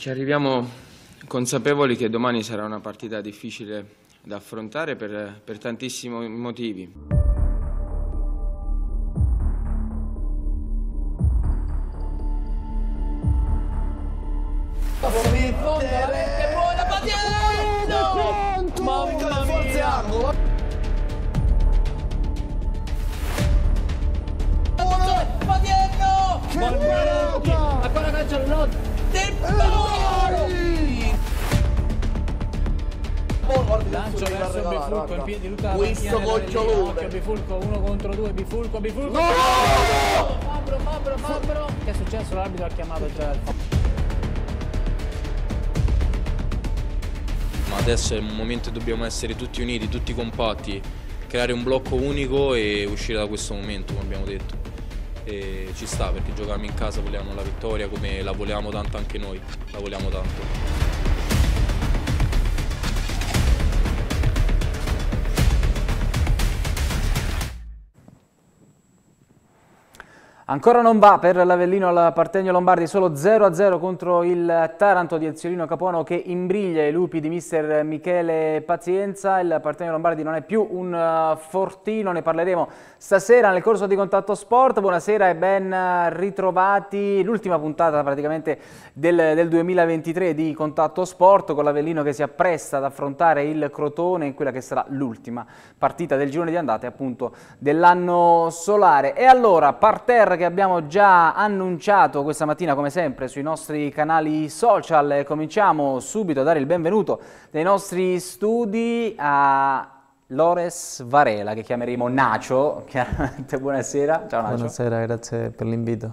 ci arriviamo consapevoli che domani sarà una partita difficile da affrontare per, per tantissimi motivi. Bifurco in piedi tutta Questo gocciolone bifulco uno contro due Bifurco Bifurco No Fabbro Fabbro Fabbro Che è successo? L'arbitro ha chiamato già Ma adesso è un momento in cui dobbiamo essere tutti uniti, tutti compatti creare un blocco unico e uscire da questo momento come abbiamo detto e ci sta perché giocavamo in casa, vogliamo la vittoria come la volevamo tanto anche noi, la vogliamo tanto. Ancora non va per l'Avellino al Partegno Lombardi, solo 0-0 contro il Taranto di Ezionino Capuano che imbriglia i lupi di mister Michele Pazienza. Il Partegno Lombardi non è più un eh, fortino, ne parleremo stasera nel corso di Contatto Sport. Buonasera e ben eh, ritrovati. L'ultima puntata praticamente del, del 2023 di Contatto Sport con l'Avellino che si appresta ad affrontare il Crotone in quella che sarà l'ultima partita del girone di andate appunto dell'anno solare. E allora, parterre che abbiamo già annunciato questa mattina come sempre sui nostri canali social. Cominciamo subito a dare il benvenuto nei nostri studi a Lores Varela, che chiameremo Nacio, chiaramente buonasera. Ciao Nacio. Buonasera, grazie per l'invito.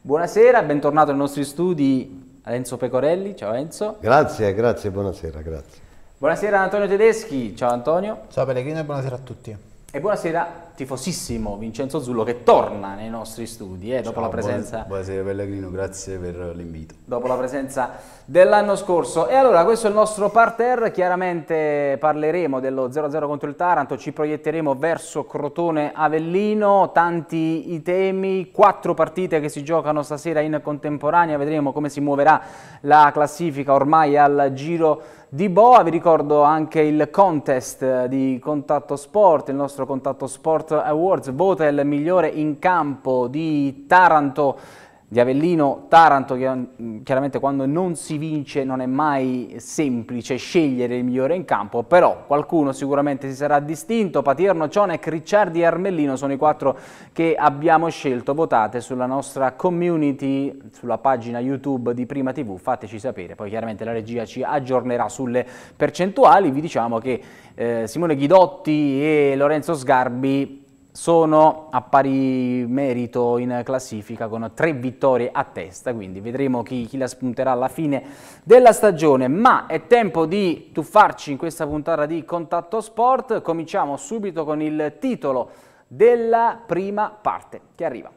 Buonasera, bentornato ai nostri studi Enzo Pecorelli, ciao Enzo. Grazie, grazie, buonasera, grazie. Buonasera Antonio Tedeschi, ciao Antonio. Ciao Pellegrino e buonasera a tutti. E buonasera tifosissimo Vincenzo Zullo che torna nei nostri studi eh, dopo Ciao, la presenza... Buonasera Pellegrino, grazie per l'invito. Dopo la presenza dell'anno scorso. E allora questo è il nostro parterre, chiaramente parleremo dello 0-0 contro il Taranto, ci proietteremo verso Crotone-Avellino, tanti i temi, quattro partite che si giocano stasera in contemporanea, vedremo come si muoverà la classifica ormai al giro di Boa, vi ricordo anche il contest di Contatto Sport, il nostro Contatto Sport Sport Awards vota il migliore in campo di Taranto di Avellino. Taranto che mm, chiaramente quando non si vince non è mai semplice scegliere il migliore in campo, però qualcuno sicuramente si sarà distinto. Patirno, Cionec, Ricciardi e Armellino sono i quattro che abbiamo scelto. Votate sulla nostra community, sulla pagina YouTube di Prima TV, fateci sapere. Poi chiaramente la regia ci aggiornerà sulle percentuali. Vi diciamo che eh, Simone Ghidotti e Lorenzo Sgarbi sono a pari merito in classifica con tre vittorie a testa, quindi vedremo chi, chi, la spunterà alla fine della stagione, ma è tempo di tuffarci in questa puntata di Contatto Sport, cominciamo subito con il titolo della prima parte che arriva.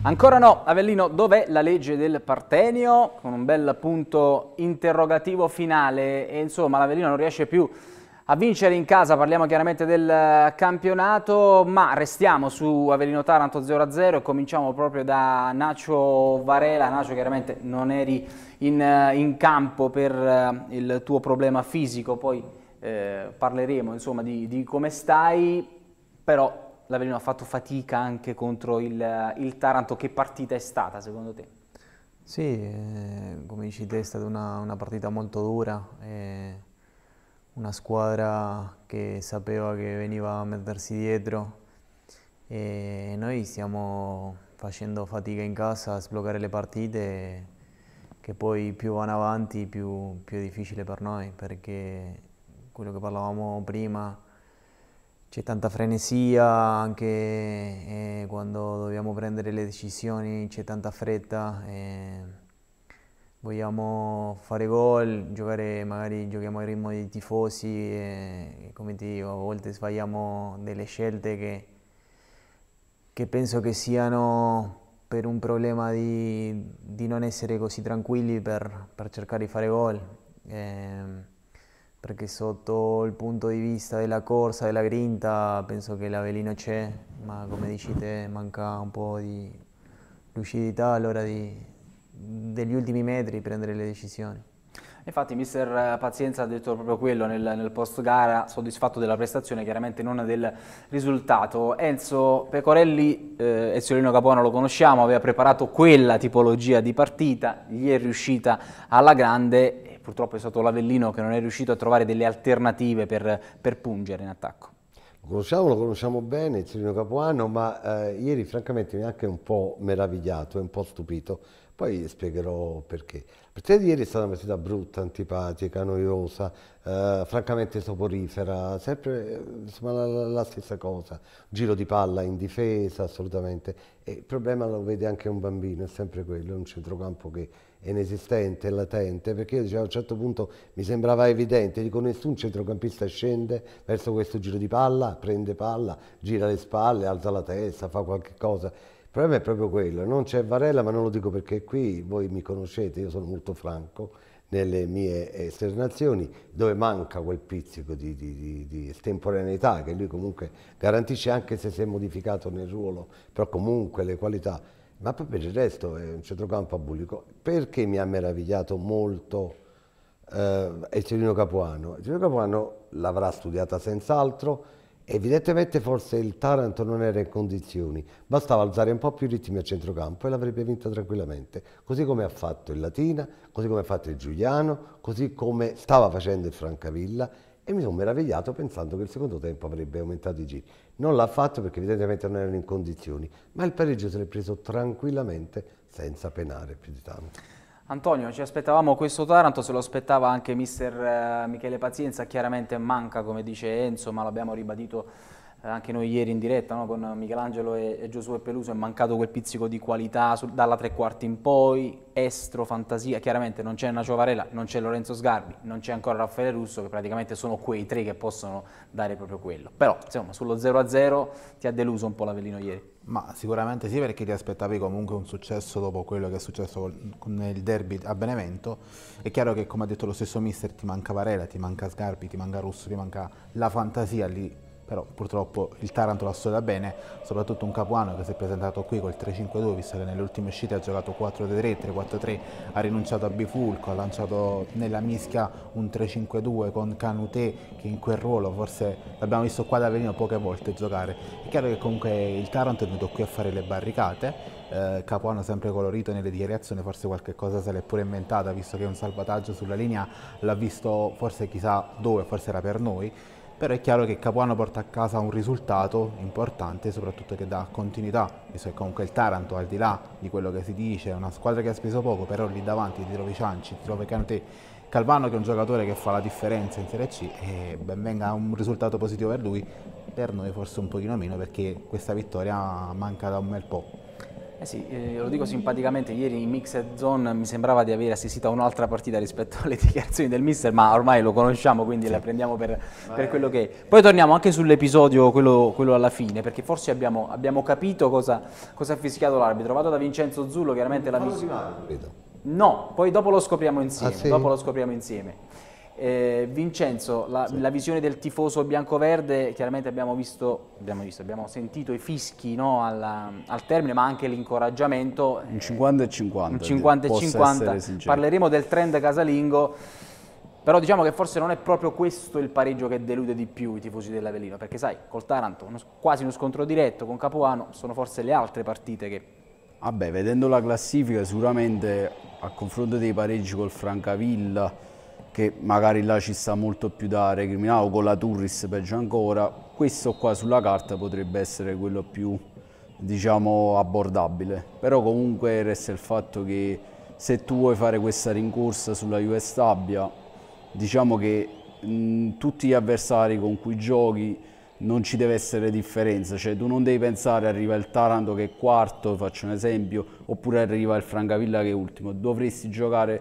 Ancora no, Avellino, dov'è la legge del Partenio? Con un bel punto interrogativo finale e insomma l'Avellino non riesce più a vincere in casa, parliamo chiaramente del eh, campionato, ma restiamo su Avellino Taranto 0-0 e cominciamo proprio da Nacio Varela. Nacio chiaramente non eri in, eh, in campo per eh, il tuo problema fisico, poi eh, parleremo insomma di, di come stai, però l'Avellino ha fatto fatica anche contro il, il, Taranto. Che partita è stata secondo te? Sì, eh, come dici te è stata una, una partita molto dura, eh, una squadra che sapeva che veniva a mettersi dietro e noi stiamo facendo fatica in casa a sbloccare le partite che poi più vanno avanti più, più è difficile per noi perché quello che parlavamo prima c'è tanta frenesia, anche eh, quando dobbiamo prendere le decisioni c'è tanta fretta, eh, vogliamo fare gol, giocare, magari giochiamo al ritmo dei tifosi, eh, come ti dico, a volte sbagliamo delle scelte che, che penso che siano per un problema di, di non essere così tranquilli per, per cercare di fare gol. Ehm perché sotto il punto di vista della corsa, della grinta, penso che l'Avelino c'è, ma come dici te manca un po' di lucidità all'ora degli ultimi metri prendere le decisioni. Infatti mister eh, Pazienza ha detto proprio quello nel, nel, post gara, soddisfatto della prestazione, chiaramente non del risultato. Enzo Pecorelli, eh, Eziolino Capuano lo conosciamo, aveva preparato quella tipologia di partita, gli è riuscita alla grande purtroppo è stato l'Avellino che non è riuscito a trovare delle alternative per, per pungere in attacco. Lo conosciamo, lo conosciamo bene, il Trino Capuano, ma eh, ieri francamente mi ha anche un po' meravigliato, un po' stupito. Poi spiegherò perché. La partita ieri è stata una partita brutta, antipatica, noiosa, eh, francamente soporifera, sempre insomma, la, la, stessa cosa. Giro di palla in difesa, assolutamente. E il problema lo vede anche un bambino, è sempre quello, è un centrocampo che inesistente, latente, perché io dicevo, a un certo punto mi sembrava evidente, dico nessun centrocampista scende verso questo giro di palla, prende palla, gira le spalle, alza la testa, fa qualche cosa. Il problema è proprio quello, non c'è Varella, ma non lo dico perché qui voi mi conoscete, io sono molto franco nelle mie esternazioni, dove manca quel pizzico di, di, di, di estemporaneità che lui comunque garantisce anche se si è modificato nel ruolo, però comunque le qualità ma poi per il resto è un centrocampo abulico. Perché mi ha meravigliato molto eh, Ecelino Capuano? Ecelino Capuano l'avrà studiata senz'altro, Evidentemente forse il Taranto non era in condizioni, bastava alzare un po' più i ritmi a centrocampo e l'avrebbe vinta tranquillamente, così come ha fatto il Latina, così come ha fatto il Giuliano, così come stava facendo il Francavilla e mi sono meravigliato pensando che il secondo tempo avrebbe aumentato i giri. Non l'ha fatto perché evidentemente non erano in condizioni, ma il pareggio se l'è preso tranquillamente senza penare più di tanto. Antonio, ci aspettavamo questo Taranto, se lo aspettava anche mister eh, Michele Pazienza, chiaramente manca come dice Enzo, ma l'abbiamo ribadito eh, anche noi ieri in diretta no, con Michelangelo e, e, Giosuè Peluso è mancato quel pizzico di qualità su, dalla tre quarti in poi, estro, fantasia, chiaramente non c'è Nacio Varela, non c'è Lorenzo Sgarbi, non c'è ancora Raffaele Russo che praticamente sono quei tre che possono dare proprio quello, però insomma sullo 0-0 ti ha deluso un po' l'Avellino ieri. Ma sicuramente sì perché ti aspettavi comunque un successo dopo quello che è successo nel derby a Benevento, è chiaro che come ha detto lo stesso mister ti manca Varela, ti manca Sgarbi, ti manca Russo, ti manca la fantasia lì però purtroppo il Taranto la storia bene, soprattutto un Capuano che si è presentato qui col 3-5-2, visto che nelle ultime uscite ha giocato 4-3-3, 3-4-3, ha rinunciato a Bifulco, ha lanciato nella mischia un 3-5-2 con Canute che in quel ruolo forse l'abbiamo visto qua da Avellino poche volte giocare. È chiaro che comunque il Taranto è venuto qui a fare le barricate, eh, Capuano sempre colorito nelle dichiarazioni, forse qualche cosa se l'è pure inventata, visto che un salvataggio sulla linea l'ha visto forse chissà dove, forse era per noi però è chiaro che Capuano porta a casa un risultato importante, soprattutto che dà continuità, visto che comunque il Taranto, al di là di quello che si dice, è una squadra che ha speso poco, però lì davanti ti trovi Cianci, ti trovi Canate, Calvano che è un giocatore che fa la differenza in Serie C e ben venga un risultato positivo per lui, per noi forse un pochino meno perché questa vittoria manca da un bel po'. Eh sì, eh, lo dico simpaticamente, ieri in Mixed Zone mi sembrava di aver assistito a un'altra partita rispetto alle dichiarazioni del mister, ma ormai lo conosciamo, quindi sì. la prendiamo per, per, quello che è. Poi torniamo anche sull'episodio, quello, quello, alla fine, perché forse abbiamo, abbiamo capito cosa, cosa, ha fischiato l'arbitro. Vado da Vincenzo Zullo, chiaramente la visione... No, poi dopo lo scopriamo ah, insieme. Ah, sì? Dopo lo scopriamo insieme. Eh, Vincenzo, la, sì. la, visione del tifoso bianco-verde, chiaramente abbiamo visto, abbiamo visto, abbiamo sentito i fischi no, alla, al termine, ma anche l'incoraggiamento. Un 50 e 50. Un 50 e 50. Parleremo del trend casalingo. Però diciamo che forse non è proprio questo il pareggio che delude di più i tifosi dell'Avellino, perché sai, col Taranto uno, quasi uno scontro diretto con Capuano, sono forse le altre partite che... Vabbè, vedendo la classifica sicuramente a confronto dei pareggi col Francavilla, che magari là ci sta molto più da recriminare o con la Turris peggio ancora, questo qua sulla carta potrebbe essere quello più diciamo abbordabile, però comunque resta il fatto che se tu vuoi fare questa rincorsa sulla US Tabbia, diciamo che mh, tutti gli avversari con cui giochi non ci deve essere differenza, cioè tu non devi pensare arriva il Taranto che è quarto, faccio un esempio, oppure arriva il Francavilla che è ultimo, dovresti giocare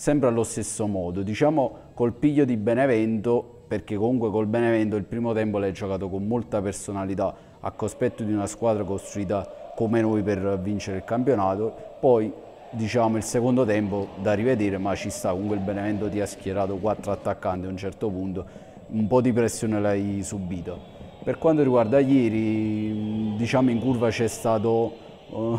sempre allo stesso modo. Diciamo col piglio di Benevento, perché comunque col Benevento il primo tempo l'hai giocato con molta personalità, a cospetto di una squadra costruita come noi per vincere il campionato, poi diciamo il secondo tempo da rivedere, ma ci sta, comunque il Benevento ti ha schierato quattro attaccanti a un certo punto, un po' di pressione l'hai subito. Per quanto riguarda ieri, diciamo in curva c'è stato... Uh,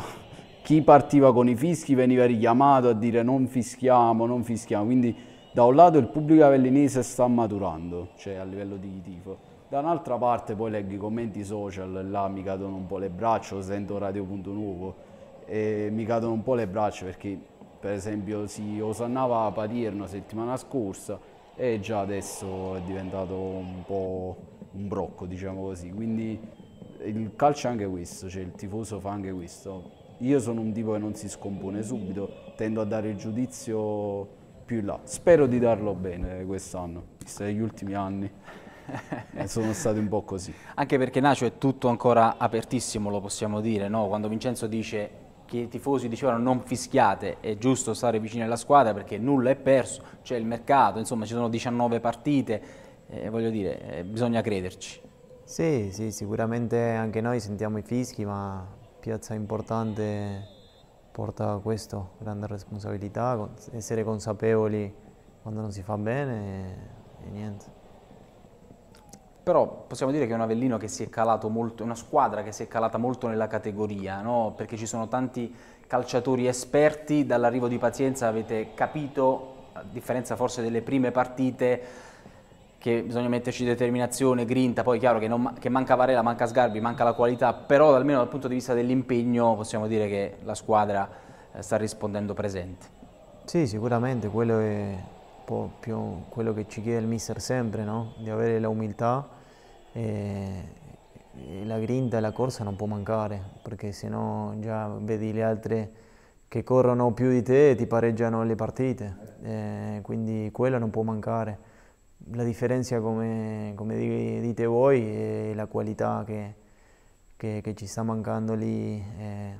chi partiva con i fischi veniva richiamato a dire non fischiamo, non fischiamo, quindi da un lato il pubblico avellinese sta maturando, cioè a livello di tifo, da un'altra parte poi leggo i commenti social, là mi cadono un po' le braccia, sento Radio Punto Nuovo, e mi cadono un po' le braccia perché per esempio si osannava a Patirno settimana scorsa e già adesso è diventato un po' un brocco, diciamo così, quindi il calcio è anche questo, cioè il tifoso fa anche questo, io sono un tipo che non si scompone subito, tendo a dare il giudizio più in là. Spero di darlo bene quest'anno, visto gli ultimi anni. Eh, sono stati un po' così. Anche perché Nacio è tutto ancora apertissimo, lo possiamo dire, no? Quando Vincenzo dice che i tifosi dicevano non fischiate, è giusto stare vicino alla squadra perché nulla è perso, c'è il mercato, insomma ci sono 19 partite, eh, voglio dire, eh, bisogna crederci. Sì, sì, sicuramente anche noi sentiamo i fischi, ma piazza importante porta questo, grande responsabilità, essere consapevoli quando non si fa bene e, e niente. Però possiamo dire che è un Avellino che si è calato molto, una squadra che si è calata molto nella categoria, no? perché ci sono tanti calciatori esperti, dall'arrivo di Pazienza avete capito, a differenza forse delle prime partite, che bisogna metterci determinazione, grinta, poi è chiaro che, non, che, manca Varela, manca Sgarbi, manca la qualità, però almeno dal punto di vista dell'impegno possiamo dire che la squadra eh, sta rispondendo presente. Sì, sicuramente quello è più quello che ci chiede il mister sempre, no? di avere la umiltà e, la grinta e la corsa non può mancare, perché se no già vedi le altre che corrono più di te e ti pareggiano le partite, e eh, quindi quello non può mancare la differenza, come, come, dite voi, è la qualità che, che, che ci sta mancando lì eh,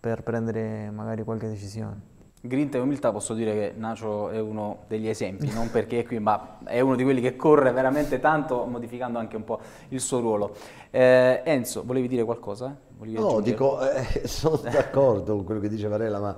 per prendere magari qualche decisione. Grinta e umiltà posso dire che Nacio è uno degli esempi, non perché è qui, ma è uno di quelli che corre veramente tanto, modificando anche un po' il suo ruolo. Eh, Enzo, volevi dire qualcosa? Volevi no, dico, eh, sono d'accordo con quello che dice Varela, ma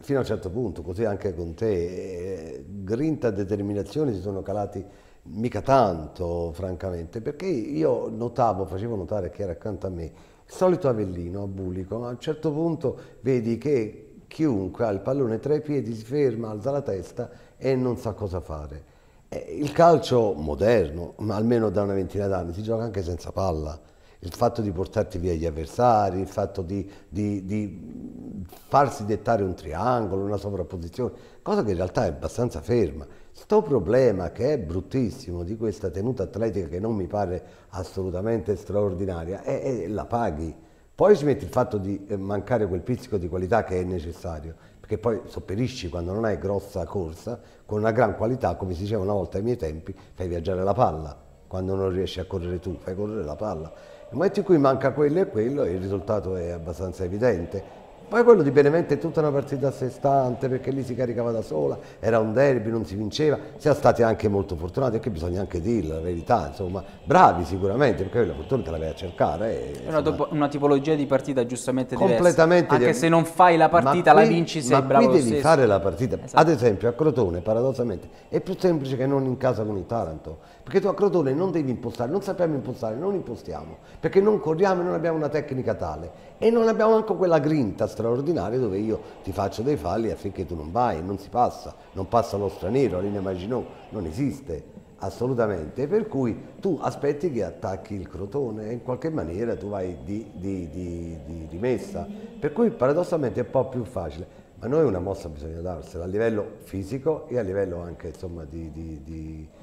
fino a un certo punto, così anche con te, eh, grinta e determinazione si sono calati mica tanto, francamente, perché io notavo, facevo notare che era accanto a me il solito Avellino a Bulico, a un certo punto vedi che chiunque ha il pallone tra i piedi si ferma, alza la testa e non sa cosa fare. Eh, il calcio moderno, ma almeno da una ventina d'anni, si gioca anche senza palla il fatto di portarti via gli avversari, il fatto di, di, di, farsi dettare un triangolo, una sovrapposizione, cosa che in realtà è abbastanza ferma. Sto problema che è bruttissimo di questa tenuta atletica che non mi pare assolutamente straordinaria e, e la paghi. Poi ci metti il fatto di eh, mancare quel pizzico di qualità che è necessario, perché poi sopperisci quando non hai grossa corsa, con una gran qualità, come si diceva una volta ai miei tempi, fai viaggiare la palla, quando non riesci a correre tu, fai correre la palla nel momento in cui manca quello e quello, il risultato è abbastanza evidente. Poi quello di Benevento è tutta una partita a sé stante perché lì si caricava da sola, era un derby, non si vinceva, siamo stati anche molto fortunati e qui bisogna anche dire la verità, insomma, bravi sicuramente perché la fortuna te la vai a cercare. E, eh, insomma, è una, una, tipologia di partita giustamente diversa, anche di... se non fai la partita qui, la vinci sei ma bravo qui devi fare la partita, esatto. ad esempio a Crotone paradossalmente è più semplice che non in casa con il Taranto perché tu a Crotone non devi impostare, non sappiamo impostare, non impostiamo, perché non corriamo e non abbiamo una tecnica tale e non abbiamo anche quella grinta straordinaria dove io ti faccio dei falli affinché tu non vai, non si passa, non passa lo straniero, la linea Maginot, non esiste assolutamente, per cui tu aspetti che attacchi il crotone e in qualche maniera tu vai di, di, di, di rimessa, per cui paradossalmente è un po' più facile, ma noi una mossa bisogna darsela a livello fisico e a livello anche insomma, di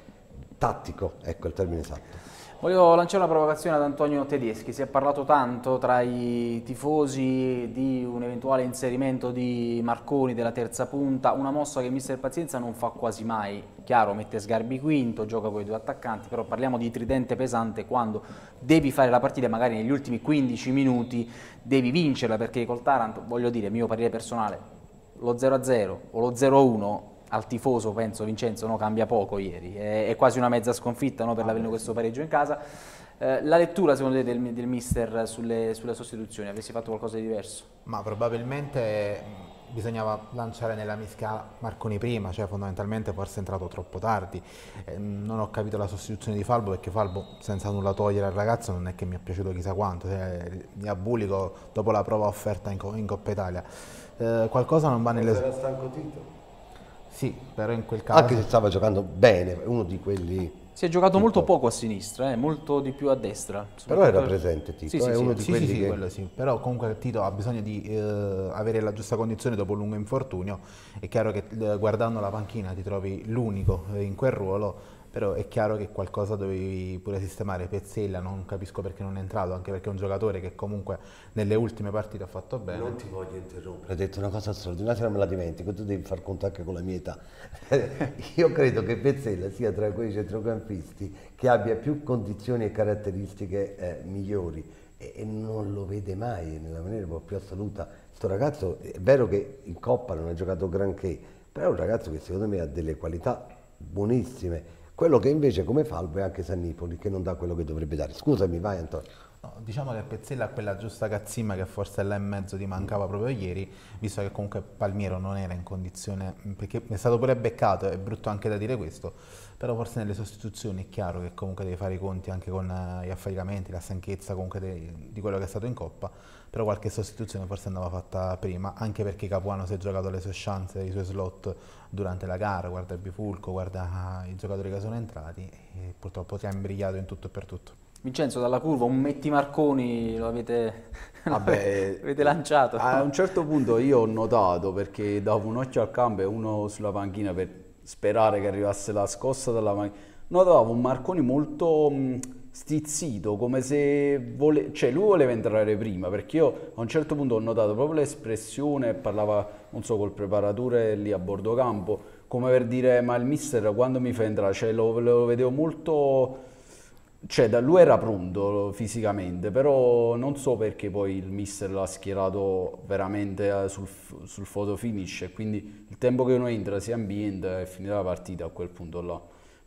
tattico, ecco il termine esatto. Voglio lanciare una provocazione ad Antonio Tedeschi, si è parlato tanto tra i tifosi di un eventuale inserimento di Marconi della terza punta, una mossa che mister Pazienza non fa quasi mai, chiaro mette Sgarbi quinto, gioca con i due attaccanti, però parliamo di tridente pesante quando devi fare la partita magari negli ultimi 15 minuti devi vincerla perché col Taranto, voglio dire, mio parere personale, lo 0-0 o lo 0-1 al tifoso, penso, Vincenzo, no, cambia poco ieri. È, è, quasi una mezza sconfitta no, per ah, l'Avellino questo pareggio in casa. Eh, la lettura, secondo te, del, del mister sulle, sulle sostituzioni? Avessi fatto qualcosa di diverso? Ma probabilmente mm, bisognava lanciare nella mischia Marconi prima, cioè fondamentalmente forse è entrato troppo tardi. Eh, non ho capito la sostituzione di Falbo perché Falbo senza nulla togliere al ragazzo non è che mi è piaciuto chissà quanto, cioè, a Bulico dopo la prova offerta in, in Coppa Italia. Eh, qualcosa non va nelle... Era stanco Tito? Sì, però in quel caso... Anche se stava giocando bene, uno di quelli... Si è giocato molto poco a sinistra, eh, molto di più a destra. Però era presente Tito, sì, sì, eh, sì, sì, sì, sì che... quello sì. Però comunque Tito ha bisogno di eh, avere la giusta condizione dopo un lungo infortunio. È chiaro che eh, guardando la panchina ti trovi l'unico eh, in quel ruolo però è chiaro che qualcosa dovevi pure sistemare. Pezzella non capisco perché non è entrato, anche perché è un giocatore che comunque nelle ultime partite ha fatto bene. Non ti voglio interrompere, hai detto una cosa straordinaria, se non me la dimentico, tu devi far conto anche con la mia età. Io credo che Pezzella sia tra quei centrocampisti che abbia più condizioni e caratteristiche eh, migliori e, e non lo vede mai nella maniera più assoluta. Questo ragazzo è vero che in Coppa non ha giocato granché, però è un ragazzo che secondo me ha delle qualità buonissime quello che invece come Falvo è anche Sannipoli, che non dà quello che dovrebbe dare. Scusami, vai Antonio. diciamo che Pezzella ha quella giusta cazzimma che forse là e mezzo ti mancava mm. proprio ieri, visto che comunque Palmiero non era in condizione, perché è stato pure beccato, è brutto anche da dire questo, però forse nelle sostituzioni è chiaro che comunque devi fare i conti anche con eh, gli affaticamenti, la stanchezza comunque de, di quello che è stato in coppa, però qualche sostituzione forse andava fatta prima, anche perché Capuano si è giocato le sue chance, i suoi slot durante la gara, guarda il bifulco, guarda ah, i giocatori che sono entrati e purtroppo si è imbrigliato in tutto e per tutto. Vincenzo, dalla curva un metti Marconi lo avete, Vabbè, avete lanciato. A un certo punto io ho notato perché dopo un occhio al campo e uno sulla panchina per sperare che arrivasse la scossa dalla panchina. Notavo un Marconi molto stizzito, come se vole... cioè lui voleva entrare prima, perché io a un certo punto ho notato proprio l'espressione, parlava, non so, col preparatore lì a bordo campo, come per dire, ma il mister quando mi fa entrare, cioè lo, lo vedevo molto, cioè da lui era pronto fisicamente, però non so perché poi il mister l'ha schierato veramente eh, sul, sul photo finish quindi il tempo che uno entra si ambienta e finita la partita a quel punto là.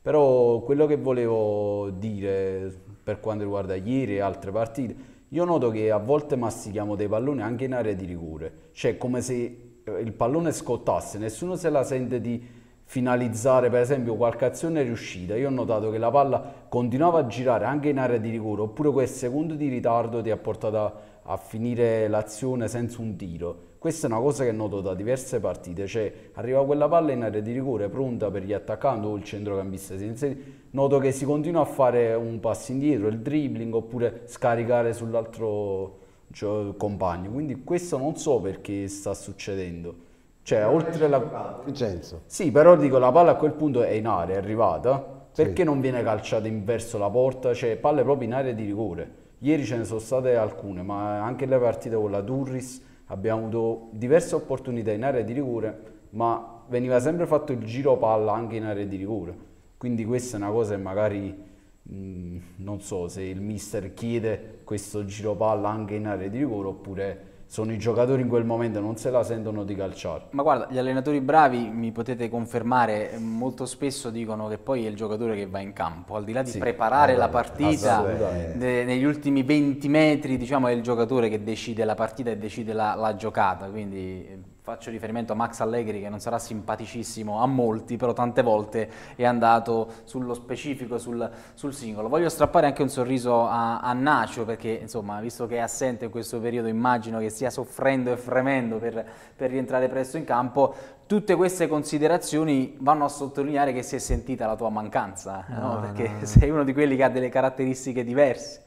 Però quello che volevo dire per quanto riguarda ieri e altre partite, io noto che a volte mastichiamo dei palloni anche in area di rigore, cioè come se eh, il pallone scottasse, nessuno se la sente di finalizzare per esempio qualche azione riuscita. Io ho notato che la palla continuava a girare anche in area di rigore, oppure quel secondo di ritardo ti ha portato a, a finire l'azione senza un tiro. Questa è una cosa che noto da diverse partite, cioè arriva quella palla in area di rigore pronta per gli attaccanti o il centrocampista si inserì, noto che si continua a fare un passo indietro, il dribbling oppure scaricare sull'altro cioè, compagno, quindi questo non so perché sta succedendo. Cioè, non oltre la... Vincenzo. Sì, però dico, la palla a quel punto è in area, è arrivata. Perché sì. non viene calciata in verso la porta? Cioè, palle proprio in area di rigore. Ieri ce ne sono state alcune, ma anche le partite con la Turris abbiamo avuto diverse opportunità in area di rigore, ma veniva sempre fatto il giro palla anche in area di rigore. Quindi questa è una cosa che magari mh, mm, non so se il mister chiede questo giro palla anche in area di rigore oppure sono i giocatori in quel momento, non se la sentono di calciare. Ma guarda, gli allenatori bravi, mi potete confermare, molto spesso dicono che poi è il giocatore che va in campo, al di là di sì, preparare la partita, de, negli ultimi 20 metri diciamo, è il giocatore che decide la partita e decide la, la giocata, quindi eh, faccio riferimento a Max Allegri che non sarà simpaticissimo a molti, però tante volte è andato sullo specifico, sul, sul singolo. Voglio strappare anche un sorriso a, a, Nacio perché insomma, visto che è assente in questo periodo immagino che stia soffrendo e fremendo per, per rientrare presto in campo, tutte queste considerazioni vanno a sottolineare che si è sentita la tua mancanza, eh, no, no? perché no, sei uno di quelli che ha delle caratteristiche diverse.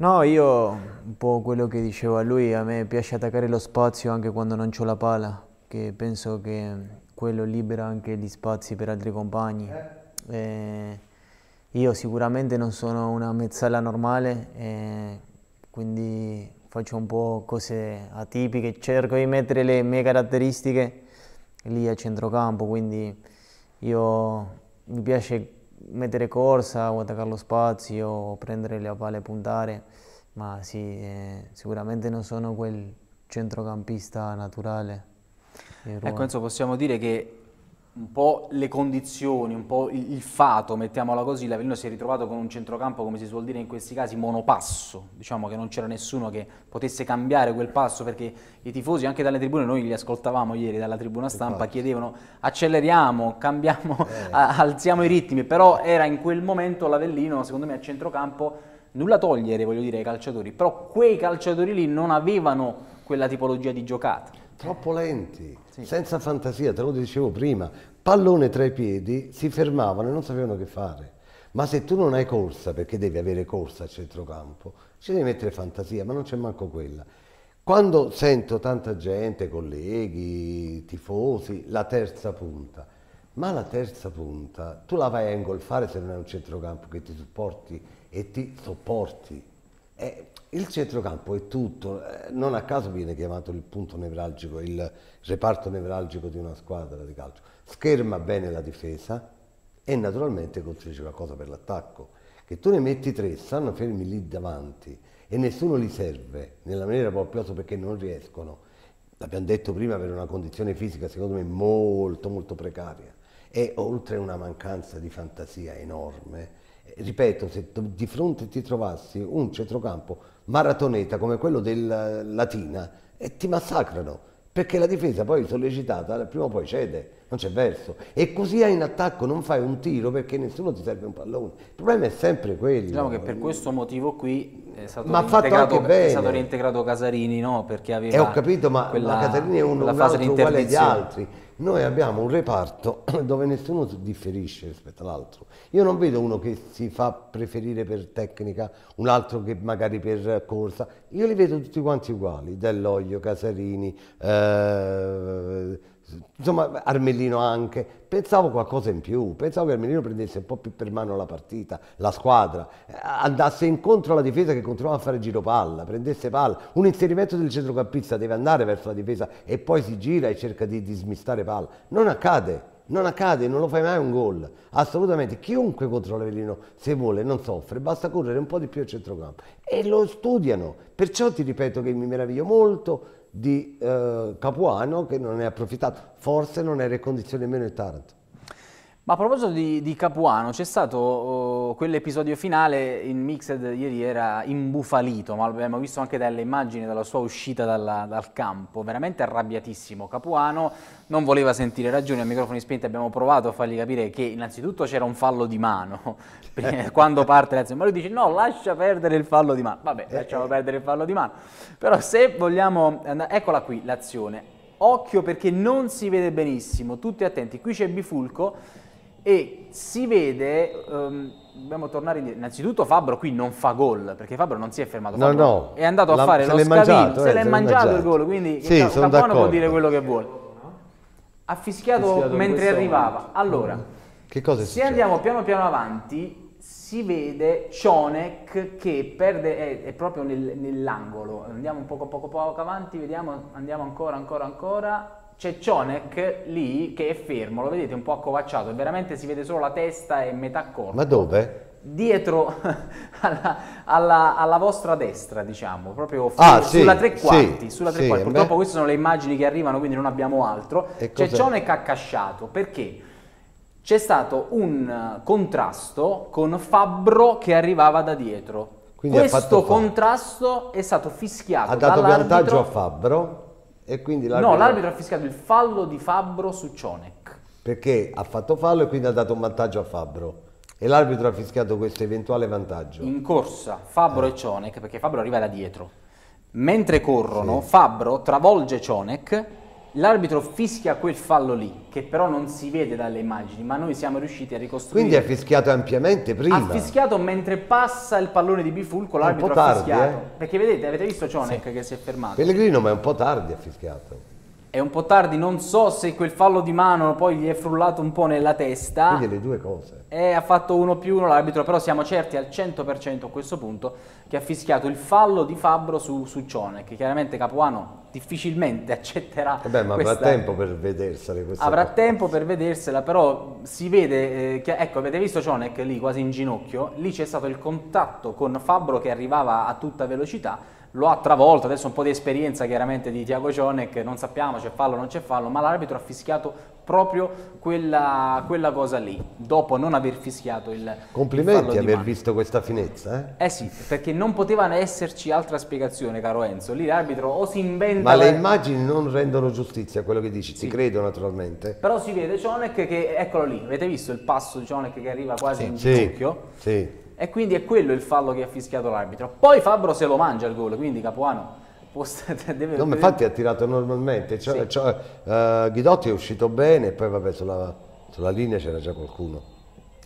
No, io un po' quello che diceva lui, a me piace attaccare lo spazio anche quando non ho la palla, che penso che quello libera anche gli spazi per altri compagni. Eh, io sicuramente non sono una mezzala normale, eh, quindi faccio un po' cose atipiche, cerco di mettere le mie caratteristiche lì a centrocampo, quindi io mi piace mettere corsa o attaccare lo spazio o prendere le palle e puntare, ma sì, eh, sicuramente non sono quel centrocampista naturale. Ecco, Enzo, possiamo dire che un po' le condizioni, un po' il fato, mettiamola così, l'Avellino si è ritrovato con un centrocampo, come si suol dire in questi casi, monopasso, diciamo che non c'era nessuno che potesse cambiare quel passo perché i tifosi anche dalle tribune, noi li ascoltavamo ieri dalla tribuna stampa, chiedevano acceleriamo, cambiamo, eh. alziamo i ritmi, però era in quel momento l'Avellino, secondo me, a centrocampo nulla togliere, voglio dire, ai calciatori, però quei calciatori lì non avevano quella tipologia di giocata. Troppo lenti, sì. senza fantasia, te lo dicevo prima, pallone tra i piedi, si fermavano e non sapevano che fare. Ma se tu non hai corsa, perché devi avere corsa a centrocampo, ci devi mettere fantasia, ma non c'è manco quella. Quando sento tanta gente, colleghi, tifosi, la terza punta, ma la terza punta tu la vai a ingolfare se non è un centrocampo che ti supporti e ti sopporti. Eh, il centrocampo è tutto, eh, non a caso viene chiamato il punto nevralgico, il reparto nevralgico di una squadra di calcio scherma bene la difesa e naturalmente costruisce qualcosa per l'attacco. Che tu ne metti tre, stanno fermi lì davanti e nessuno li serve nella maniera proprio perché non riescono, l'abbiamo detto prima, per una condizione fisica secondo me molto molto precaria e oltre una mancanza di fantasia enorme. Eh, ripeto, se di fronte ti trovassi un centrocampo maratoneta come quello del Latina, e eh, ti massacrano perché la difesa poi sollecitata prima o poi cede, non c'è verso. E così hai in attacco, non fai un tiro perché nessuno ti serve un pallone. Il problema è sempre quello. Diciamo che per questo motivo qui è stato, ma fatto anche bene. è stato reintegrato Casarini, no? Perché eh, aveva... E ho capito, ma quella, Casarini è un, un altro uguale agli altri noi abbiamo un reparto dove nessuno differisce rispetto all'altro. Io non vedo uno che si fa preferire per tecnica, un altro che magari per corsa. Io li vedo tutti quanti uguali, Dell'Oglio, Casarini, eh, insomma Armellino anche, pensavo qualcosa in più, pensavo che Armellino prendesse un po' più per mano la partita, la squadra, eh, andasse incontro alla difesa che continuava a fare giro palla, prendesse palla, un inserimento del centrocampista deve andare verso la difesa e poi si gira e cerca di, di smistare palla, non accade. Non accade, non lo fai mai un gol, assolutamente. Chiunque controlla l'Avellino, se vuole, non soffre, basta correre un po' di più al centrocampo. E lo studiano. Perciò ti ripeto che mi meraviglio molto di eh, Capuano che non è approfittato, forse non era in condizione nemmeno il Taranto. Ma a proposito di, di Capuano, c'è stato oh, quell'episodio finale in Mixed ieri era imbufalito, ma l'abbiamo visto anche dalle immagini della sua uscita dalla, dal campo, veramente arrabbiatissimo. Capuano non voleva sentire ragioni, a microfoni spenti abbiamo provato a fargli capire che innanzitutto c'era un fallo di mano eh. quando parte l'azione, ma lui dice no, lascia perdere il fallo di mano. Vabbè, eh, lasciamo eh. perdere il fallo di mano. Però se vogliamo... Eccola qui l'azione. Occhio perché non si vede benissimo, tutti attenti, qui c'è Bifulco e si vede, um, dobbiamo tornare indietro, innanzitutto Fabbro qui non fa gol, perché Fabbro non si è fermato, no, no, è andato a fare lo scavillo, mangiato, se eh, l'è mangiato, mangiato, il gol, quindi sì, Campano può dire quello che vuole. Ha fischiato, fischiato mentre arrivava. Momento. Allora, mm. che cosa è se succede? andiamo piano piano avanti, si vede Cionek che perde, è, è proprio nel, nell'angolo, andiamo un poco poco poco avanti, vediamo, andiamo ancora ancora ancora, c'è Cionek lì che è fermo, lo vedete un po' accovacciato, veramente si vede solo la testa e metà corpo. Ma dove? Dietro alla, alla, alla vostra destra, diciamo, proprio ah, sì, sulla tre quarti. Sì, sulla tre sì, quarti. Purtroppo beh. queste sono le immagini che arrivano, quindi non abbiamo altro. c'è cos'è? Cionek accasciato, perché? C'è stato un contrasto con Fabbro che arrivava da dietro. Quindi Questo contrasto è stato fischiato ha dato vantaggio a Fabbro e quindi l'arbitro... No, l'arbitro ha fischiato il fallo di Fabbro su Cionek. Perché ha fatto fallo e quindi ha dato un vantaggio a Fabbro. E l'arbitro ha fischiato questo eventuale vantaggio. In corsa Fabbro eh. e Cionek, perché Fabbro arriva da dietro. Mentre corrono, sì. Fabbro travolge Cionek L'arbitro fischia quel fallo lì, che però non si vede dalle immagini, ma noi siamo riusciti a ricostruire. Quindi ha fischiato ampiamente prima. Ha fischiato mentre passa il pallone di Bifulco, l'arbitro ha fischiato. Tardi, eh? Perché vedete, avete visto Cionek sì. che si è fermato. Pellegrino, ma è un po' tardi ha fischiato è un po' tardi, non so se quel fallo di mano poi gli è frullato un po' nella testa. Quindi le due cose. E ha fatto uno più uno l'arbitro, però siamo certi al 100% a questo punto che ha fischiato il fallo di Fabbro su, su Cione, che chiaramente Capuano difficilmente accetterà. Eh beh, ma questa... avrà tempo per vedersela questa Avrà cosa. tempo per vedersela, però si vede, eh, che, ecco avete visto Cionek lì quasi in ginocchio, lì c'è stato il contatto con Fabbro che arrivava a tutta velocità lo ha travolto, adesso un po' di esperienza chiaramente di Tiago Cionek, non sappiamo c'è fallo o non c'è fallo, ma l'arbitro ha fischiato proprio quella, quella, cosa lì, dopo non aver fischiato il Complimenti il aver mano. visto questa finezza. Eh? eh? sì, perché non poteva esserci altra spiegazione, caro Enzo, lì l'arbitro o si inventa... Ma le immagini non rendono giustizia a quello che dici, sì. ti credo naturalmente. Però si vede Cionek che, eccolo lì, avete visto il passo di Cionek che arriva quasi sì, in ginocchio? Sì, sì e quindi è quello il fallo che ha fischiato l'arbitro. Poi Fabbro se lo mangia il gol, quindi Capuano deve... No, infatti ha tirato normalmente. Cioè, sì. cioè, uh, Ghidotti è uscito bene e poi vabbè sulla, sulla linea c'era già qualcuno.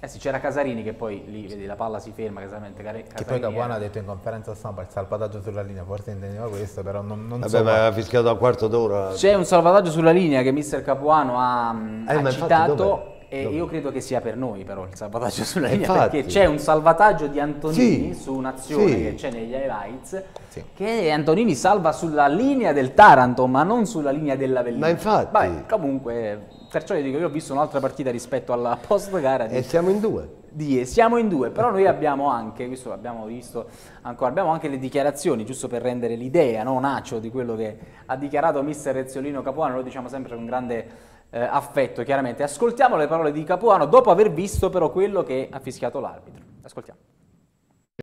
Eh sì, c'era Casarini che poi lì, vedi, la palla si ferma casamente. Casarini che poi Capuano ha detto in conferenza stampa il salvataggio sulla linea, forse intendeva questo, però non, non Vabbè, so. Vabbè, ma ha fischiato a quarto d'ora. C'è un salvataggio sulla linea che mister Capuano ha, mm, eh, ha citato e io credo che sia per noi però il salvataggio sulla linea, Infatti. perché c'è un salvataggio di Antonini sì, su un'azione sì. che c'è negli highlights, sì. che Antonini salva sulla linea del Taranto, ma non sulla linea della Vellina. Ma infatti... Vabbè, comunque, perciò io dico, io ho visto un'altra partita rispetto alla post-gara. E siamo in due. Di, siamo in due, però noi abbiamo anche, questo l'abbiamo visto ancora, abbiamo anche le dichiarazioni, giusto per rendere l'idea, no, Nacio, di quello che ha dichiarato mister Rezzolino Capuano, lo diciamo sempre con grande eh, affetto, chiaramente. Ascoltiamo le parole di Capuano dopo aver visto però quello che ha fischiato l'arbitro. Ascoltiamo.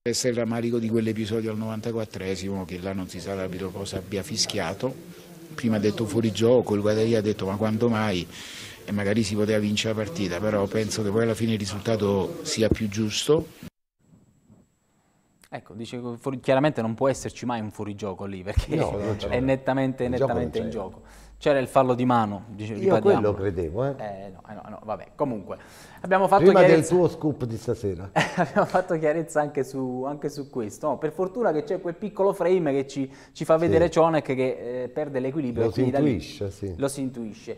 Essere il rammarico di quell'episodio al 94esimo che là non si sa l'arbitro cosa abbia fischiato. Prima ha detto fuori gioco, il Guadagnino ha detto ma quando mai? E magari si poteva vincere la partita, però penso che poi alla fine il risultato sia più giusto. Ecco, dice, fuori, chiaramente non può esserci mai un fuorigioco lì perché no, è nettamente, nettamente in gioco. C'era il fallo di mano, dice, Io quello credevo, eh. eh no, eh, no, no, vabbè, comunque. Abbiamo fatto Prima chiarezza... del tuo scoop di stasera. abbiamo fatto chiarezza anche su, anche su questo. No, per fortuna che c'è quel piccolo frame che ci, ci fa vedere sì. Cionek che eh, perde l'equilibrio. Lo si intuisce, lì, sì. Lo si intuisce.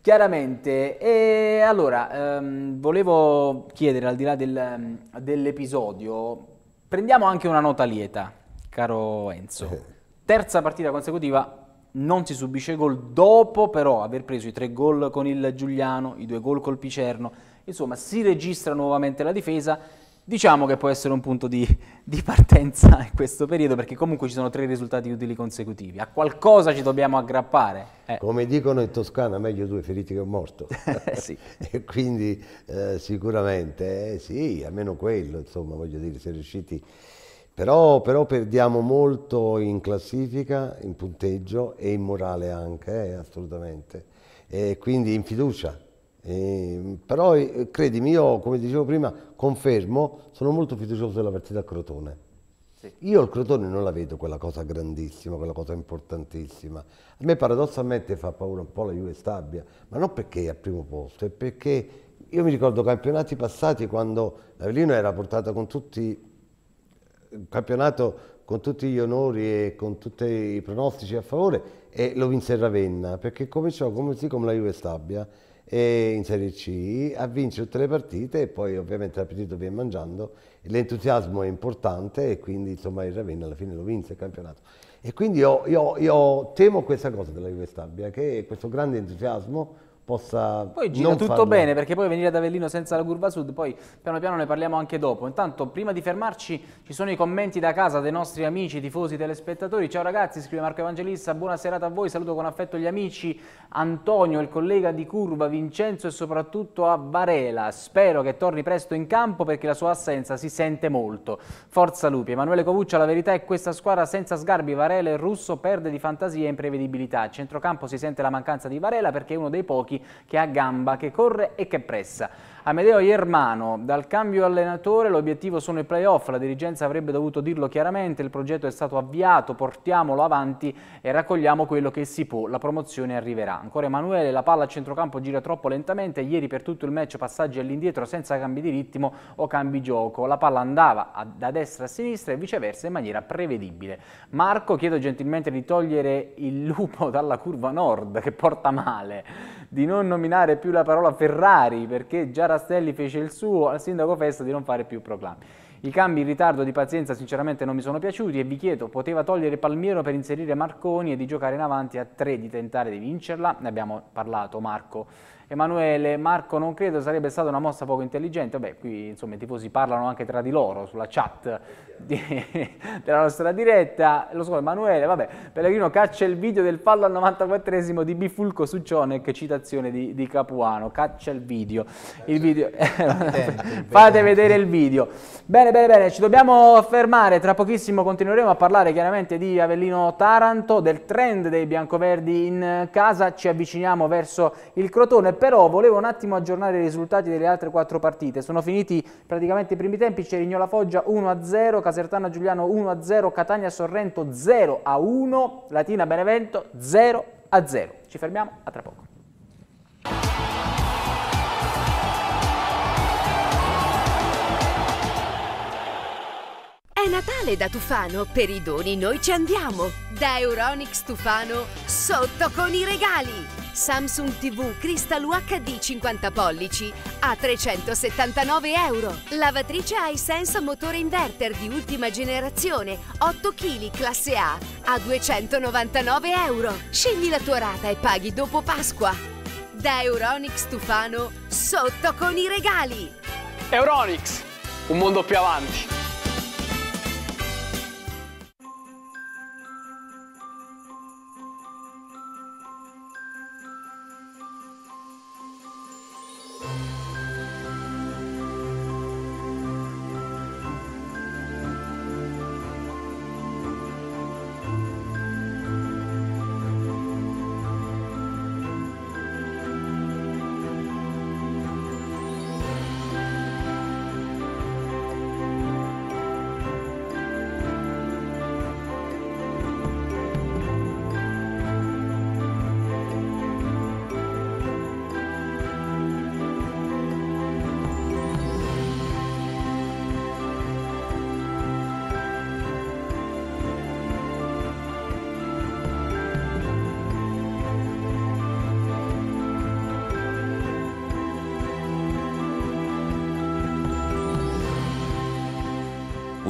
Chiaramente, e allora, ehm, volevo chiedere, al di là del, dell'episodio, prendiamo anche una nota lieta, caro Enzo. Eh. Terza partita consecutiva non si subisce gol dopo però aver preso i tre gol con il Giuliano, i due gol col Picerno, insomma si registra nuovamente la difesa, diciamo che può essere un punto di, di, partenza in questo periodo perché comunque ci sono tre risultati utili consecutivi, a qualcosa ci dobbiamo aggrappare. Eh. Come dicono in Toscana, meglio due feriti che un morto, sì. e quindi eh, sicuramente eh, sì, almeno quello, insomma voglio dire, se riusciti però, però, perdiamo molto in classifica, in punteggio e in morale anche, eh, assolutamente, e quindi in fiducia. E, però eh, credimi, io come dicevo prima, confermo, sono molto fiducioso della partita a Crotone. Sì. Io il Crotone non la vedo quella cosa grandissima, quella cosa importantissima. A me paradossalmente fa paura un po' la Juve Stabia, ma non perché è al primo posto, è perché io mi ricordo campionati passati quando l'Avellino era portata con tutti un campionato con tutti gli onori e con tutti i pronostici a favore e lo vinse il Ravenna perché cominciò così come la Juve Stabia in Serie C a vincere tutte le partite e poi ovviamente l'appetito viene mangiando l'entusiasmo è importante e quindi insomma il Ravenna alla fine lo vinse il campionato e quindi io, io, io temo questa cosa della Juve Stabia che è questo grande entusiasmo possa Poi gira tutto farlo. bene perché poi venire ad Avellino senza la curva sud, poi piano piano ne parliamo anche dopo. Intanto prima di fermarci ci sono i commenti da casa dei nostri amici, tifosi, telespettatori. Ciao ragazzi, scrive Marco Evangelista, buona serata a voi, saluto con affetto gli amici Antonio, il collega di curva, Vincenzo e soprattutto a Varela. Spero che torni presto in campo perché la sua assenza si sente molto. Forza Lupi, Emanuele Covuccia, la verità è questa squadra senza sgarbi, Varela e Russo perde di fantasia e imprevedibilità. A centrocampo si sente la mancanza di Varela perché è uno dei pochi Occhi che ha gamba, che corre e che pressa. Amedeo Iermano, dal cambio allenatore l'obiettivo sono i playoff, la dirigenza avrebbe dovuto dirlo chiaramente, il progetto è stato avviato, portiamolo avanti e raccogliamo quello che si può, la promozione arriverà. Ancora Emanuele, la palla a centrocampo gira troppo lentamente, ieri per tutto il match passaggi all'indietro senza cambi di ritmo o cambi gioco, la palla andava da destra a sinistra e viceversa in maniera prevedibile. Marco chiedo gentilmente di togliere il lupo dalla curva nord che porta male, di non nominare più la parola Ferrari perché già Rastelli fece il suo al sindaco Festa di non fare più proclami. I cambi in ritardo di pazienza sinceramente non mi sono piaciuti e vi chiedo, poteva togliere Palmiero per inserire Marconi e di giocare in avanti a tre, di tentare di vincerla? Ne abbiamo parlato Marco. Emanuele, Marco non credo sarebbe stata una mossa poco intelligente, beh qui insomma i tifosi parlano anche tra di loro sulla chat di, della nostra diretta, lo so Emanuele, vabbè, Pellegrino caccia il video del fallo al 94esimo di Bifulco su che citazione di, di, Capuano, caccia il video, il video. fate vedere il video. Bene, bene, bene, ci dobbiamo fermare, tra pochissimo continueremo a parlare chiaramente di Avellino Taranto, del trend dei biancoverdi in casa, ci avviciniamo verso il Crotone però volevo un attimo aggiornare i risultati delle altre quattro partite. Sono finiti praticamente i primi tempi, Cerignola Foggia 1-0, Casertana Giuliano 1-0, Catania Sorrento 0-1, Latina Benevento 0-0. Ci fermiamo, a tra poco. È Natale da Tufano, per i doni noi ci andiamo. Da Euronics Tufano, sotto con i regali! Samsung TV Crystal UHD 50 pollici a 379 euro. Lavatrice iSense motore inverter di ultima generazione 8 kg classe A a 299 euro. Scegli la tua rata e paghi dopo Pasqua. Da Euronics Tufano, sotto con i regali. Euronics, un mondo più avanti.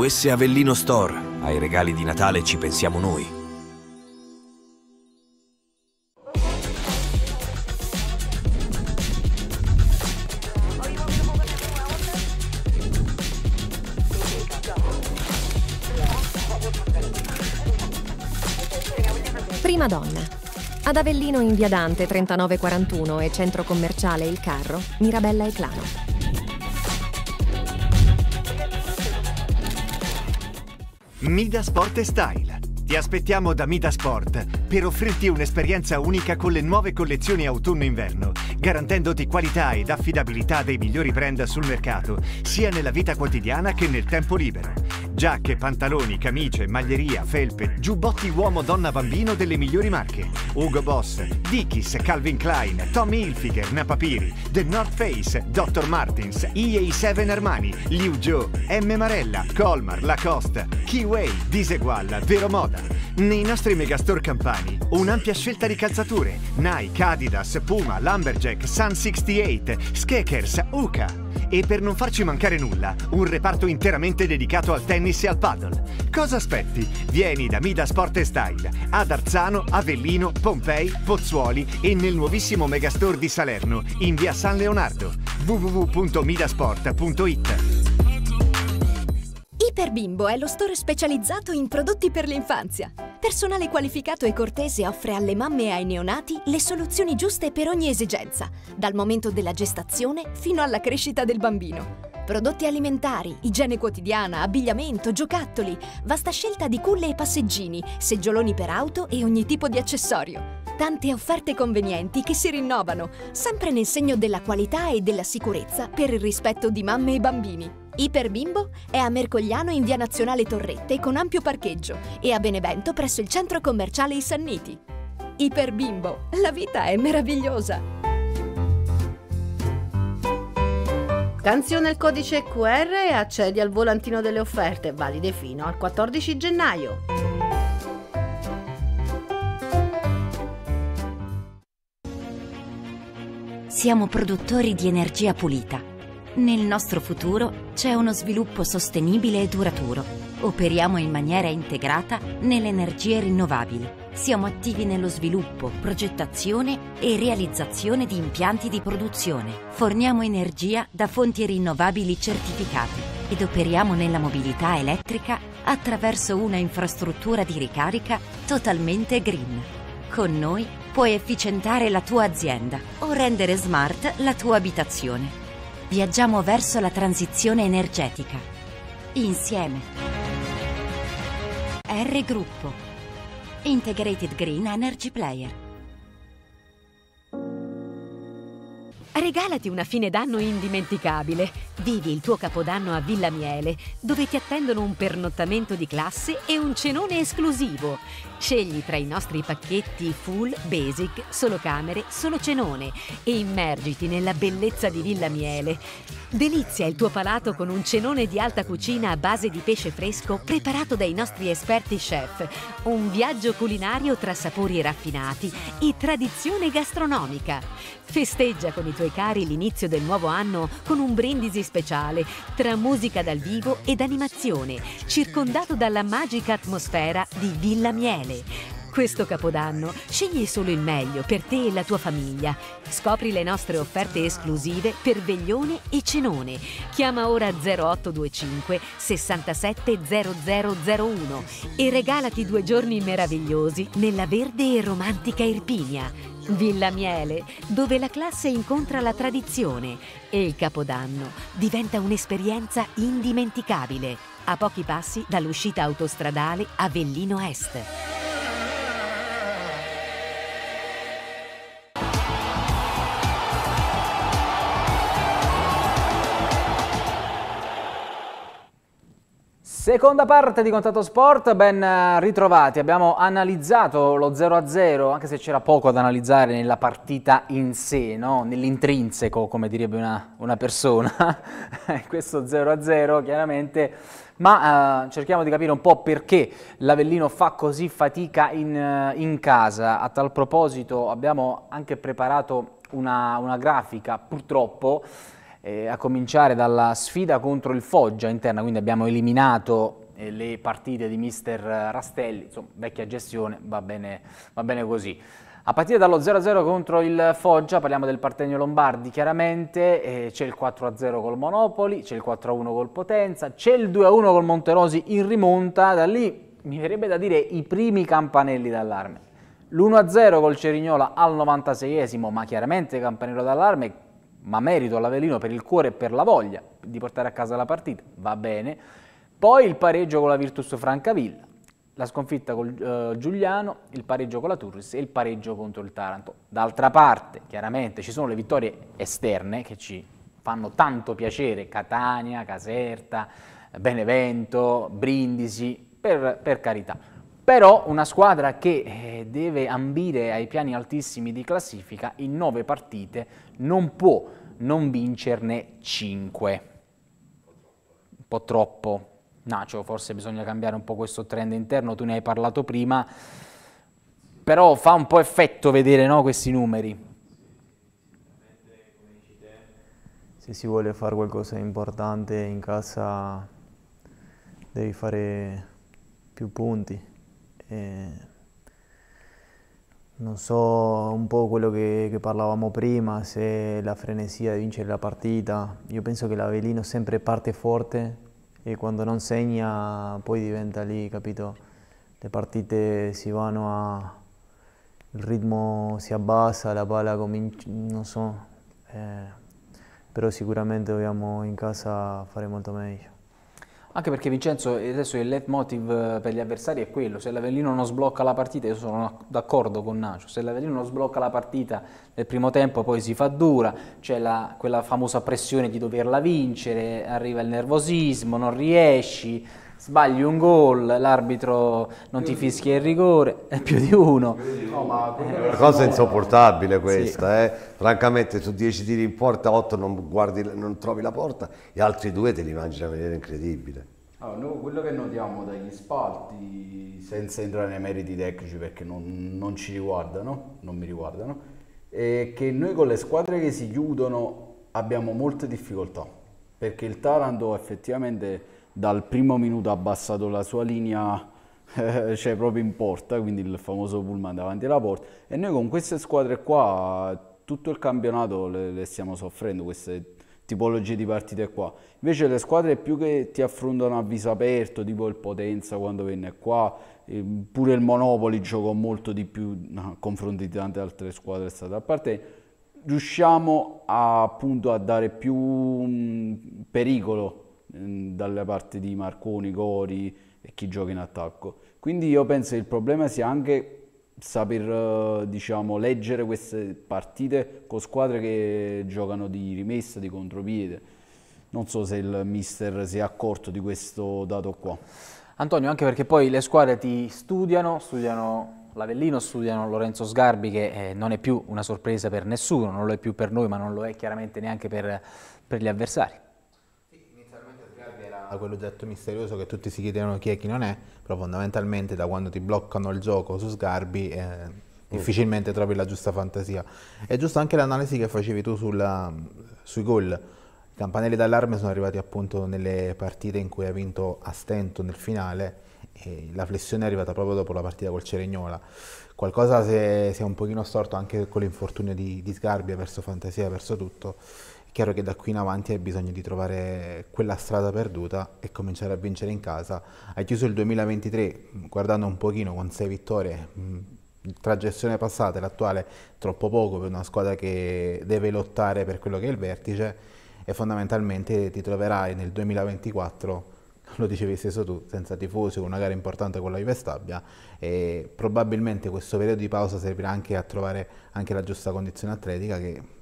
S Avellino Store. Ai regali di Natale ci pensiamo noi. Prima donna. Ad Avellino in via Dante 3941 e centro commerciale Il Carro, Mirabella e Clano. Mida Sport Style. Ti aspettiamo da Mida Sport per offrirti un'esperienza unica con le nuove collezioni autunno-inverno, garantendoti qualità ed affidabilità dei migliori brand sul mercato, sia nella vita quotidiana che nel tempo libero. Giacche, pantaloni, camicie, maglieria, felpe, giubbotti uomo, donna, bambino delle migliori marche. Ugo Boss, Dickies, Calvin Klein, Tommy Hilfiger, Napapiri, The North Face, Dr. Martens, EA7 Armani, Liu Joe, M. Marella, Colmar, Lacoste, Keyway, Disegual, Vero Moda. Nei nostri megastore campani un'ampia scelta di calzature, Nike, Adidas, Puma, Lumberjack, Sun 68, Skechers, Uka. E per non farci mancare nulla, un reparto interamente dedicato al tennis e al paddle. Cosa aspetti? Vieni da Mida Sport Style, ad Arzano, Avellino, Pompei, Pozzuoli e nel nuovissimo megastore di Salerno, in via San Leonardo, www.midasport.it. Iperbimbo è lo store specializzato in prodotti per l'infanzia. Personale qualificato e cortese offre alle mamme e ai neonati le soluzioni giuste per ogni esigenza, dal momento della gestazione fino alla crescita del bambino. Prodotti alimentari, igiene quotidiana, abbigliamento, giocattoli, vasta scelta di culle e passeggini, seggioloni per auto e ogni tipo di accessorio. Tante offerte convenienti che si rinnovano, sempre nel segno della qualità e della sicurezza per il rispetto di mamme e bambini. Iperbimbo è a Mercogliano in via Nazionale Torrette con ampio parcheggio e a Benevento presso il centro commerciale I Sanniti. Iperbimbo, la vita è meravigliosa! Canzione il codice QR e accedi al volantino delle offerte, valide fino al 14 gennaio. Siamo produttori di energia pulita nel nostro futuro c'è uno sviluppo sostenibile e duraturo. Operiamo in maniera integrata nelle energie rinnovabili. Siamo attivi nello sviluppo, progettazione e realizzazione di impianti di produzione. Forniamo energia da fonti rinnovabili certificate ed operiamo nella mobilità elettrica attraverso una infrastruttura di ricarica totalmente green. Con noi puoi efficientare la tua azienda o rendere smart la tua abitazione Viaggiamo verso la transizione energetica. Insieme. R Gruppo. Integrated Green Energy Player. Regalati una fine d'anno indimenticabile. Vivi il tuo capodanno a Villa Miele, dove ti attendono un pernottamento di classe e un cenone esclusivo. Scegli tra i nostri pacchetti full, basic, solo camere, solo cenone e immergiti nella bellezza di Villa Miele. Delizia il tuo palato con un cenone di alta cucina a base di pesce fresco preparato dai nostri esperti chef. Un viaggio culinario tra sapori raffinati e tradizione gastronomica. Festeggia con i tuoi cari l'inizio del nuovo anno con un brindisi speciale tra musica dal vivo ed animazione, circondato dalla magica atmosfera di Villa Miele. Natale. Questo Capodanno scegli solo il meglio per te e la tua famiglia. Scopri le nostre offerte esclusive per veglione e cenone. Chiama ora 0825 670001 e regalati due giorni meravigliosi nella verde e romantica Irpinia. Villa Miele, dove la classe incontra la tradizione e il Capodanno diventa un'esperienza indimenticabile a pochi passi dall'uscita autostradale Avellino Est. Seconda parte di Contatto Sport, ben eh, ritrovati. Abbiamo analizzato lo 0-0, anche se c'era poco ad analizzare nella partita in sé, no? nell'intrinseco, come direbbe una, una persona. Questo 0-0 chiaramente ma eh, cerchiamo di capire un po' perché l'Avellino fa così fatica in, eh, in, casa. A tal proposito abbiamo anche preparato una, una grafica, purtroppo, eh, a cominciare dalla sfida contro il Foggia interna, quindi abbiamo eliminato eh, le partite di mister eh, Rastelli, insomma vecchia gestione, va bene, va bene così. A partire dallo 0-0 contro il Foggia, parliamo del Partenio Lombardi chiaramente, eh, c'è il 4-0 col Monopoli, c'è il 4-1 col Potenza, c'è il 2-1 col Monterosi in rimonta, da lì mi verrebbe da dire i primi campanelli d'allarme. L'1-0 col Cerignola al 96esimo, ma chiaramente campanello d'allarme, ma merito all'Avelino per il cuore e per la voglia di portare a casa la partita, va bene. Poi il pareggio con la Virtus Francavilla, la sconfitta con eh, Giuliano, il pareggio con la Turris e il pareggio contro il Taranto. D'altra parte, chiaramente, ci sono le vittorie esterne che ci fanno tanto piacere, Catania, Caserta, Benevento, Brindisi, per, per carità. Però una squadra che eh, deve ambire ai piani altissimi di classifica, in nove partite non può non vincerne cinque. Un po' troppo Nacio, forse bisogna cambiare un po' questo trend interno, tu ne hai parlato prima, però fa un po' effetto vedere no, questi numeri. Se si vuole fare qualcosa di importante in casa devi fare più punti. E non so un po' quello che, che, parlavamo prima, se la frenesia di vincere la partita. Io penso che l'Avelino sempre parte forte e quando non segna poi diventa lì, capito? Le partite si vanno a... il ritmo si abbassa, la palla comincia, non so, eh, però sicuramente dobbiamo in casa fare molto meglio. Anche perché Vincenzo, adesso il leitmotiv eh, per gli avversari è quello, se l'Avellino non sblocca la partita, io sono d'accordo con Nacio, se l'Avellino non sblocca la partita nel primo tempo poi si fa dura, c'è quella famosa pressione di doverla vincere, arriva il nervosismo, non riesci, sbagli un gol, l'arbitro non ti fischia il rigore, è più di uno. No, eh, è una cosa insopportabile questa, sì. eh? francamente su 10 tiri in porta 8 non, guardi, non trovi la porta e altri due te li mangi in maniera incredibile. Allora, ah, noi quello che notiamo dagli spalti, senza entrare nei meriti tecnici perché non, non ci riguardano, non mi riguardano, è che noi con le squadre che si chiudono abbiamo molte difficoltà perché il Taranto effettivamente dal primo minuto ha abbassato la sua linea cioè proprio in porta, quindi il famoso pullman davanti alla porta. E noi con queste squadre qua tutto il campionato le, le, stiamo soffrendo, queste tipologie di partite qua. Invece le squadre più che ti affrontano a viso aperto, tipo il Potenza quando venne qua, eh, pure il Monopoli giocò molto di più no, confronti di tante altre squadre state a parte riusciamo a, appunto a dare più mh, mm, pericolo Mm, dalle parti di Marconi, Cori e chi gioca in attacco. Quindi io penso che il problema sia anche saper eh, diciamo, leggere queste partite con squadre che giocano di rimessa, di contropiede. Non so se il mister si è accorto di questo dato qua. Antonio, anche perché poi le squadre ti studiano, studiano l'Avellino, studiano Lorenzo Sgarbi che eh, non è più una sorpresa per nessuno, non lo è più per noi ma non lo è chiaramente neanche per, per gli avversari quell'oggetto misterioso che tutti si chiedevano chi è e chi non è, però fondamentalmente da quando ti bloccano il gioco su Sgarbi eh, mm. difficilmente trovi la giusta fantasia. È giusto anche l'analisi che facevi tu sulla, sui gol. I campanelli d'allarme sono arrivati appunto nelle partite in cui ha vinto a stento nel finale e la flessione è arrivata proprio dopo la partita col Ceregnola. Qualcosa si è, si è un pochino storto anche con l'infortunio di, di Sgarbi verso fantasia, verso tutto Chiaro che da qui in avanti hai bisogno di trovare quella strada perduta e cominciare a vincere in casa. Hai chiuso il 2023 mm, guardando un pochino con sei vittorie, mm, tra gestione passata e l'attuale troppo poco per una squadra che deve lottare per quello che è il vertice e fondamentalmente ti troverai nel 2024 lo dicevi stesso tu, senza tifosi, con una gara importante con la Juve Stabia e probabilmente questo periodo di pausa servirà anche a trovare anche la giusta condizione atletica che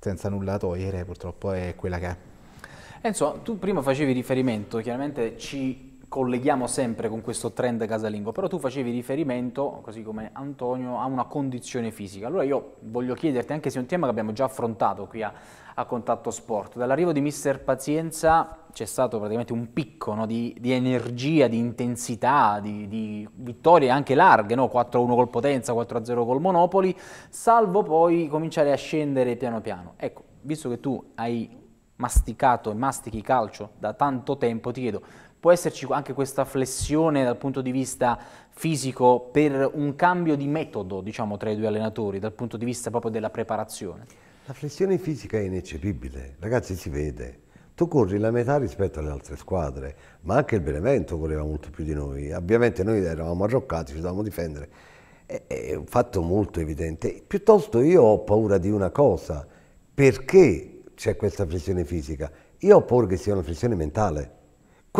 senza nulla togliere, purtroppo è quella che è. Enzo, tu prima facevi riferimento, chiaramente ci colleghiamo sempre con questo trend casalingo, però tu facevi riferimento, così come Antonio, a una condizione fisica. Allora io voglio chiederti, anche se è un tema che abbiamo già affrontato qui a, a Contatto Sport, dall'arrivo di Mister Pazienza c'è stato praticamente un picco no, di, di, energia, di intensità, di, di vittorie anche larghe, no? 4-1 col Potenza, 4-0 col Monopoli, salvo poi cominciare a scendere piano piano. Ecco, visto che tu hai masticato e mastichi calcio da tanto tempo, ti chiedo Può esserci anche questa flessione dal punto di vista fisico per un cambio di metodo diciamo, tra i due allenatori, dal punto di vista proprio della preparazione? La flessione fisica è ineccepibile, ragazzi si vede. Tu corri la metà rispetto alle altre squadre, ma anche il Benevento correva molto più di noi. Ovviamente noi eravamo arroccati, ci dovevamo difendere. è un fatto molto evidente. Piuttosto io ho paura di una cosa, perché c'è questa flessione fisica? Io ho paura che sia una flessione mentale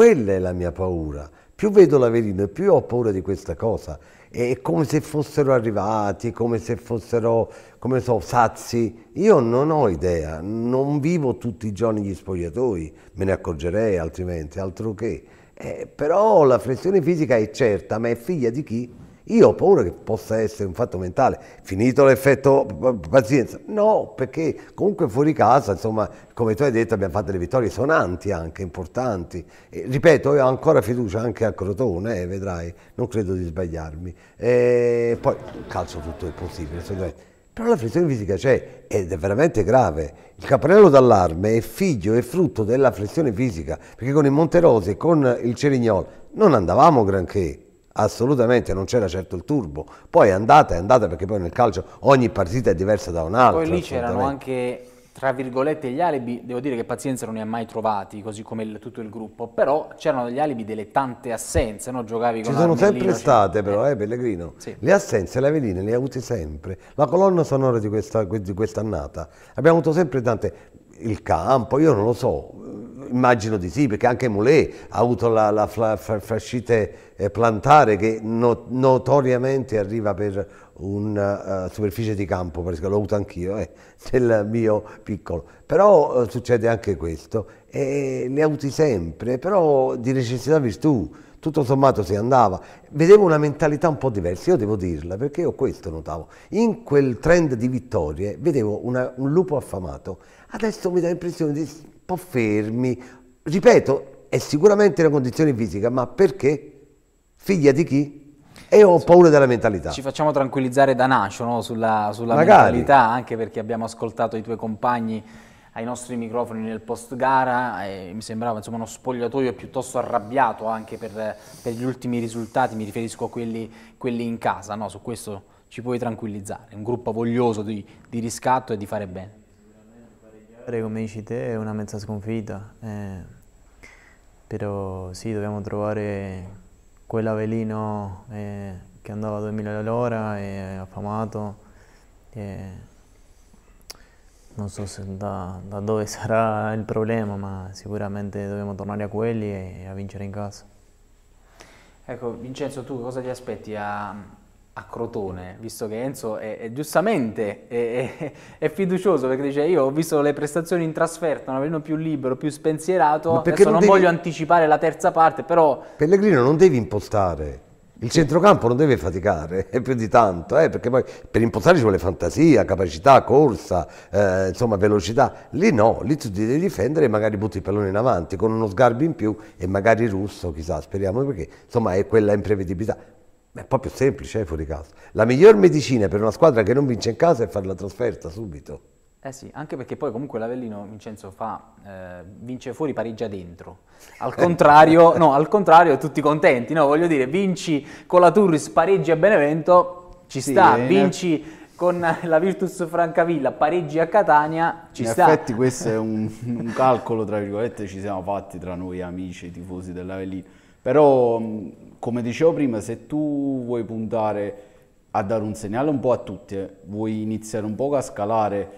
quella è la mia paura. Più vedo l'Avelino e più ho paura di questa cosa. È come se fossero arrivati, come se fossero, come so, sazi. Io non ho idea, non vivo tutti i giorni gli spogliatoi, me ne accorgerei altrimenti, altro che. Eh, però la flessione fisica è certa, ma è figlia di chi? Io ho paura che possa essere un fatto mentale, finito l'effetto pazienza. No, perché comunque fuori casa, insomma, come tu hai detto, abbiamo fatto delle vittorie sonanti anche, importanti. E, ripeto, io ho ancora fiducia anche a Crotone, eh, vedrai, non credo di sbagliarmi. E poi calcio tutto il possibile, assolutamente però la flessione fisica c'è ed è veramente grave. Il cappello d'allarme è figlio e frutto della flessione fisica, perché con il Monterosi e con il Cerignon non andavamo granché, assolutamente non c'era certo il turbo. Poi è andata, è andata perché poi nel calcio ogni partita è diversa da un'altra. Poi lì c'erano anche tra virgolette gli alibi, devo dire che Pazienza non ne ha mai trovati, così come il, tutto il gruppo, però c'erano gli alibi delle tante assenze, no? giocavi con Ci sono sempre Lino, state però, eh. eh, Pellegrino, sì. le assenze, le veline, le ha avute sempre, la colonna sonora di questa, di quest'annata, abbiamo avuto sempre tante, il campo, io non lo so, immagino di sì, perché anche Moulet ha avuto la, la fla, fascite eh, plantare che no, notoriamente arriva per una uh, eh, superficie di campo, perché l'ho avuto anch'io eh, nel mio piccolo. Però uh, succede anche questo e ne avuti sempre, però di necessità virtù, tutto sommato si andava. Vedevo una mentalità un po' diversa, io devo dirla, perché io questo notavo. In quel trend di vittorie vedevo una, un lupo affamato, adesso mi dà l'impressione di po' fermi. Ripeto, è sicuramente una condizione fisica, ma perché? Figlia di chi? E ho paura della mentalità. Ci facciamo tranquillizzare da Nacio no? sulla, sulla mentalità, anche perché abbiamo ascoltato i tuoi compagni ai nostri microfoni nel post gara e mi sembrava insomma, uno spogliatoio piuttosto arrabbiato anche per, per, gli ultimi risultati, mi riferisco a quelli, quelli in casa, no? su questo ci puoi tranquillizzare, un gruppo voglioso di, di riscatto e di fare bene come dici te, è una mezza sconfitta, eh, però sì, dobbiamo trovare quell'Avelino eh, che andava a 2000 all'ora, eh, affamato, non so da, da, dove sarà il problema, ma sicuramente dobbiamo tornare a quelli e, e a vincere in casa. Ecco, Vincenzo, tu cosa ti aspetti a, a Crotone, visto che Enzo è, è giustamente è, è, fiducioso perché dice io ho visto le prestazioni in trasferta, non avendo più libero, più spensierato, perché adesso non, non devi... voglio anticipare la terza parte, però... Pellegrino non devi impostare, il centrocampo non deve faticare più di tanto, eh, perché poi per impostare ci vuole fantasia, capacità, corsa, eh, insomma velocità. Lì no, lì tu ti devi difendere e magari butti il pallone in avanti con uno sgarbo in più e magari russo, chissà, speriamo perché, insomma è quella imprevedibilità. È proprio semplice, eh, fuori casa. La miglior medicina per una squadra che non vince in casa è fare la trasferta subito. Eh sì, anche perché poi comunque l'Avellino Vincenzo fa, eh, vince fuori, pareggia dentro. Al contrario, no, al contrario, tutti contenti, no? Voglio dire, vinci con la Turris, pareggi a Benevento, ci sì, sta, eh. vinci con la Virtus Francavilla, pareggi a Catania, ci in sta. In effetti questo è un, un calcolo, tra virgolette, ci siamo fatti tra noi amici e tifosi dell'Avellino però, mm, come dicevo prima, se tu vuoi puntare a dare un segnale un po' a tutti, eh, vuoi iniziare un po' a scalare,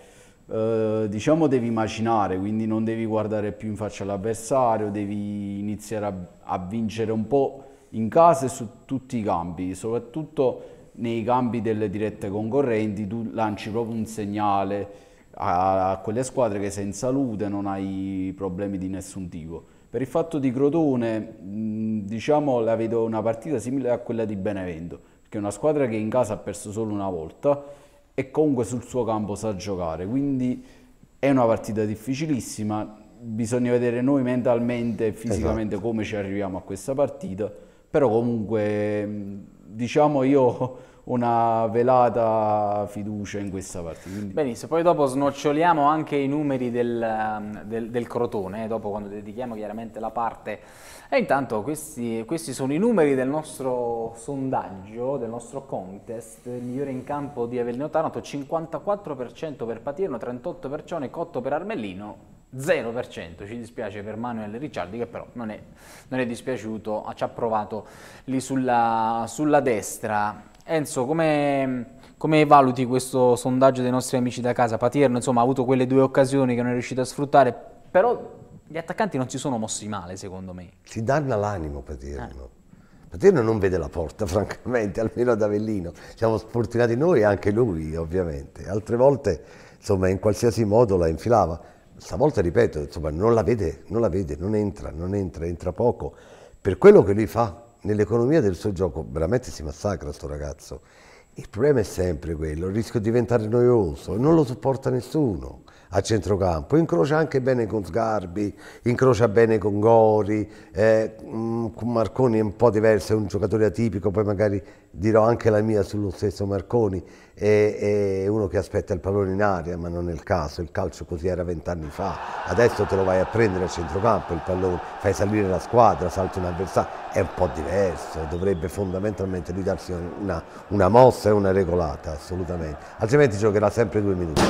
eh, diciamo devi macinare, quindi non devi guardare più in faccia l'avversario, devi iniziare a, a vincere un po' in casa e su tutti i campi, soprattutto nei campi delle dirette concorrenti tu lanci proprio un segnale a, a, quelle squadre che sei in salute, non hai problemi di nessun tipo. Per il fatto di Crotone, diciamo, la vedo una partita simile a quella di Benevento, che è una squadra che in casa ha perso solo una volta e comunque sul suo campo sa giocare, quindi è una partita difficilissima, bisogna vedere noi mentalmente e fisicamente esatto. come ci arriviamo a questa partita, però comunque diciamo io una velata fiducia in questa partita. Quindi... Benissimo, poi dopo snoccioliamo anche i numeri del, um, del, del Crotone, eh, dopo quando dedichiamo chiaramente la parte. E intanto questi, questi, sono i numeri del nostro sondaggio, del nostro contest, il migliore in campo di Avellino Taranto, 54% per Patirno, 38% Cotto per Armellino, 0%, ci dispiace per Manuel Ricciardi che però non è, non è dispiaciuto, ci ha provato lì sulla, sulla destra. Enzo, come, come, valuti questo sondaggio dei nostri amici da casa? Patierno insomma, ha avuto quelle due occasioni che non è riuscito a sfruttare, però gli attaccanti non si sono mossi male secondo me. Si danna l'animo Patierno. Eh. Patierno non vede la porta francamente, almeno ad Avellino. Siamo sfortunati noi e anche lui ovviamente. Altre volte insomma, in qualsiasi modo la infilava. Stavolta ripeto, insomma, non la vede, non la vede, non entra, non entra, entra poco. Per quello che lui fa, nell'economia del suo gioco veramente si massacra sto ragazzo. Il problema è sempre quello, il rischio di diventare noioso, non lo sopporta nessuno a centrocampo, incrocia anche bene con Sgarbi, incrocia bene con Gori, eh, mm, Marconi è un po' diverso, è un giocatore atipico, poi magari dirò anche la mia sullo stesso Marconi, è, è uno che aspetta il pallone in aria, ma non è il caso, il calcio così era vent'anni fa, adesso te lo vai a prendere a centrocampo il pallone, fai salire la squadra, salti un avversario, è un po' diverso, dovrebbe fondamentalmente lui darsi una, una mossa e una regolata, assolutamente, altrimenti giocherà sempre due minuti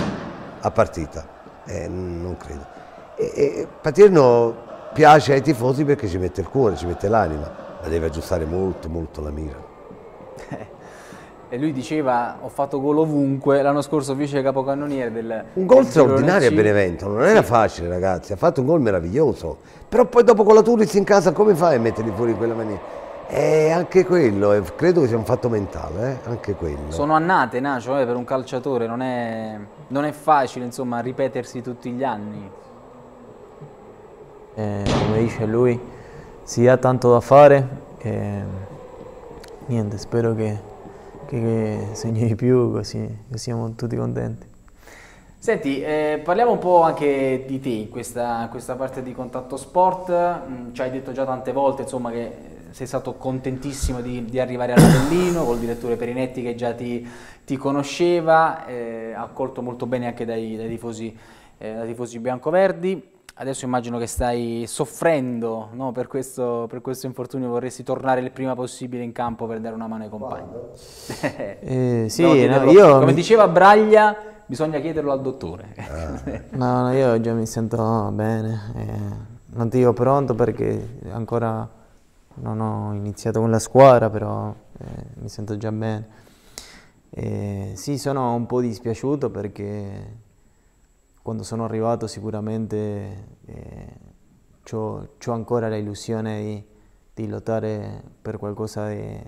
a partita, eh, non credo. E, e Paterno piace ai tifosi perché ci mette il cuore, ci mette l'anima, ma deve aggiustare molto, molto la mira. E lui diceva ho fatto gol ovunque, l'anno scorso vice capocannoniere del... Un gol straordinario a Benevento, non era sì. facile ragazzi, ha fatto un gol meraviglioso, però poi dopo con la Turis in casa come fai a metterli fuori in quella maniera? E anche quello, credo che sia un fatto mentale, eh? anche quello. Sono annate, Nacio, eh, per un calciatore, non è non è facile insomma ripetersi tutti gli anni. Eh, come dice lui, si ha tanto da fare, e niente, spero che, che, che, segni di più così che siamo tutti contenti. Senti, eh, parliamo un po' anche di te in questa, questa parte di contatto sport, mm, ci hai detto già tante volte insomma, che sei stato contentissimo di, di arrivare a Avellino col direttore Perinetti che già ti, ti conosceva, eh, accolto molto bene anche dai, dai tifosi, eh, dai tifosi biancoverdi. Adesso immagino che stai soffrendo no? per, questo, per, questo, infortunio, vorresti tornare il prima possibile in campo per dare una mano ai compagni. eh, sì, no, io... Come diceva Braglia, bisogna chiederlo al dottore. Ah. no, no, io già mi sento bene, eh, non ti ho pronto perché ancora non ho iniziato con la squadra, però eh, mi sento già bene. E, sì, sono un po' dispiaciuto perché quando sono arrivato sicuramente eh, ho, ancora l'illusione di, di, lottare per qualcosa di,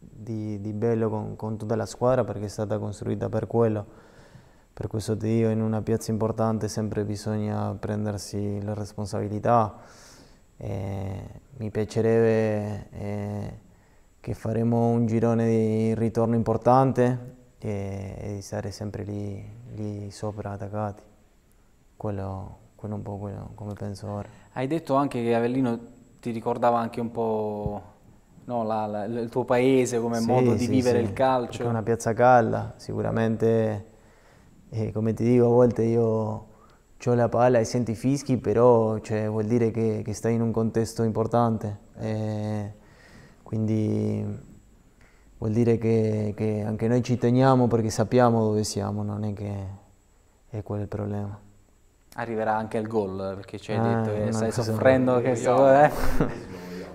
di, di bello con, con, tutta la squadra perché è stata costruita per quello. Per questo ti dico, in una piazza importante sempre bisogna prendersi le responsabilità. Eh, mi piacerebbe eh, che faremo un girone di ritorno importante e, eh, e di stare sempre lì, lì sopra attaccati. Quello, quello un po' quello, come penso ora. Hai detto anche che Avellino ti ricordava anche un po' no, la, la, il tuo paese come sì, modo di sì, vivere sì. il calcio. Perché è una piazza calda, sicuramente, eh, come ti dico, a volte io ho la palla e senti i fischi, però cioè, vuol dire che, che, stai in un contesto importante. Eh, quindi vuol dire che, che, anche noi ci teniamo perché sappiamo dove siamo, non è che è quello il problema. Arriverà anche il gol perché ci hai ah, detto che stai soffrendo. Che sto, eh.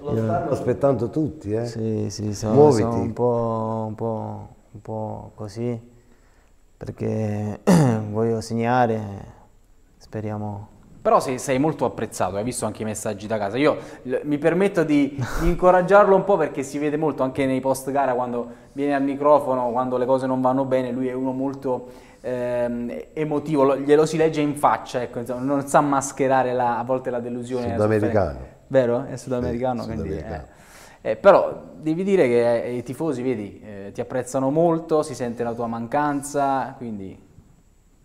Lo stanno aspettando tutti, eh? Sì, sì, sono, Muoviti. sono un, po', un, po', un po' così perché voglio segnare Speriamo però sei, sei, molto apprezzato, hai visto anche i messaggi da casa. Io mi permetto di incoraggiarlo un po' perché si vede molto anche nei post gara quando viene al microfono, quando le cose non vanno bene, lui è uno molto ehm, emotivo, lo, glielo si legge in faccia, ecco, insomma, non sa mascherare la, a volte la delusione. Sudamericano. Vero? È sudamericano, sì, quindi... Sudamericano. Eh. Eh, però devi dire che eh, i tifosi, vedi, eh, ti apprezzano molto, si sente la tua mancanza, quindi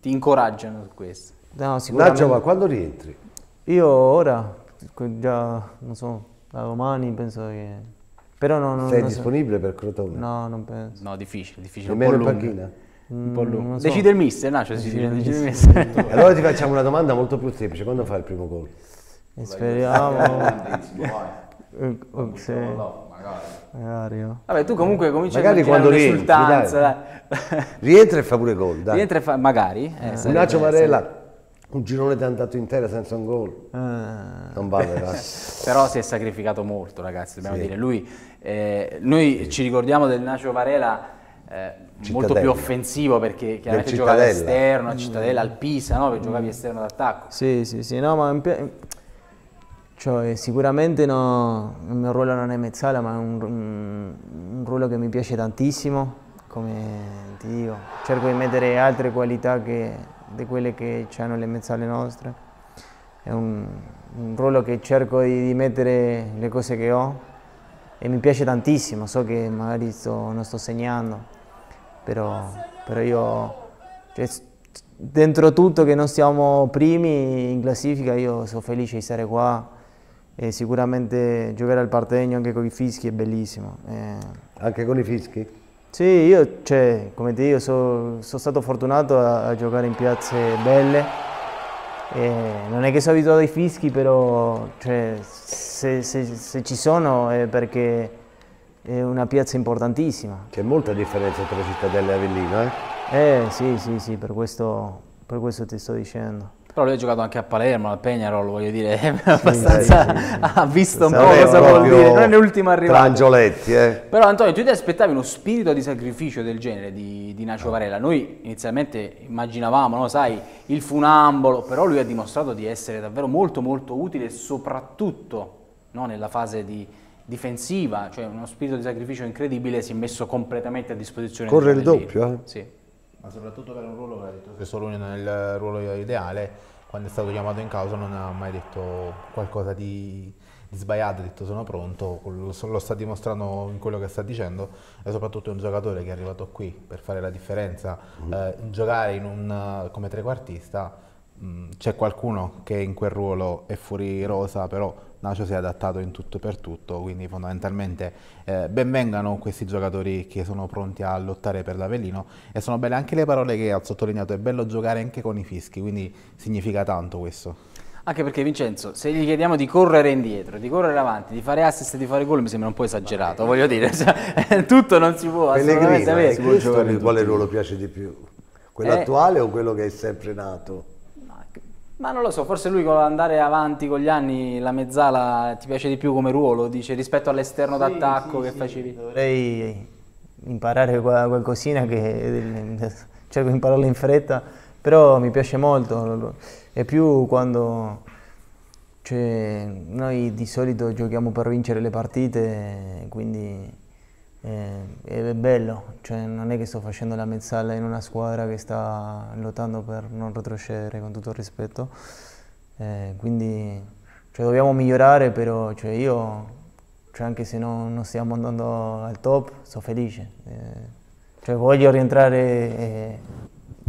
ti incoraggiano su questo. No, sicuramente. Naggia, quando rientri? Io ora, già, non so, da domani penso che... Però no, no, Sei non disponibile so. per Crotone? No, non penso. No, difficile, difficile. Nemmeno in panchina? Mm, un po' lungo. So. Decide il mister, Nacho, no? decide, decide il mister. allora ti facciamo una domanda molto più semplice. Quando fa il primo gol? E speriamo... Oh, sì. magari. Vabbè, tu comunque eh, cominci a fare rientri, Rientra e fa pure gol. Rientra e fa magari. Eh, eh, un Nacio Marella un girone andato intero senza un gol ah. non vale ragazzi. però si è sacrificato molto ragazzi dobbiamo sì. dire lui eh, noi sì. ci ricordiamo del Nacio Varela eh, molto più offensivo perché chiaramente giocava all'esterno, a mm. Cittadella al Pisa no? perché giocavi esterno d'attacco sì sì sì no ma cioè, sicuramente no, il mio ruolo non è mezzala ma è un, un ruolo che mi piace tantissimo come ti dico cerco di mettere altre qualità che di quelle che hanno le mezzale nostre. È un, un ruolo che cerco di, di, mettere le cose che ho e mi piace tantissimo, so che magari sto, non sto segnando, però, però io cioè, dentro tutto che non siamo primi in classifica io sono felice di stare qua e sicuramente giocare al Partegno anche con i fischi è bellissimo. Eh. Anche con i fischi? Sì, io, cioè, come ti io sono so stato fortunato a, a, giocare in piazze belle. E non è che sono abituato ai fischi, però cioè, se, se, se, ci sono è perché è una piazza importantissima. C'è molta differenza tra Cittadella e Avellino, eh? Eh sì, sì, sì, per questo, per questo ti sto dicendo però lui ha giocato anche a Palermo, al Peñarol, voglio dire, abbastanza sì, sì, ha visto un Sarei po' cosa vuol dire, non è l'ultimo arrivato. Trangioletti, eh. Però Antonio, tu ti aspettavi uno spirito di sacrificio del genere di, di Nacio Varela? Noi inizialmente immaginavamo, no, sai, il funambolo, però lui ha dimostrato di essere davvero molto molto utile, soprattutto no, nella fase di, difensiva, cioè uno spirito di sacrificio incredibile si è messo completamente a disposizione. Corre il doppio, eh? Sì ma soprattutto per un ruolo che ha detto se solo nel ruolo ideale, quando è stato chiamato in causa non ha mai detto qualcosa di, di sbagliato, ha detto sono pronto, lo sta dimostrando in quello che sta dicendo e soprattutto è un giocatore che è arrivato qui per fare la differenza, mm. eh, giocare un, eh, come trequartista mm, c'è qualcuno che in quel ruolo è fuori rosa, però Nacio si è adattato in tutto e per tutto, quindi fondamentalmente eh, benvengano questi giocatori che sono pronti a lottare per l'Avellino e sono belle anche le parole che ha sottolineato, è bello giocare anche con i fischi, quindi significa tanto questo. Anche perché Vincenzo, se gli chiediamo di correre indietro, di correre avanti, di fare assist e di fare gol mi sembra un po' esagerato, voglio dire, cioè, eh, tutto non si può Pellegrino, assolutamente sapere. Si può giocare quale ruolo piace di più, quello eh. attuale o quello che è sempre nato? Ma non lo so, forse lui con l'andare avanti con gli anni la mezzala ti piace di più come ruolo, dice, rispetto all'esterno sì, d'attacco sì, che sì, facevi. Dovrei imparare qualcosina che cerco cioè, di impararla in fretta, però mi piace molto. È più quando cioè, noi di solito giochiamo per vincere le partite, quindi e eh, è bello, cioè, non è che sto facendo la mezzala in una squadra che sta lottando per non retrocedere con tutto il rispetto, eh, quindi cioè, dobbiamo migliorare, però cioè, io cioè, anche se non, non, stiamo andando al top sono felice, eh, cioè, voglio rientrare e...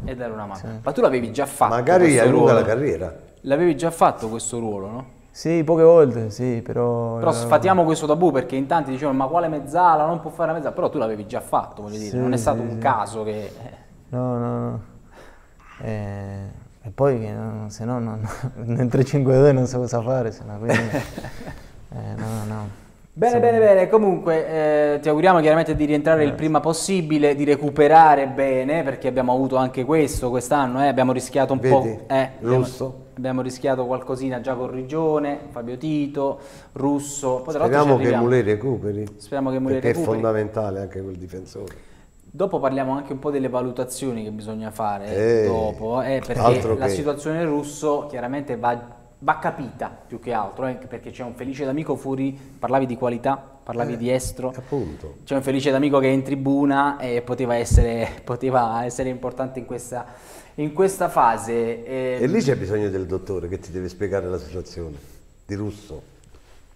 e dare una mano. Sì. Ma tu l'avevi già fatto? Magari allunga la carriera. L'avevi già fatto questo ruolo, no? Sì, poche volte, sì, però... Però eh, sfatiamo questo tabù perché in tanti dicevano ma quale mezzala, non può fare la mezzala, però tu l'avevi già fatto, voglio dire, non è stato sì, un sì. caso che... Eh. No, no, no. Eh, e poi che no, se no, no, nel 3-5-2 non so cosa fare, se no, quindi... eh, no, no. Bene, sì. bene, bene. Comunque, eh, ti auguriamo chiaramente di rientrare il prima possibile, di recuperare bene, perché abbiamo avuto anche questo quest'anno, eh, abbiamo rischiato un Vedi, po'. Eh, abbiamo abbiamo rischiato qualcosina già con Rigione, Fabio Tito, Russo. Poi, Speriamo che Mule recuperi. Speriamo che Mule recuperi. Perché è fondamentale anche quel difensore. Dopo parliamo anche un po' delle valutazioni che bisogna fare eh, eh dopo, eh, perché la che... situazione russo chiaramente va, va, capita più che altro, eh, perché c'è un felice d'amico fuori, parlavi di qualità, parlavi eh, di estro, appunto. c'è un felice d'amico che è in tribuna e poteva essere, poteva essere importante in questa in questa fase... Eh... E lì ehm, c'è bisogno del dottore che ti deve spiegare la situazione, di russo.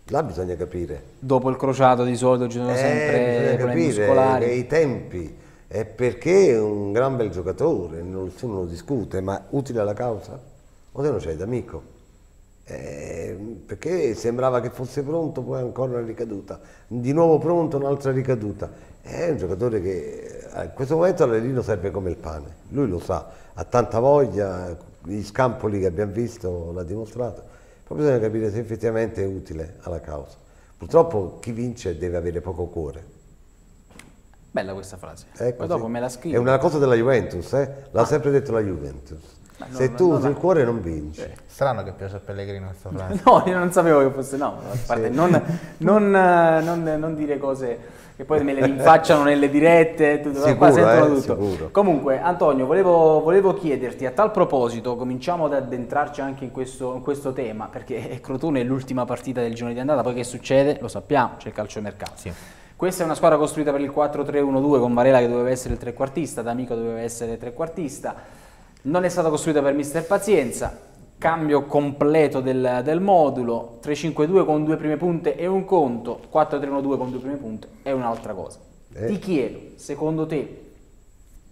Là bisogna capire. Dopo il crociato di solito ci sono eh, sempre problemi muscolari. i tempi. È perché è un gran bel giocatore, nessuno lo discute, ma utile alla causa? O te non c'hai d'amico? Eh, perché sembrava che fosse pronto, poi ancora una ricaduta, di nuovo pronto, un'altra ricaduta. È un giocatore che eh, in questo momento all'Elino serve come il pane, lui lo sa, ha tanta voglia, gli scampoli che abbiamo visto l'ha dimostrato, poi bisogna capire se effettivamente è utile alla causa. Purtroppo chi vince deve avere poco cuore. Bella questa frase. Poi dopo me la scrivo. È una cosa della Juventus, eh? l'ha ah. sempre detto la Juventus. Non, se tu usi il cuore non vinci. Cioè. Strano che piace a Pellegrino questa frase. No, io non sapevo che fosse, no, a parte sì. non, eh, dire cose che poi me le rinfacciano nelle dirette, tutto, sicuro, qua sentono eh, tutto. Sicuro. Comunque Antonio, volevo, volevo, chiederti a tal proposito, cominciamo ad addentrarci anche in questo, in questo tema, perché Crotone ecco, è l'ultima partita del giorno di andata, poi che succede? Lo sappiamo, c'è il calcio calciomercato. Sì. Questa è una squadra costruita per il 4-3-1-2 con Varela che doveva essere il trequartista, D'Amico doveva essere il trequartista, non è stata costruita per mister Pazienza, cambio completo del, del modulo, 3-5-2 con due prime punte è un conto, 4-3-1-2 con due prime punte è un'altra cosa. Eh. Ti chiedo, secondo te,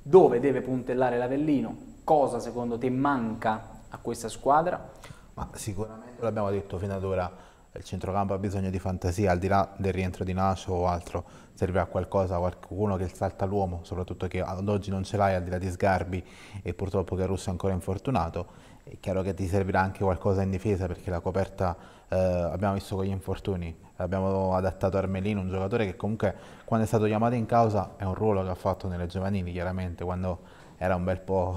dove deve puntellare l'Avellino? Cosa secondo te manca a questa squadra? Ma sicuramente l'abbiamo detto fino ad ora, il centrocampo ha bisogno di fantasia, al di là del rientro di Naso o altro, serve a qualcosa, qualcuno che salta l'uomo, soprattutto che ad oggi non ce l'hai al di là di Sgarbi e purtroppo che Russo è ancora infortunato è chiaro che ti servirà anche qualcosa in difesa perché la coperta eh, abbiamo visto con gli infortuni. Abbiamo adattato Armelino, un giocatore che comunque quando è stato chiamato in causa è un ruolo che ha fatto nelle giovanili, chiaramente, quando era un bel po'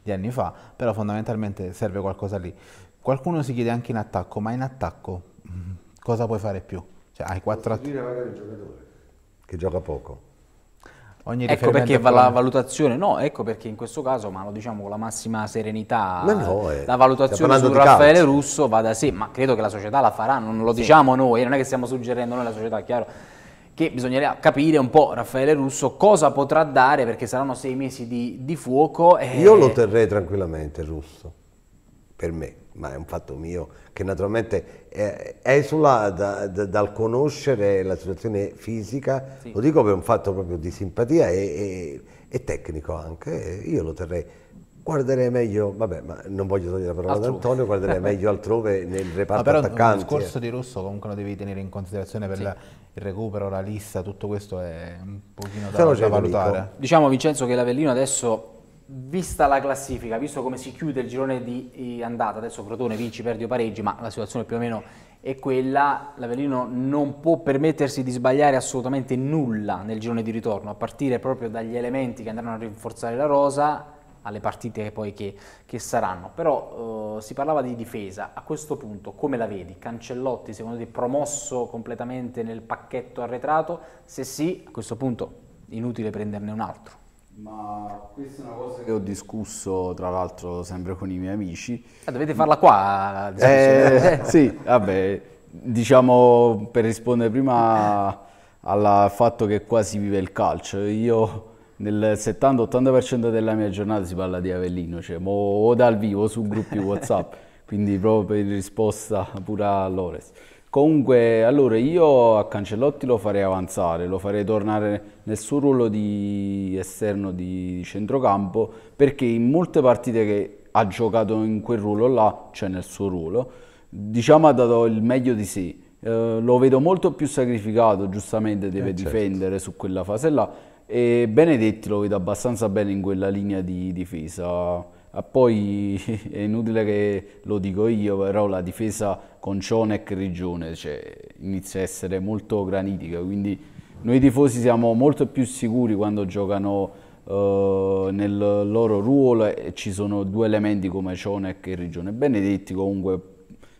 di anni fa, però fondamentalmente serve qualcosa lì. Qualcuno si chiede anche in attacco, ma in attacco mm, cosa puoi fare più? Cioè hai quattro attacchi. magari il giocatore che gioca poco ogni ecco perché con... la valutazione, no, ecco perché in questo caso, ma lo diciamo con la massima serenità, ma no, eh, la valutazione su Raffaele Russo va da sé, ma credo che la società la farà, non lo sì. diciamo noi, non è che stiamo suggerendo noi la società, chiaro che bisognerà capire un po' Raffaele Russo cosa potrà dare perché saranno sei mesi di, di fuoco. E... Io lo terrei tranquillamente Russo, per me ma è un fatto mio, che naturalmente eh, esula da, da, dal conoscere la situazione fisica, sì. lo dico per un fatto proprio di simpatia e, e, e tecnico anche, io lo terrei guarderei meglio, vabbè, ma non voglio togliere la parola altrove. ad Antonio, guarderei meglio altrove nel reparto ma però attaccanti. il discorso eh. di Rosso comunque lo devi tenere in considerazione per sì. la, il recupero, la lista, tutto questo è un pochino da, da valutare. Dico. Diciamo Vincenzo che l'Avellino adesso vista la classifica, visto come si chiude il girone di andata, adesso Crotone vinci, perdi o pareggi, ma la situazione più o meno è quella, l'Avellino non può permettersi di sbagliare assolutamente nulla nel girone di ritorno, a partire proprio dagli elementi che andranno a rinforzare la rosa, alle partite poi che, che saranno. Però eh, si parlava di difesa, a questo punto come la vedi? Cancellotti secondo te promosso completamente nel pacchetto arretrato? Se sì, a questo punto inutile prenderne un altro ma questa è una cosa che ho discusso tra l'altro sempre con i miei amici. Ah, dovete farla qua? Eh, eh sì, vabbè, diciamo per rispondere prima al fatto che quasi vive il calcio, io nel 70-80% della mia giornata si parla di Avellino, cioè o dal vivo o su gruppi WhatsApp, quindi proprio in risposta pure a Lores. Comunque, allora io a Cancellotti lo farei avanzare, lo farei tornare nel suo ruolo di esterno di centrocampo perché in molte partite che ha giocato in quel ruolo là, cioè nel suo ruolo, diciamo ha dato il meglio di sé. Eh, lo vedo molto più sacrificato, giustamente deve eh, certo. difendere su quella fase là e Benedetti lo vedo abbastanza bene in quella linea di difesa Ah, poi è inutile che lo dico io, però la difesa con Cionek Regione cioè, inizia a essere molto granitica, quindi noi tifosi siamo molto più sicuri quando giocano eh, nel loro ruolo e ci sono due elementi come Cionek e Regione. Benedetti comunque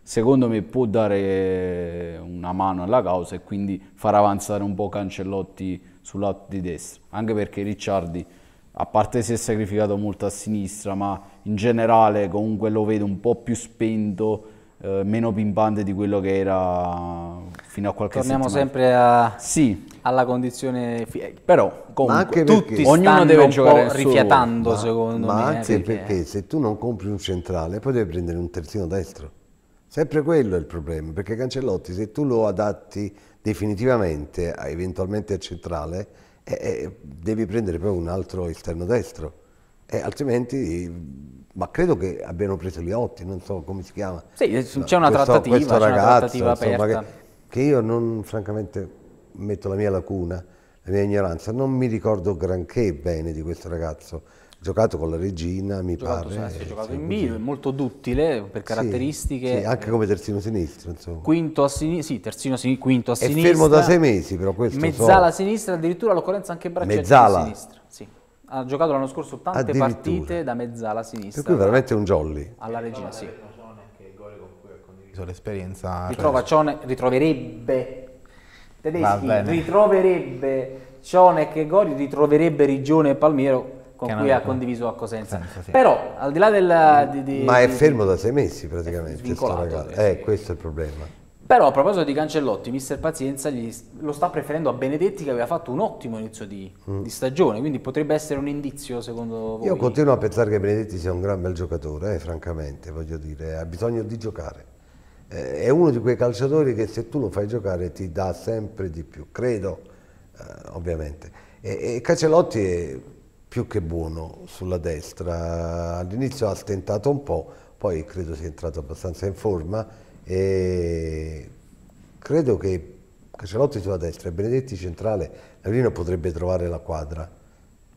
secondo me può dare una mano alla causa e quindi far avanzare un po' Cancellotti sul lato di destra, anche perché Ricciardi a parte si è sacrificato molto a sinistra, ma in generale comunque lo vedo un po' più spento, eh, meno pimpante di quello che era fino a qualche settimana. Torniamo sempre a... sì. alla condizione... Eh, Però comunque tutti ognuno deve giocare un po' rifiatando ma, secondo ma me. Ma anche perché... perché se tu non compri un centrale poi devi prendere un terzino destro. Sempre quello è il problema, perché Cancellotti se tu lo adatti definitivamente, eventualmente al centrale, eh, devi prendere poi un altro esterno destro, eh, altrimenti... Ma credo che abbiano preso gli otti, non so come si chiama. Sì, eh, c'è una, questo, trattativa, questo ragazzo, una trattativa insomma, aperta. Che, che io non, francamente, metto la mia lacuna, la mia ignoranza, non mi ricordo granché bene di questo ragazzo giocato con la regina, mi giocato, pare. Sì, eh, giocato in bio, è molto duttile eh, per caratteristiche. Sì, sì, anche come terzino sinistro. Insomma. Quinto a sinistra, sì, terzino sinistro, quinto a sinistra. È fermo da sei mesi però questo. Mezzala so. a sinistra, addirittura all'occorrenza anche braccetto mezzala. a sinistra. Sì. Ha giocato l'anno scorso tante partite da mezzala a sinistra. Per cui veramente un jolly. Alla regina, sì. L'esperienza ritrova Cione, ritroverebbe Tedeschi ritroverebbe Cionec e Gori, ritroverebbe Rigione e Palmiero con cui ha condiviso a Cosenza. Sì. Però al di là del... Di, di, Ma è fermo da sei mesi praticamente. Eh, questo è il problema. Però a proposito di Cancellotti, mister Pazienza gli, lo sta preferendo a Benedetti che aveva fatto un ottimo inizio di, mm. di, stagione, quindi potrebbe essere un indizio secondo voi? Io continuo a pensare che Benedetti sia un gran bel giocatore, eh, francamente, voglio dire, ha bisogno di giocare. Eh, è uno di quei calciatori che se tu lo fai giocare ti dà sempre di più, credo, eh, ovviamente. E, e Cancellotti più che buono sulla destra. All'inizio ha stentato un po', poi credo sia entrato abbastanza in forma e credo che Cacelotti sulla destra e Benedetti centrale, Laurino potrebbe trovare la quadra.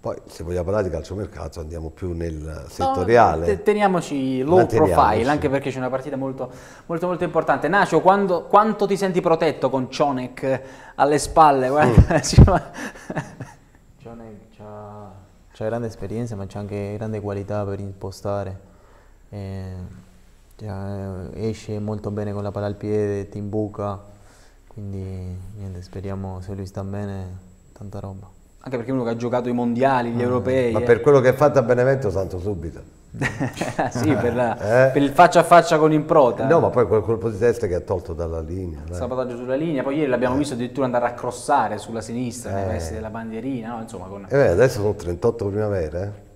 Poi se vogliamo parlare di calciomercato andiamo più nel settoriale. No, teniamoci low profile, anche perché c'è una partita molto, molto, molto importante. Nacio, quando, quanto ti senti protetto con Cionek alle spalle? Guarda, sì. c'è cioè, grande esperienza ma c'è anche grande qualità per impostare, eh, cioè, eh, esce molto bene con la palla al piede, ti imbuca, quindi niente, speriamo se lui sta bene, tanta roba. Anche perché uno che ha giocato i mondiali, gli ah, europei. Ma eh. per quello che ha fatto a Benevento, santo subito. sì, per, la, eh. per, il faccia a faccia con Improta. No, ma poi quel colpo di testa che ha tolto dalla linea. Il sabotaggio sulla linea, poi ieri l'abbiamo eh. visto addirittura andare a crossare sulla sinistra, eh. nei vesti della bandierina, no? insomma. Con... Eh beh, adesso sono 38 primavera, eh.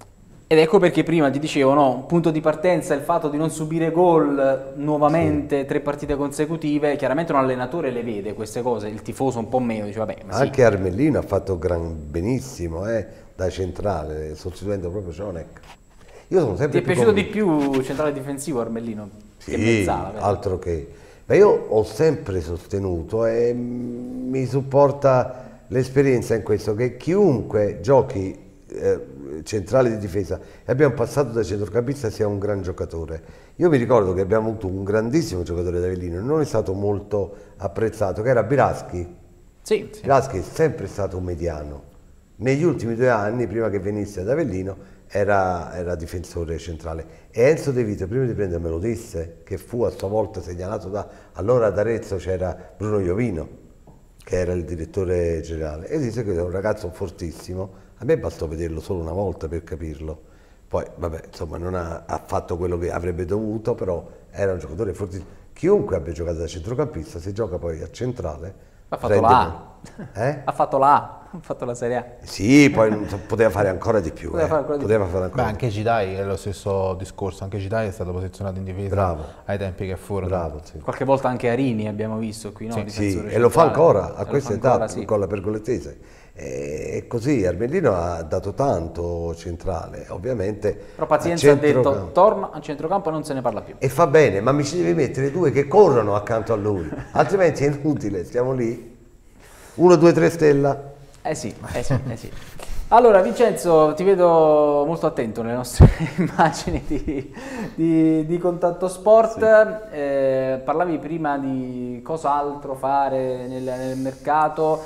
Ed ecco perché prima ti dicevo, no, punto di partenza il fatto di non subire gol nuovamente, sì. tre partite consecutive, chiaramente un allenatore le vede queste cose, il tifoso un po' meno, dice vabbè. Anche sì. Armellino ha fatto gran, benissimo eh, da centrale, sostituendo proprio Cionec. Io sono sempre Ti è piaciuto convinto. di più centrale difensivo Armellino? Sì, che mezzala, altro che... Ma io ho sempre sostenuto e mi supporta l'esperienza in questo che chiunque giochi eh, centrale di difesa e abbiamo passato da centrocampista sia un gran giocatore. Io mi ricordo che abbiamo avuto un grandissimo giocatore da Avellino, non è stato molto apprezzato, che era Biraschi. Sì, sì. Biraschi è sempre stato un mediano, negli ultimi due anni, prima che venisse ad Avellino, era, era, difensore centrale. E Enzo De Vito, prima di prendermelo, disse che fu a sua volta segnalato da allora ad Arezzo c'era Bruno Iovino, che era il direttore generale, e disse che era un ragazzo fortissimo. A me bastò vederlo solo una volta per capirlo. Poi, vabbè, insomma, non ha, ha fatto quello che avrebbe dovuto, però era un giocatore fortissimo. Chiunque abbia giocato da centrocampista, se gioca poi a centrale. Ha fatto la Eh? Ha fatto la ha fatto la Serie A. Sì, poi poteva fare ancora di più. Poteva eh. fare ancora di poteva più. Fare ancora Beh, anche Gidai è lo stesso discorso, anche Gidai è stato posizionato in difesa Bravo. ai tempi che furono. Bravo, sì. Qualche volta anche Arini abbiamo visto qui, no? Sì, sì. e lo fa ancora, a questa età, sì. con la pergolettese. E così Armellino ha dato tanto centrale, ovviamente. Però Pazienza ha detto torna a centrocampo e non se ne parla più. E fa bene, ma mi ci devi mettere due che corrono accanto a lui, altrimenti è inutile, stiamo lì. 1, 2, 3 stella. Eh sì, eh sì, eh sì. Allora Vincenzo, ti vedo molto attento nelle nostre immagini di, di, di Contatto Sport. Sì. Eh, parlavi prima di cos'altro fare nel, nel mercato.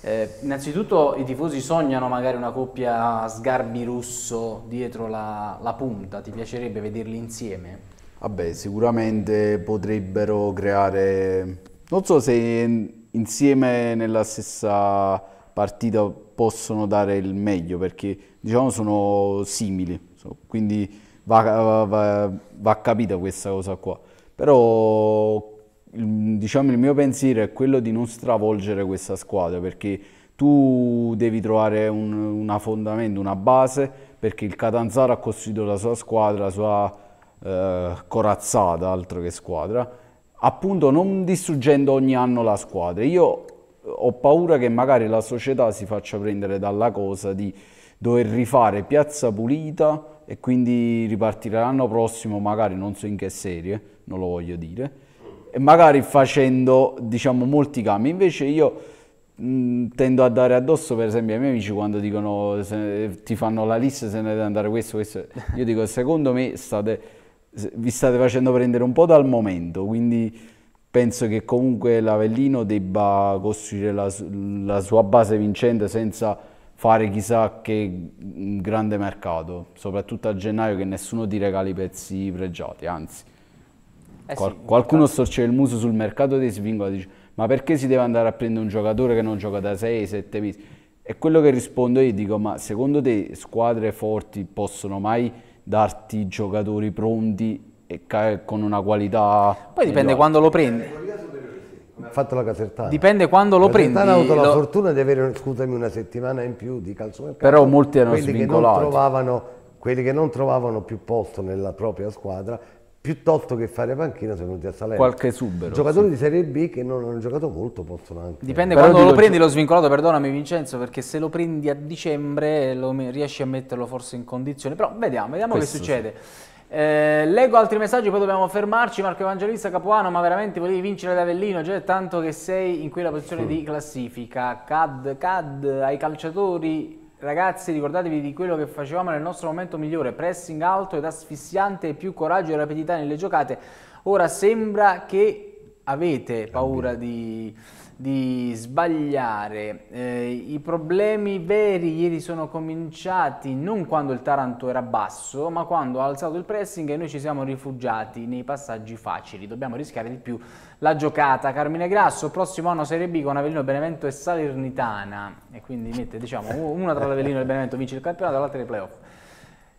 Eh, innanzitutto i tifosi sognano magari una coppia Sgarbi Russo dietro la, la punta, ti piacerebbe vederli insieme? Vabbè, sicuramente potrebbero creare, non so se insieme nella stessa partita possono dare il meglio perché diciamo sono simili, quindi va, va, va capita questa cosa qua. Però diciamo, il mio pensiero è quello di non stravolgere questa squadra perché tu devi trovare un, una fondamento, una base perché il Catanzaro ha costruito la sua squadra, la sua eh, corazzata, altro che squadra, appunto non distruggendo ogni anno la squadra. Io ho paura che magari la società si faccia prendere dalla cosa di dover rifare Piazza Pulita e quindi ripartire l'anno prossimo, magari non so in che serie, non lo voglio dire, e magari facendo diciamo molti cambi. Invece io mh, tendo a dare addosso per esempio ai miei amici quando dicono se, ti fanno la lista se ne deve andare questo, questo. Io dico secondo me state, vi state facendo prendere un po' dal momento, quindi penso che comunque l'Avellino debba costruire la, la sua base vincente senza fare chissà che mm, grande mercato, soprattutto a gennaio che nessuno ti regala i pezzi pregiati, anzi. Eh qual sì, qualcuno storce il muso sul mercato dei e dice ma perché si deve andare a prendere un giocatore che non gioca da 6-7 mesi? E quello che rispondo io dico, ma secondo te squadre forti possono mai darti giocatori pronti con una qualità... Poi dipende quando lo prendi. Ha fatto la casertana. Dipende quando lo prendi. La prendi. ha avuto lo... la fortuna di avere, scusami, una settimana in più di calcio Però molti erano quelli svincolati. Che non trovavano, quelli che non trovavano più posto nella propria squadra piuttosto che fare panchina sono venuti a Salerno. Qualche esubero. Giocatori sì. di Serie B che non hanno giocato molto possono anche... Dipende, Però quando lo prendi lo svincolato, perdonami Vincenzo, perché se lo prendi a dicembre lo riesci a metterlo forse in condizione. Però vediamo, vediamo Questo che succede. Sì. Eh, leggo altri messaggi, poi dobbiamo fermarci. Marco Evangelista Capuano, ma veramente volevi vincere ad Avellino? Già è tanto che sei in quella posizione di classifica. Cad, cad ai calciatori. Ragazzi, ricordatevi di quello che facevamo nel nostro momento migliore: pressing alto ed asfissiante, più coraggio e rapidità nelle giocate. Ora sembra che avete paura di di sbagliare. Eh, I problemi veri ieri sono cominciati non quando il Taranto era basso, ma quando ha alzato il pressing e noi ci siamo rifugiati nei passaggi facili. Dobbiamo rischiare di più la giocata. Carmine Grasso, prossimo anno Serie B con Avellino, Benevento e Salernitana. E quindi mette diciamo, una tra l'Avellino e il Benevento vince il campionato, l'altra i playoff.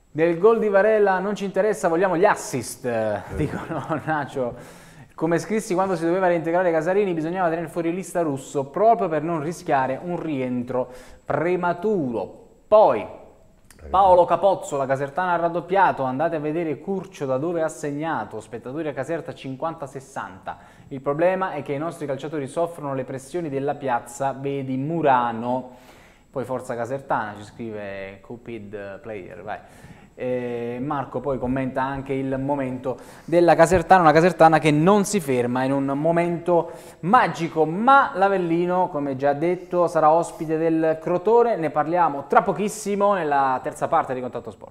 Del gol di Varela non ci interessa, vogliamo gli assist, eh. dicono Nacio. Come scrissi quando si doveva reintegrare Casarini bisognava tenere fuori lista Russo proprio per non rischiare un rientro prematuro. Poi Paolo Capozzo, la Casertana ha raddoppiato, andate a vedere Curcio da dove ha segnato, spettatori a Caserta 50-60. Il problema è che i nostri calciatori soffrono le pressioni della piazza, vedi Murano. Poi Forza Casertana, ci scrive Cupid Player, vai. Eh, Marco poi commenta anche il momento della Casertana, una Casertana che non si ferma in un momento magico, ma l'Avellino, come già detto, sarà ospite del Crotone, ne parliamo tra pochissimo nella terza parte di Contatto Sport.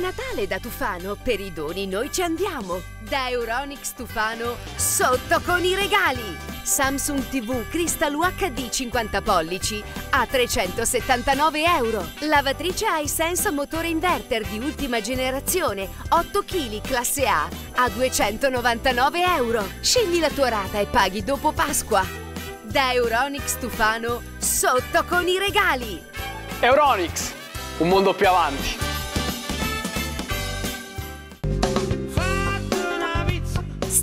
Natale da Tufano, per i doni noi ci andiamo. Da Euronics Tufano, sotto con i regali. Samsung TV Crystal UHD 50 pollici a 379 euro. Lavatrice iSense motore inverter di ultima generazione, 8 kg classe A a 299 euro. Scegli la tua rata e paghi dopo Pasqua. Da Euronics Tufano, sotto con i regali. Euronics, un mondo più avanti.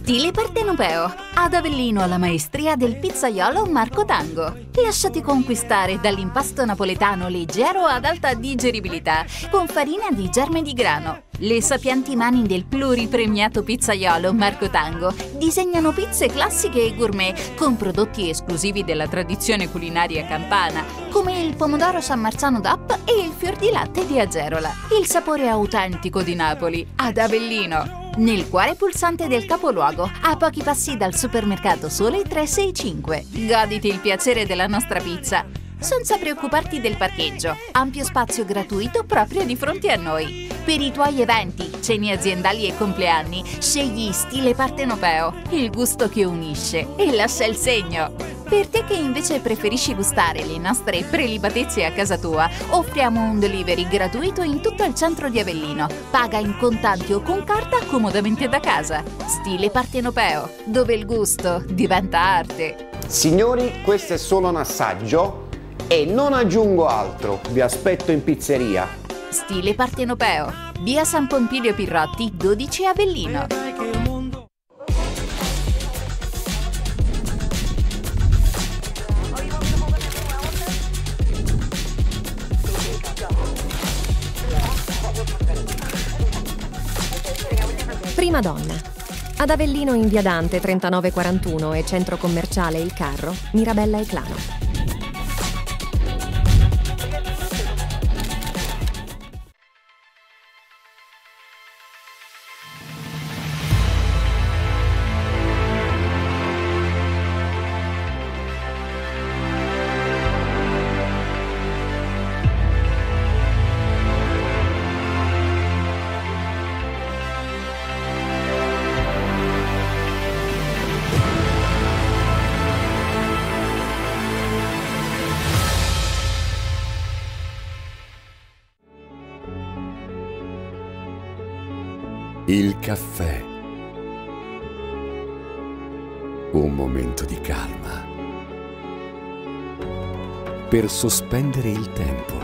Stile partenopeo. Ad Avellino alla maestria del pizzaiolo Marco Tango. Lasciati conquistare dall'impasto napoletano leggero ad alta digeribilità, con farina di germe di grano, le sapienti mani del pluripremiato pizzaiolo Marco Tango disegnano pizze classiche e gourmet con prodotti esclusivi della tradizione culinaria campana, come il pomodoro San Marzano d'App e il fior di latte di Agerola, il sapore autentico di Napoli, ad Avellino, nel cuore pulsante del capoluogo, a pochi passi dal supermercato Sole 365. Goditi il piacere della nostra pizza! senza preoccuparti del parcheggio. Ampio spazio gratuito proprio di fronte a noi. Per i tuoi eventi, ceni aziendali e compleanni, scegli Stile Partenopeo, il gusto che unisce e lascia il segno. Per te che invece preferisci gustare le nostre prelibatezze a casa tua, offriamo un delivery gratuito in tutto il centro di Avellino. Paga in contanti o con carta comodamente da casa. Stile Partenopeo, dove il gusto diventa arte. Signori, questo è solo un assaggio e non aggiungo altro, vi aspetto in pizzeria. Stile partenopeo, via San Pompilio Pirrotti 12 Avellino. Prima donna. Ad Avellino in via Dante 3941 e centro commerciale Il Carro, Mirabella e Clano. Il caffè. Un momento di calma. Per sospendere il tempo.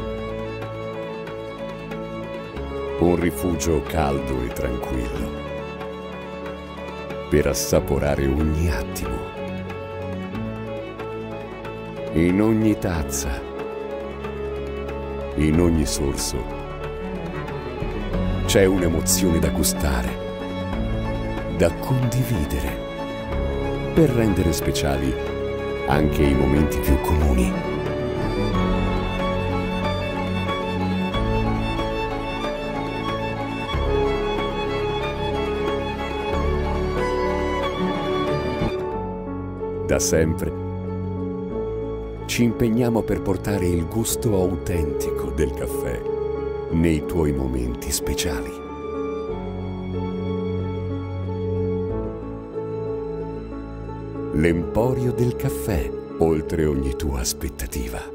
Un rifugio caldo e tranquillo. Per assaporare ogni attimo. In ogni tazza. In ogni sorso c'è un'emozione da gustare, da condividere, per rendere speciali anche i momenti più comuni. Da sempre ci impegniamo per portare il gusto autentico del caffè nei tuoi momenti speciali. L'Emporio del caffè, oltre ogni tua aspettativa.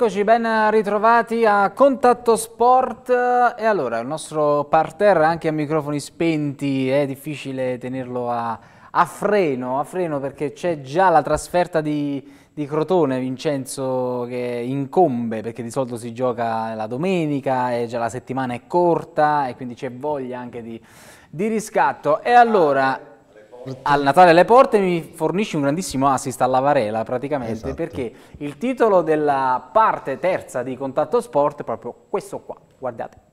Eccoci ben ritrovati a Contatto Sport e allora il nostro parterre anche a microfoni spenti è difficile tenerlo a, a freno, a freno perché c'è già la trasferta di, di Crotone, Vincenzo, che incombe perché di solito si gioca la domenica e già la settimana è corta e quindi c'è voglia anche di, di riscatto. E allora al Natale alle porte mi fornisci un grandissimo assist alla Varela praticamente esatto. perché il titolo della parte terza di Contatto Sport è proprio questo qua, guardate.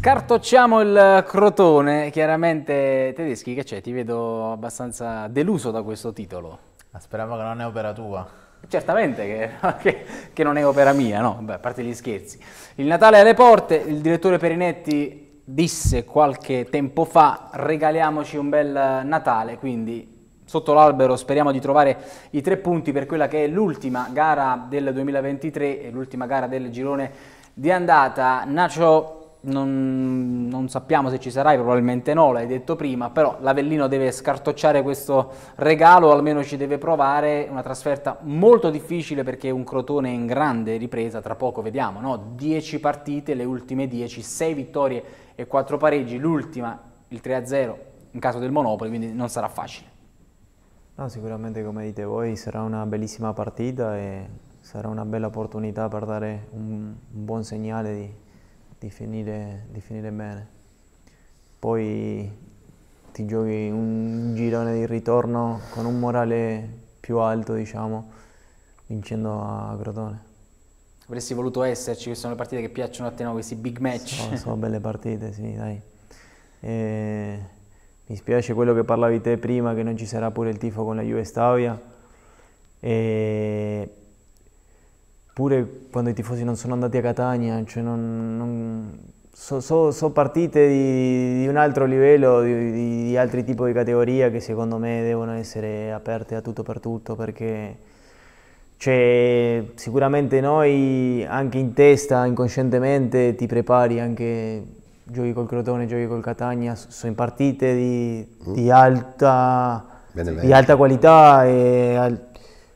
Cartocciamo il Crotone, chiaramente tedeschi che c'è, ti vedo abbastanza deluso da questo titolo. Ma speriamo che non è opera tua. Certamente che, che, che, non è opera mia, no? Beh, a parte gli scherzi. Il Natale alle porte, il direttore Perinetti disse qualche tempo fa regaliamoci un bel Natale, quindi sotto l'albero speriamo di trovare i tre punti per quella che è l'ultima gara del 2023 e l'ultima gara del girone di andata. Nacio non, non, sappiamo se ci sarai, probabilmente no, l'hai detto prima, però l'Avellino deve scartocciare questo regalo, o almeno ci deve provare, una trasferta molto difficile perché un Crotone in grande ripresa, tra poco vediamo, no? 10 partite, le ultime 10, 6 vittorie e 4 pareggi, l'ultima, il 3-0 in caso del Monopoli, quindi non sarà facile. No, sicuramente come dite voi sarà una bellissima partita e sarà una bella opportunità per dare un, un buon segnale di di finire, di finire bene. Poi ti giochi un girone di ritorno con un morale più alto, diciamo, vincendo a Crotone. Avresti voluto esserci, queste sono le partite che piacciono a te, no? questi big match. Sono, sono belle partite, sì, dai. E... Mi spiace quello che parlavi te prima, che non ci sarà pure il tifo con la Juve Stavia. E pure quando i tifosi non sono andati a Catania, cioè non, non, so, so, so, partite di, di, un altro livello, di, di, di altri tipi di categoria che secondo me devono essere aperte a tutto per tutto perché cioè, sicuramente noi anche in testa, inconscientemente ti prepari anche giochi col Crotone, giochi col Catania, sono partite di, mm. alta, alta, qualità e al,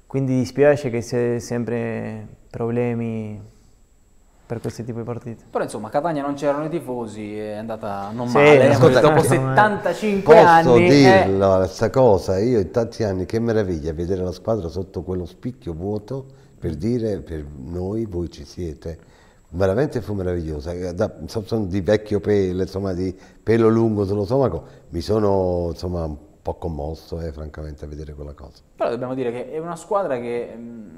quindi dispiace che sia sempre problemi per questi tipi di partite. Però insomma, a Catania non c'erano i tifosi, è andata non sì, male, eh, ascolta, esatto. dopo 75 posso anni... Posso eh. dirlo, questa cosa, io in tanti anni, che meraviglia vedere la squadra sotto quello spicchio vuoto per dire per noi, voi ci siete. Veramente fu meravigliosa, da, sono di vecchio pelo, insomma di pelo lungo sullo stomaco, mi sono insomma un po' commosso eh, francamente a vedere quella cosa. Però dobbiamo dire che è una squadra che mh, mm,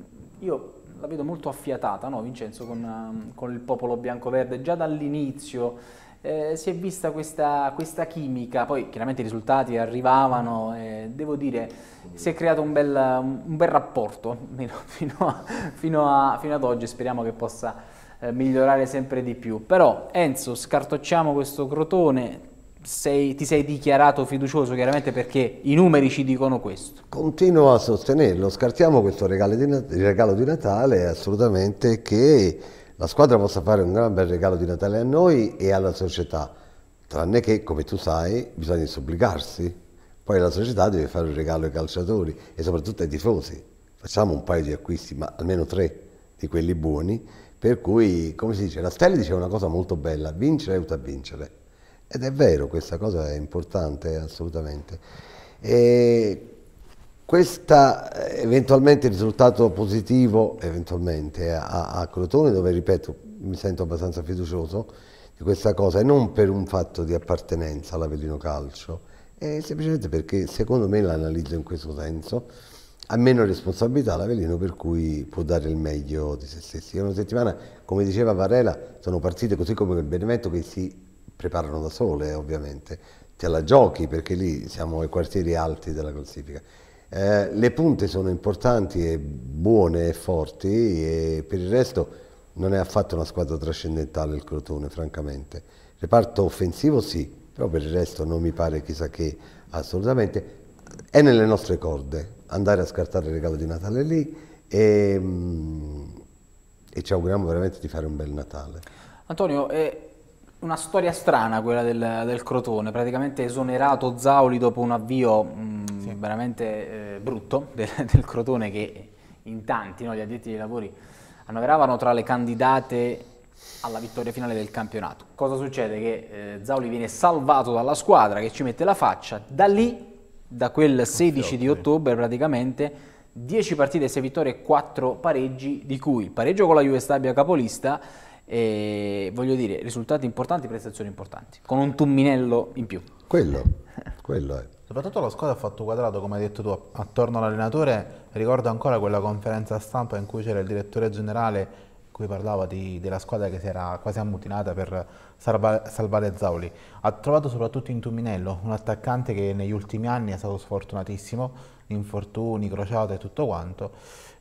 io la vedo molto affiatata, no, Vincenzo, con, um, con il popolo bianco-verde, già dall'inizio. Eh, si è vista questa, questa, chimica, poi chiaramente i risultati arrivavano, eh, devo dire si è creato un bel, un bel rapporto fino, a, fino, a, fino, ad oggi, speriamo che possa eh, migliorare sempre di più. Però Enzo, scartocciamo questo crotone, sei, ti sei dichiarato fiducioso chiaramente perché i numeri ci dicono questo. Continuo a sostenerlo, scartiamo questo regalo di, regalo di Natale assolutamente che la squadra possa fare un gran bel regalo di Natale a noi e alla società, tranne che come tu sai bisogna supplicarsi, poi la società deve fare un regalo ai calciatori e soprattutto ai tifosi, facciamo un paio di acquisti, ma almeno tre di quelli buoni, per cui come si dice, la Stella diceva una cosa molto bella, vincere aiuta a vincere. Ed è vero, questa cosa è importante assolutamente. E questa eh, eventualmente risultato positivo, eventualmente eh, a, a Crotone, dove ripeto mi sento abbastanza fiducioso di questa cosa, e non per un fatto di appartenenza all'Avellino Calcio, è semplicemente perché secondo me l'analizzo in questo senso, ha meno responsabilità l'Avellino per cui può dare il meglio di se stessi. una settimana, come diceva Varela, sono partite così come il Benevento che si preparano da sole ovviamente, te la giochi perché lì siamo ai quartieri alti della classifica. Eh, le punte sono importanti e buone e forti e per il resto non è affatto una squadra trascendentale il Crotone, francamente. Reparto offensivo sì, però per il resto non mi pare chissà che assolutamente. È nelle nostre corde andare a scartare il regalo di Natale lì e, mm, e ci auguriamo veramente di fare un bel Natale. Antonio, eh, una storia strana quella del, del, Crotone, praticamente esonerato Zauli dopo un avvio mh, mm, sì. veramente eh, brutto del, del, Crotone che in tanti, no, gli addetti ai lavori, annoveravano tra le candidate alla vittoria finale del campionato. Cosa succede? Che eh, Zauli viene salvato dalla squadra che ci mette la faccia, da lì, da quel 16 di ottobre praticamente, 10 partite, 6 vittorie e 4 pareggi, di cui pareggio con la Juve Stabia capolista e voglio dire risultati importanti, prestazioni importanti, con un tumminello in più. Quello, quello è. Soprattutto la squadra ha fatto quadrato, come hai detto tu, attorno all'allenatore. Ricordo ancora quella conferenza stampa in cui c'era il direttore generale cui parlava di, della squadra che si era quasi ammutinata per salva, salvare Zauli. Ha trovato soprattutto in Tuminello un attaccante che negli ultimi anni è stato sfortunatissimo, infortuni, crociate e tutto quanto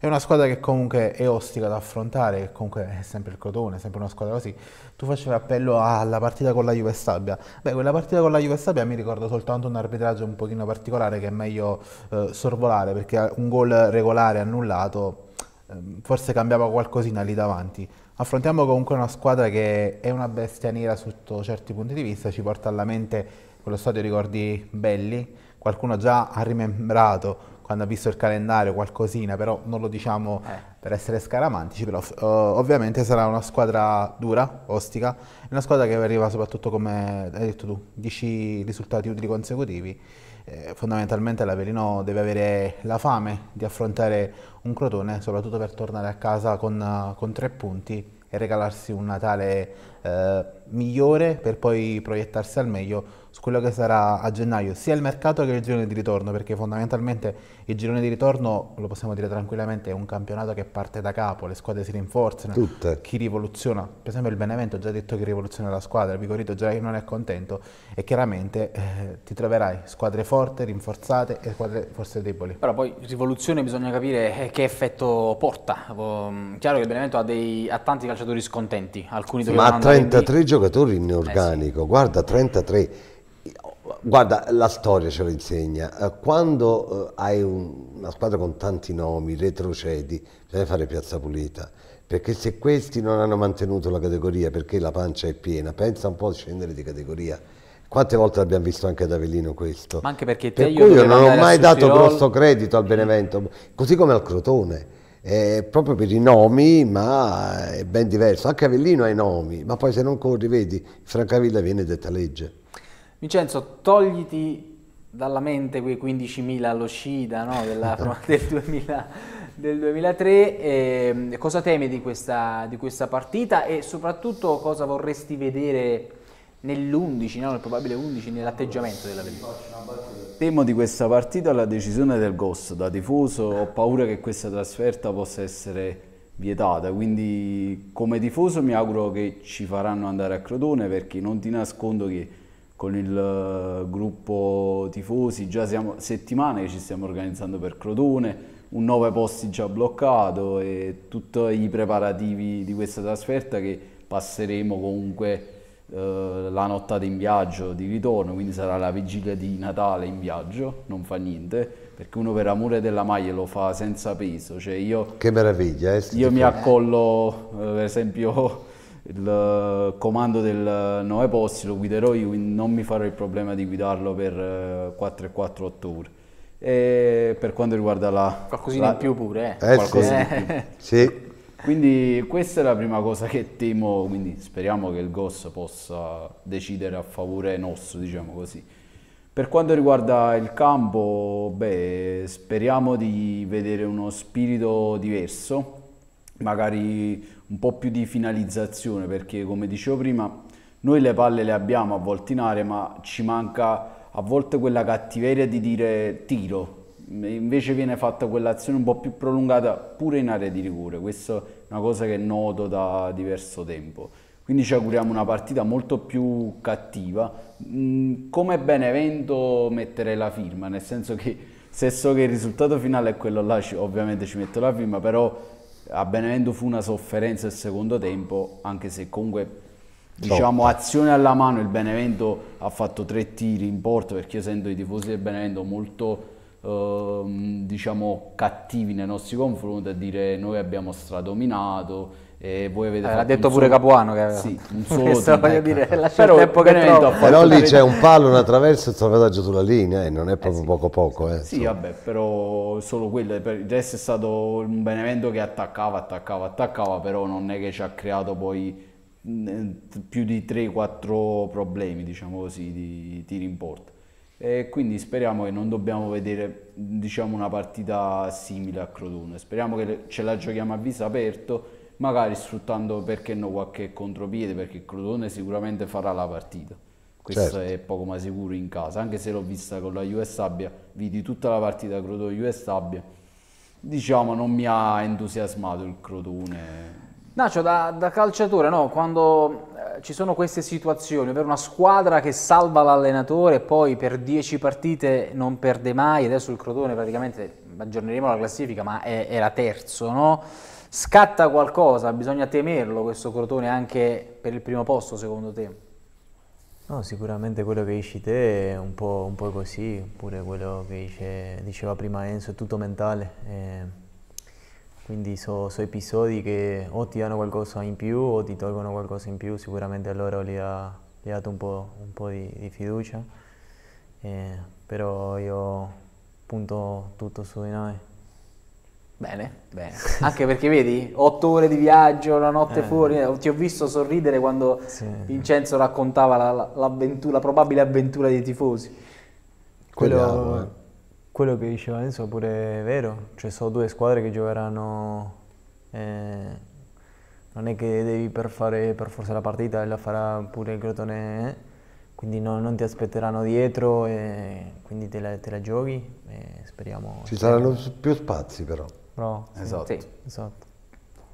è una squadra che comunque è ostica da affrontare, che comunque è sempre il Crotone, è sempre una squadra così. Tu facevi appello alla partita con la Juve Stabia. Beh, quella partita con la Juve Stabia mi ricordo soltanto un arbitraggio un pochino particolare che è meglio eh, sorvolare, perché un gol regolare annullato eh, forse cambiava qualcosina lì davanti. Affrontiamo comunque una squadra che è una bestia nera sotto certi punti di vista, ci porta alla mente quello stadio ricordi belli, qualcuno già ha rimembrato quando ha visto il calendario qualcosina, però non lo diciamo eh. per essere scaramantici, però uh, ovviamente sarà una squadra dura, ostica, una squadra che arriva soprattutto come hai detto tu, 10 risultati utili consecutivi. Eh, fondamentalmente l'Averino deve avere la fame di affrontare un Crotone, soprattutto per tornare a casa con, eh, con tre punti e regalarsi un Natale eh, migliore per poi proiettarsi al meglio su quello che sarà a gennaio, sia il mercato che il girone di ritorno, perché fondamentalmente il girone di ritorno, lo possiamo dire tranquillamente, è un campionato che parte da capo, le squadre si rinforzano, Tutte. chi rivoluziona, per esempio il Benevento ha già detto che rivoluziona la squadra, il Vigorito già non è contento e chiaramente eh, ti troverai squadre forti, rinforzate e squadre forse deboli. Però poi rivoluzione bisogna capire eh, che effetto porta, ehm, chiaro che il Benevento ha, dei, ha tanti calciatori scontenti, alcuni dove Ma non 33 giocatori in organico, eh sì. guarda 33. Guarda, la storia ce lo insegna. Eh, quando eh, hai un, una squadra con tanti nomi, retrocedi, bisogna fare piazza pulita. Perché se questi non hanno mantenuto la categoria perché la pancia è piena, pensa un po' a scendere di categoria. Quante volte l'abbiamo visto anche ad Avellino questo? Ma anche perché te per io, io non ho mai dato Tirol... grosso credito al mm. Benevento, così come al Crotone eh, proprio per i nomi, ma è ben diverso. Anche Avellino ha i nomi, ma poi se non corri, vedi, Francavilla viene detta legge. Vincenzo, togliti dalla mente quei 15.000 allo no? Della, del, 2000, del, 2003, eh, cosa temi di questa, di questa, partita e soprattutto cosa vorresti vedere nell'11, no? nel probabile 11, nell'atteggiamento della una battuta Temo di questa partita la decisione del GOS. Da tifoso ho paura che questa trasferta possa essere vietata, quindi come tifoso mi auguro che ci faranno andare a Crotone perché non ti nascondo che con il eh, gruppo tifosi già siamo settimane che ci stiamo organizzando per Crotone, un 9 posti già bloccato e tutti i preparativi di questa trasferta che passeremo comunque eh, la nottata in viaggio di ritorno, quindi sarà la vigilia di Natale in viaggio, non fa niente, perché uno per amore della maglia lo fa senza peso. Cioè io, che meraviglia! Eh, io mi fai. accollo, eh, per esempio, il comando del 9 posti lo guiderò io, non mi farò il problema di guidarlo per 4 eh, e 4 8 ore. E per quanto riguarda la... Qualcosina la, in più pure, eh? eh sì. in più. Sì. Quindi questa è la prima cosa che temo, quindi speriamo che il GOS possa decidere a favore nostro, diciamo così. Per quanto riguarda il campo, beh, speriamo di vedere uno spirito diverso, magari un po' più di finalizzazione, perché come dicevo prima, noi le palle le abbiamo a volte in voltinare, ma ci manca a volte quella cattiveria di dire tiro, invece viene fatta quell'azione un po' più prolungata pure in area di rigore, questa è una cosa che noto da diverso tempo. Quindi ci auguriamo una partita molto più cattiva. Come Benevento mettere la firma, nel senso che se so che il risultato finale è quello là, ovviamente ci metto la firma, però a Benevento fu una sofferenza il secondo tempo, anche se comunque diciamo azione alla mano il Benevento ha fatto tre tiri in porto perché io sento i tifosi del Benevento molto Ehm, diciamo cattivi nei nostri confronti a dire noi abbiamo stradominato e voi avete eh, l'ha detto pure solo... Capuano che aveva sì, un solo questo voglio dire lascia però, il tempo che trovo però lì c'è un palo una eh traversa e salvataggio sulla linea e non è eh proprio eh sì. poco poco eh, sì so. vabbè però solo quello il resto è stato un Benevento che attaccava attaccava attaccava però non è che ci ha creato poi più di 3-4 problemi diciamo così di tiri in porta e quindi speriamo che non dobbiamo vedere diciamo, una partita simile a Crotone. Speriamo che ce la giochiamo a viso aperto, magari sfruttando perché no qualche contropiede, perché Crotone sicuramente farà la partita. Questo certo. è poco ma sicuro in casa, anche se l'ho vista con la US Sabbia, vidi tutta la partita Crotone US Abbia, Diciamo non mi ha entusiasmato il Crotone. Nacio, da, da calciatore, no, quando eh, ci sono queste situazioni, ovvero una squadra che salva l'allenatore e poi per 10 partite non perde mai, adesso il Crotone praticamente, aggiorneremo la classifica, ma era terzo, no? Scatta qualcosa, bisogna temerlo questo Crotone anche per il primo posto secondo te? No, sicuramente quello che dici te è un po', un po così, pure quello che dice, diceva prima Enzo, è tutto mentale. Eh quindi sono so episodi che o ti danno qualcosa in più o ti tolgono qualcosa in più, sicuramente a loro gli ha, gli ha dato un po', un po di, di, fiducia, eh, però io punto tutto su di noi. Bene, bene. Anche perché vedi, otto ore di viaggio, la notte eh, fuori, eh, ti ho visto sorridere quando sì. Vincenzo raccontava la, la, la probabile avventura dei tifosi. Quello, Quello eh quello che diceva Enzo è pure vero, cioè sono due squadre che giocheranno, eh, non è che devi per fare per forza la partita, la farà pure il Crotone, eh? quindi no, non ti aspetteranno dietro e quindi te la, te la giochi e speriamo. Ci speriamo. saranno più spazi però. Bravo, esatto. Sì. esatto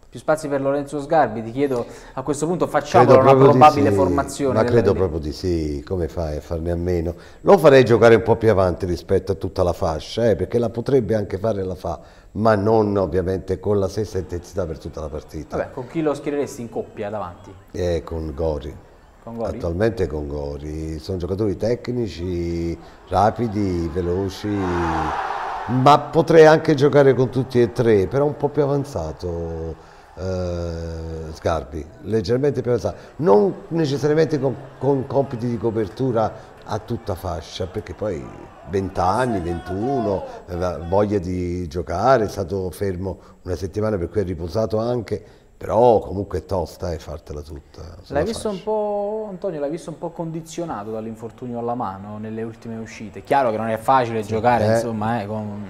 più spazi per Lorenzo Sgarbi, ti chiedo a questo punto facciamo una probabile sì, formazione. Ma credo proprio di sì, come fai a farne a meno? Lo farei giocare un po' più avanti rispetto a tutta la fascia, eh, perché la potrebbe anche fare la fa, ma non ovviamente con la stessa intensità per tutta la partita. Vabbè, con chi lo schiereresti in coppia davanti? Eh, con Gori. Con Gori? Attualmente con Gori, sono giocatori tecnici, rapidi, veloci ma potrei anche giocare con tutti e tre, però un po' più avanzato eh, Scarpi, leggermente più avanzati, non necessariamente con, con, compiti di copertura a tutta fascia, perché poi 20 anni, 21, voglia di giocare, è stato fermo una settimana per cui è riposato anche, però comunque è tosta e fartela tutta. L'hai visto un po', Antonio, l'hai visto un po' condizionato dall'infortunio alla mano nelle ultime uscite. Chiaro che non è facile giocare, eh. insomma, eh, con,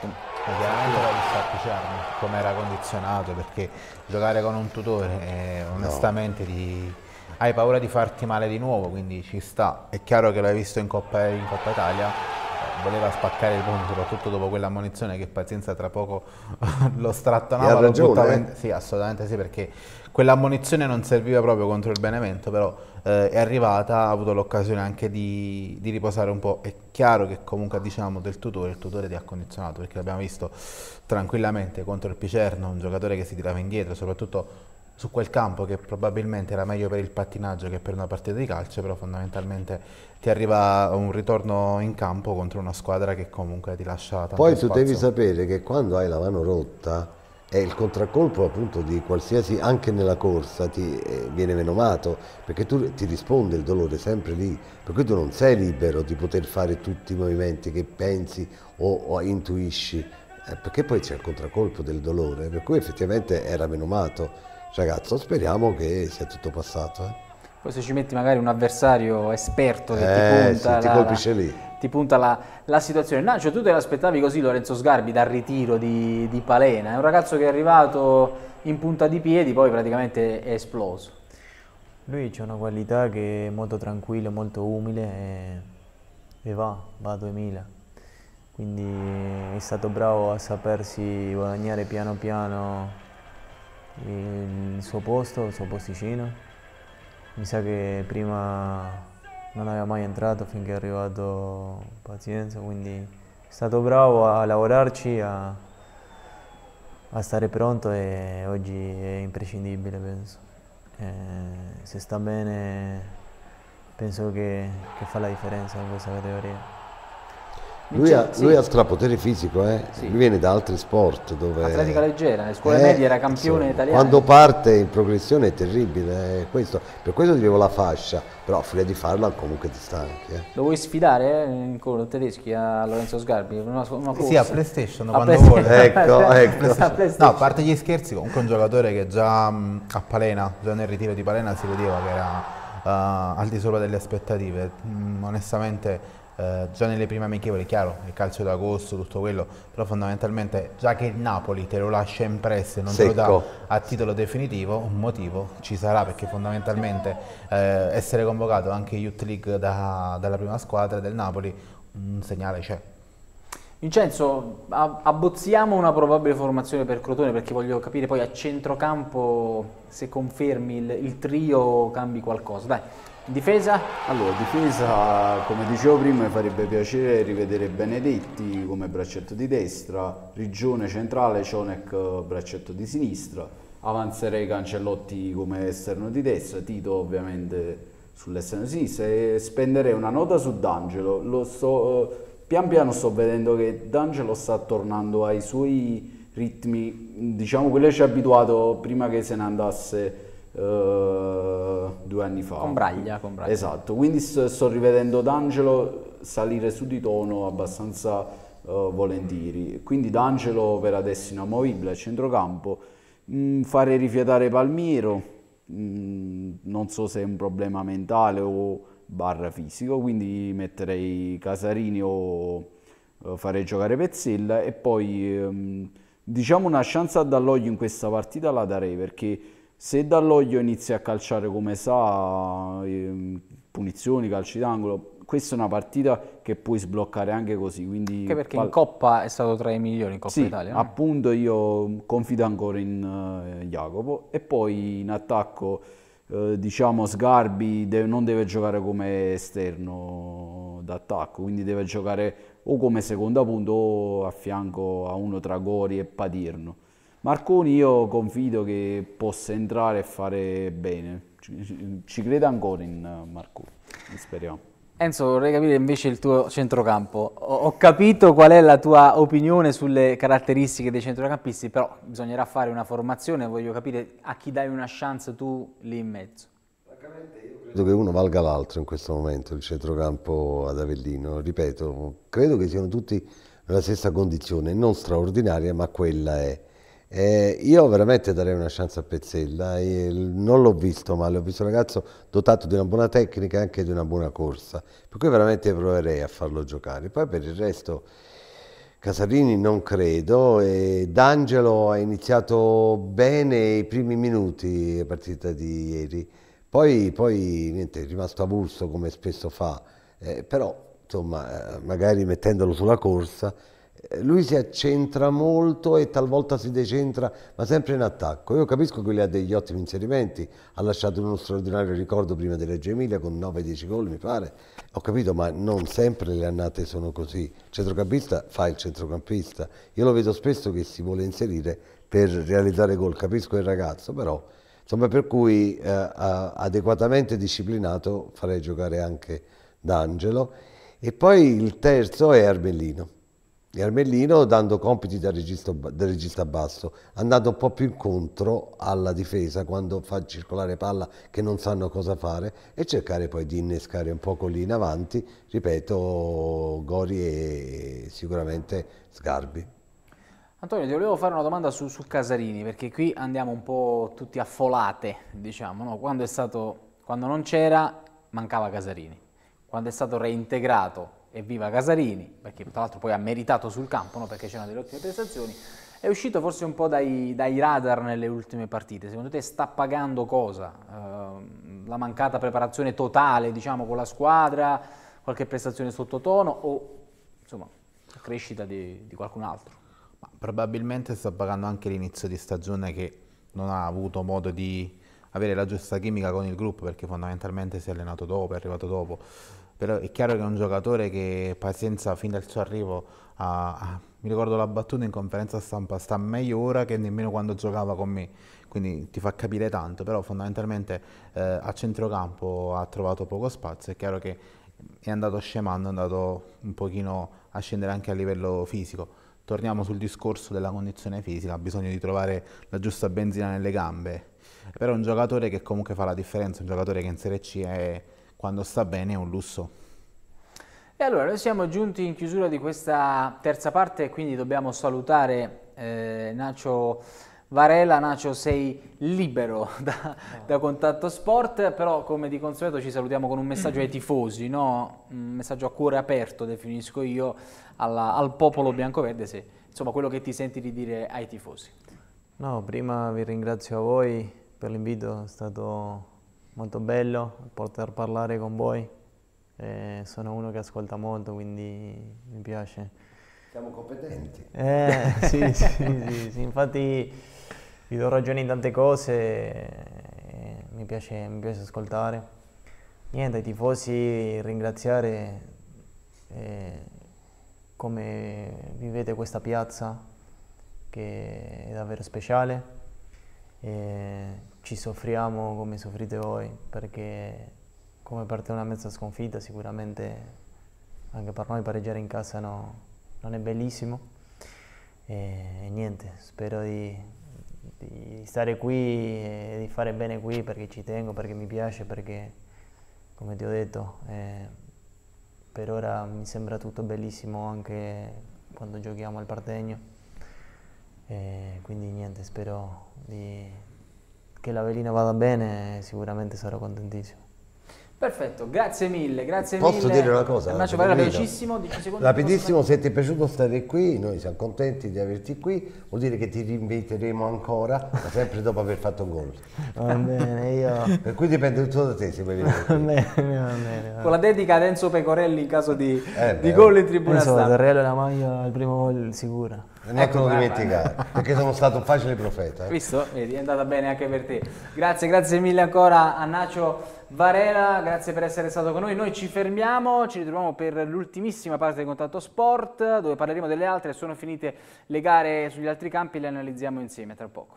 con ma la era Pisciarni come era condizionato perché giocare con un tutore eh, onestamente no. ti, hai paura di farti male di nuovo quindi ci sta è chiaro che l'hai visto in Coppa, in Coppa Italia eh, voleva spaccare il punto soprattutto dopo quella ammonizione che pazienza tra poco lo strattonava ha ragione, eh? sì assolutamente sì perché Quell'ammonizione non serviva proprio contro il Benevento, però eh, è arrivata, ha avuto l'occasione anche di, di, riposare un po'. È chiaro che comunque diciamo del tutore, il tutore ti ha condizionato, perché l'abbiamo visto tranquillamente contro il Picerno, un giocatore che si tirava indietro, soprattutto su quel campo che probabilmente era meglio per il pattinaggio che per una partita di calcio, però fondamentalmente ti arriva un ritorno in campo contro una squadra che comunque ti lascia tanto Poi tu spazio. devi sapere che quando hai la mano rotta e il contraccolpo appunto di qualsiasi, anche nella corsa, ti eh, viene menomato, perché tu ti risponde il dolore sempre lì, per cui tu non sei libero di poter fare tutti i movimenti che pensi o, o intuisci, eh, perché poi c'è il contraccolpo del dolore, per cui effettivamente era menomato. Ragazzo, speriamo che sia tutto passato. Eh. Poi se ci metti magari un avversario esperto che eh, ti punta, sì, la, ti colpisce lì. Ti punta la, la situazione. no, cioè, tu te l'aspettavi così Lorenzo Sgarbi dal ritiro di, di, Palena? È un ragazzo che è arrivato in punta di piedi, poi praticamente è esploso. Lui c'è una qualità che è molto tranquillo, molto umile e, e va, va a 2000. Quindi è stato bravo a sapersi guadagnare piano piano il suo posto, il suo posticino mi sa che prima non aveva mai entrato finché è arrivato Pazienza, quindi è stato bravo a lavorarci, a, a stare pronto e oggi è imprescindibile penso. E eh, se sta bene penso che, che fa la differenza in questa categoria. Lui ha, sì. lui ha, strapotere fisico, eh? sì. lui viene da altri sport. Dove... Atletica leggera, le scuole eh, medie era campione insomma, italiano. Quando parte in progressione è terribile, eh? questo, per questo dicevo la fascia, però a furia di farla comunque ti stanchi. Eh. Lo vuoi sfidare eh, con i tedeschi a Lorenzo Sgarbi? Una, una sì, a PlayStation a quando PlayStation. vuole. ecco, ecco. No, a parte gli scherzi, comunque un giocatore che già a Palena, già nel ritiro di Palena si vedeva che era... Uh, al di sopra delle aspettative. Mm, onestamente eh, già nelle prime amichevoli, chiaro, il calcio d'agosto, tutto quello, però fondamentalmente già che il Napoli te lo lascia in prestito e non Secco. te lo dà a titolo definitivo, un motivo ci sarà perché fondamentalmente eh, essere convocato anche Youth League da, dalla prima squadra del Napoli, un segnale c'è. Vincenzo, abbozziamo una probabile formazione per Crotone perché voglio capire poi a centrocampo se confermi il, il trio cambi qualcosa. Dai, Difesa? Allora, difesa, come dicevo prima, mi farebbe piacere rivedere Benedetti come braccetto di destra, Rigione centrale, Cionec eh, braccetto di sinistra, avanzerei Cancellotti come esterno di destra, Tito ovviamente sull'esterno di sinistra e spenderei una nota su D'Angelo. Lo sto, eh, pian piano sto vedendo che D'Angelo sta tornando ai suoi ritmi, diciamo quello che ci ha abituato prima che se ne andasse eh, due anni fa. Con Braglia, con Braglia. Esatto, quindi sto rivedendo D'Angelo salire su di tono abbastanza uh, volentieri. Quindi D'Angelo per adesso inamovibile a centrocampo, mm, fare rifiatare Palmiro, mm, non so se è un problema mentale o barra fisico, quindi metterei Casarini o eh, farei giocare Pezzella e poi ehm, diciamo una chance a Dalloglio in questa partita la darei perché se Dall'Oglio inizia a calciare come sa, ehm, punizioni, calci d'angolo, questa è una partita che puoi sbloccare anche così. Quindi anche perché in Coppa è stato tra i migliori in Coppa sì, Italia. No? appunto io confido ancora in uh, Jacopo. E poi in attacco, uh, diciamo, Sgarbi deve, non deve giocare come esterno d'attacco, quindi deve giocare o come seconda punta o a fianco a uno tra Gori e Padirno Marconi io confido che possa entrare e fare bene, ci, ci credo ancora in eh, Marconi, speriamo. Enzo, vorrei capire invece il tuo centrocampo. Ho, ho, capito qual è la tua opinione sulle caratteristiche dei centrocampisti, però bisognerà fare una formazione, voglio capire a chi dai una chance tu lì in mezzo. Francamente io credo che uno valga l'altro in questo momento, il centrocampo ad Avellino. Ripeto, credo che siano tutti nella stessa condizione, non straordinaria, ma quella è. Eh, io veramente darei una chance a Pezzella, non l'ho visto male, ho visto un ragazzo dotato di una buona tecnica e anche di una buona corsa, per cui veramente proverei a farlo giocare. Poi per il resto Casarini non credo, e D'Angelo ha iniziato bene i primi minuti della partita di ieri, poi, poi niente, è rimasto avulso come spesso fa, eh, però insomma eh, magari mettendolo sulla corsa eh, lui si accentra molto e talvolta si decentra, ma sempre in attacco. Io capisco che lui ha degli ottimi inserimenti, ha lasciato uno straordinario ricordo prima della Reggio Emilia con 9-10 gol, mi pare. Ho capito, ma non sempre le annate sono così. Il centrocampista fa il centrocampista. Io lo vedo spesso che si vuole inserire per realizzare gol, capisco il ragazzo, però insomma per cui eh, adeguatamente disciplinato farei giocare anche D'Angelo. E poi il terzo è Armellino e Armellino dando compiti da regista, da regista basso, andando un po' più incontro alla difesa quando fa circolare palla che non sanno cosa fare e cercare poi di innescare un po' lì in avanti, ripeto, Gori e sicuramente Sgarbi. Antonio, ti volevo fare una domanda su, su Casarini, perché qui andiamo un po' tutti a folate, diciamo, no? quando, stato, quando non c'era mancava Casarini, quando è stato reintegrato evviva Casarini, perché tra l'altro poi ha meritato sul campo, no? perché c'erano delle ottime prestazioni, è uscito forse un po' dai, dai, radar nelle ultime partite. Secondo te sta pagando cosa? Uh, la mancata preparazione totale, diciamo, con la squadra, qualche prestazione sottotono o insomma, la crescita di, di qualcun altro? Ma probabilmente sta pagando anche l'inizio di stagione che non ha avuto modo di avere la giusta chimica con il gruppo perché fondamentalmente si è allenato dopo, è arrivato dopo però è chiaro che è un giocatore che Pazienza fin dal suo arrivo ha, ha mi ricordo la battuta in conferenza stampa, sta meglio ora che nemmeno quando giocava con me, quindi ti fa capire tanto, però fondamentalmente eh, a centrocampo ha trovato poco spazio, è chiaro che è andato scemando, è andato un pochino a scendere anche a livello fisico. Torniamo sul discorso della condizione fisica, ha bisogno di trovare la giusta benzina nelle gambe, però è un giocatore che comunque fa la differenza, un giocatore che in Serie C è quando sta bene è un lusso. E allora noi siamo giunti in chiusura di questa terza parte, quindi dobbiamo salutare eh, Nacio Varela. Nacio sei libero da, da, Contatto Sport, però come di consueto ci salutiamo con un messaggio ai tifosi, no? un messaggio a cuore aperto definisco io alla, al popolo biancoverde, se, insomma quello che ti senti di dire ai tifosi. No, prima vi ringrazio a voi per l'invito, è stato molto bello poter parlare con voi. Eh, sono uno che ascolta molto, quindi mi piace. Siamo competenti. Eh, sì, sì, sì, sì, infatti vi do ragione in tante cose, eh, mi, piace, mi, piace, ascoltare. Niente, ai tifosi ringraziare eh, come vivete questa piazza che è davvero speciale eh, ci soffriamo come soffrite voi, perché come parte una mezza sconfitta sicuramente anche per noi pareggiare in casa no, non è bellissimo. E, e niente, spero di, di, stare qui e di fare bene qui perché ci tengo, perché mi piace, perché come ti ho detto eh, per ora mi sembra tutto bellissimo anche quando giochiamo al Partegno. E quindi niente, spero di, che la velina vada bene sicuramente sarò contentissimo. Perfetto, grazie mille, grazie Posso mille. dire una cosa? Una cioccolata velocissimo, 10 secondi. Rapidissimo, se ti è piaciuto stare qui, noi siamo contenti di averti qui, vuol dire che ti rinviteremo ancora, ma sempre dopo aver fatto un gol. Va bene, io... Per cui dipende tutto da te se vuoi venire. Va bene, va bene, va Con la dedica ad Enzo Pecorelli in caso di, eh, di gol in eh. tribuna Enzo, stampa. Torrello e la maglia al primo gol sicura. Neanche ecco, non dimenticare, perché sono stato un facile profeta. Eh. Visto? Vedi, è andata bene anche per te. Grazie, grazie mille ancora a Nacio Varela, grazie per essere stato con noi. Noi ci fermiamo, ci ritroviamo per l'ultimissima parte del contatto sport, dove parleremo delle altre, sono finite le gare sugli altri campi le analizziamo insieme tra poco.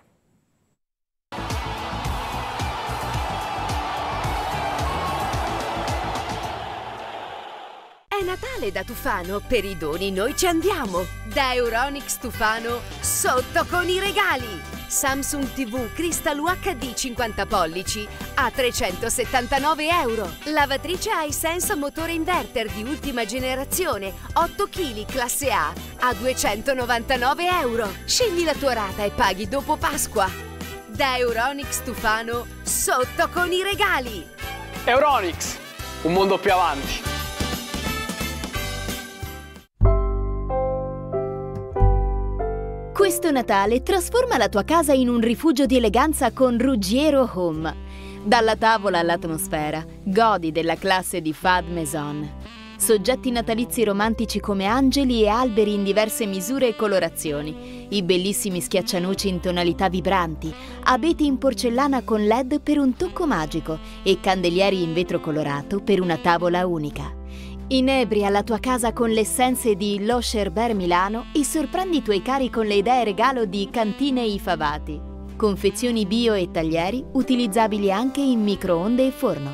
È Natale da Tufano, per i doni noi ci andiamo! Da Euronics Tufano, sotto con i regali! Samsung TV Crystal UHD 50 pollici a 379 euro. Lavatrice iSense motore inverter di ultima generazione, 8 kg classe A a 299 euro. Scegli la tua rata e paghi dopo Pasqua. Da Euronics Tufano, sotto con i regali! Euronics, un mondo più avanti! Questo Natale trasforma la tua casa in un rifugio di eleganza con Ruggiero Home. Dalla tavola all'atmosfera, godi della classe di Fad Maison. Soggetti natalizi romantici come angeli e alberi in diverse misure e colorazioni, i bellissimi schiaccianuci in tonalità vibranti, abeti in porcellana con led per un tocco magico e candelieri in vetro colorato per una tavola unica. Inebria la tua casa con le essenze di Lo Cherber Milano e sorprendi i tuoi cari con le idee regalo di Cantine I Favati. Confezioni bio e taglieri utilizzabili anche in microonde e forno.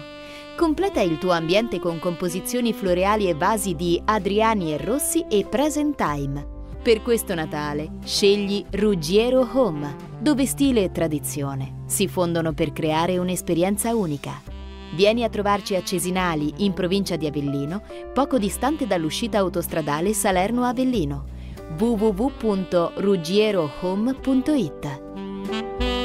Completa il tuo ambiente con composizioni floreali e vasi di Adriani e Rossi e Present Time. Per questo Natale scegli Ruggiero Home, dove stile e tradizione si fondono per creare un'esperienza unica. Vieni a trovarci a Cesinali, in provincia di Avellino, poco distante dall'uscita autostradale Salerno-Avellino www.ruggierohome.it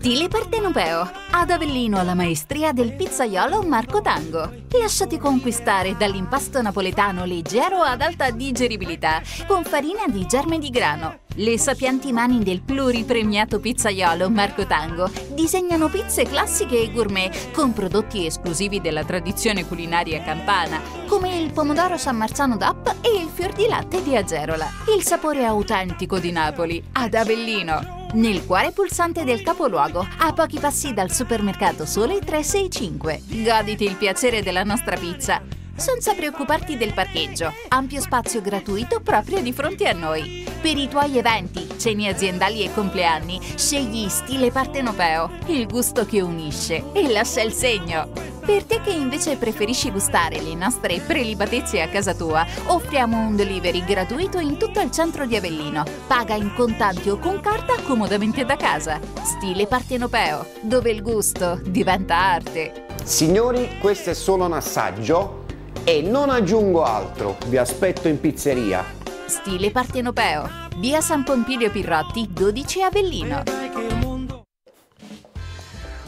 Stile partenopeo. Ad Avellino alla maestria del pizzaiolo Marco Tango. Lasciati conquistare dall'impasto napoletano leggero ad alta digeribilità, con farina di germe di grano. Le sapienti mani del pluripremiato pizzaiolo Marco Tango disegnano pizze classiche e gourmet con prodotti esclusivi della tradizione culinaria campana, come il pomodoro San Marzano d'App e il fior di latte di Agerola. Il sapore autentico di Napoli, ad Avellino nel cuore pulsante del capoluogo, a pochi passi dal supermercato Sole 365. Goditi il piacere della nostra pizza! senza preoccuparti del parcheggio. Ampio spazio gratuito proprio di fronte a noi. Per i tuoi eventi, ceni aziendali e compleanni, scegli stile partenopeo, il gusto che unisce e lascia il segno. Per te che invece preferisci gustare le nostre prelibatezze a casa tua, offriamo un delivery gratuito in tutto il centro di Avellino. Paga in contanti o con carta comodamente da casa. Stile partenopeo, dove il gusto diventa arte. Signori, questo è solo un assaggio e non aggiungo altro, vi aspetto in pizzeria. Stile partenopeo, via San Pompilio Pirrotti, 12 Avellino.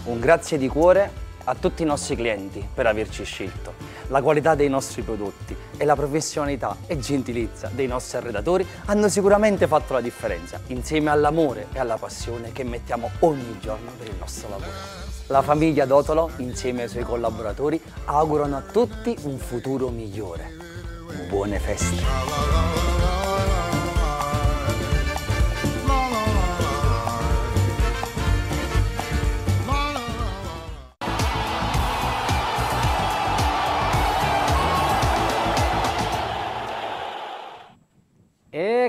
Un grazie di cuore a tutti i nostri clienti per averci scelto, la qualità dei nostri prodotti e la professionalità e gentilezza dei nostri arredatori hanno sicuramente fatto la differenza, insieme all'amore e alla passione che mettiamo ogni giorno per il nostro lavoro. La famiglia Dotolo, insieme ai suoi collaboratori, augurano a tutti un futuro migliore. Buone feste!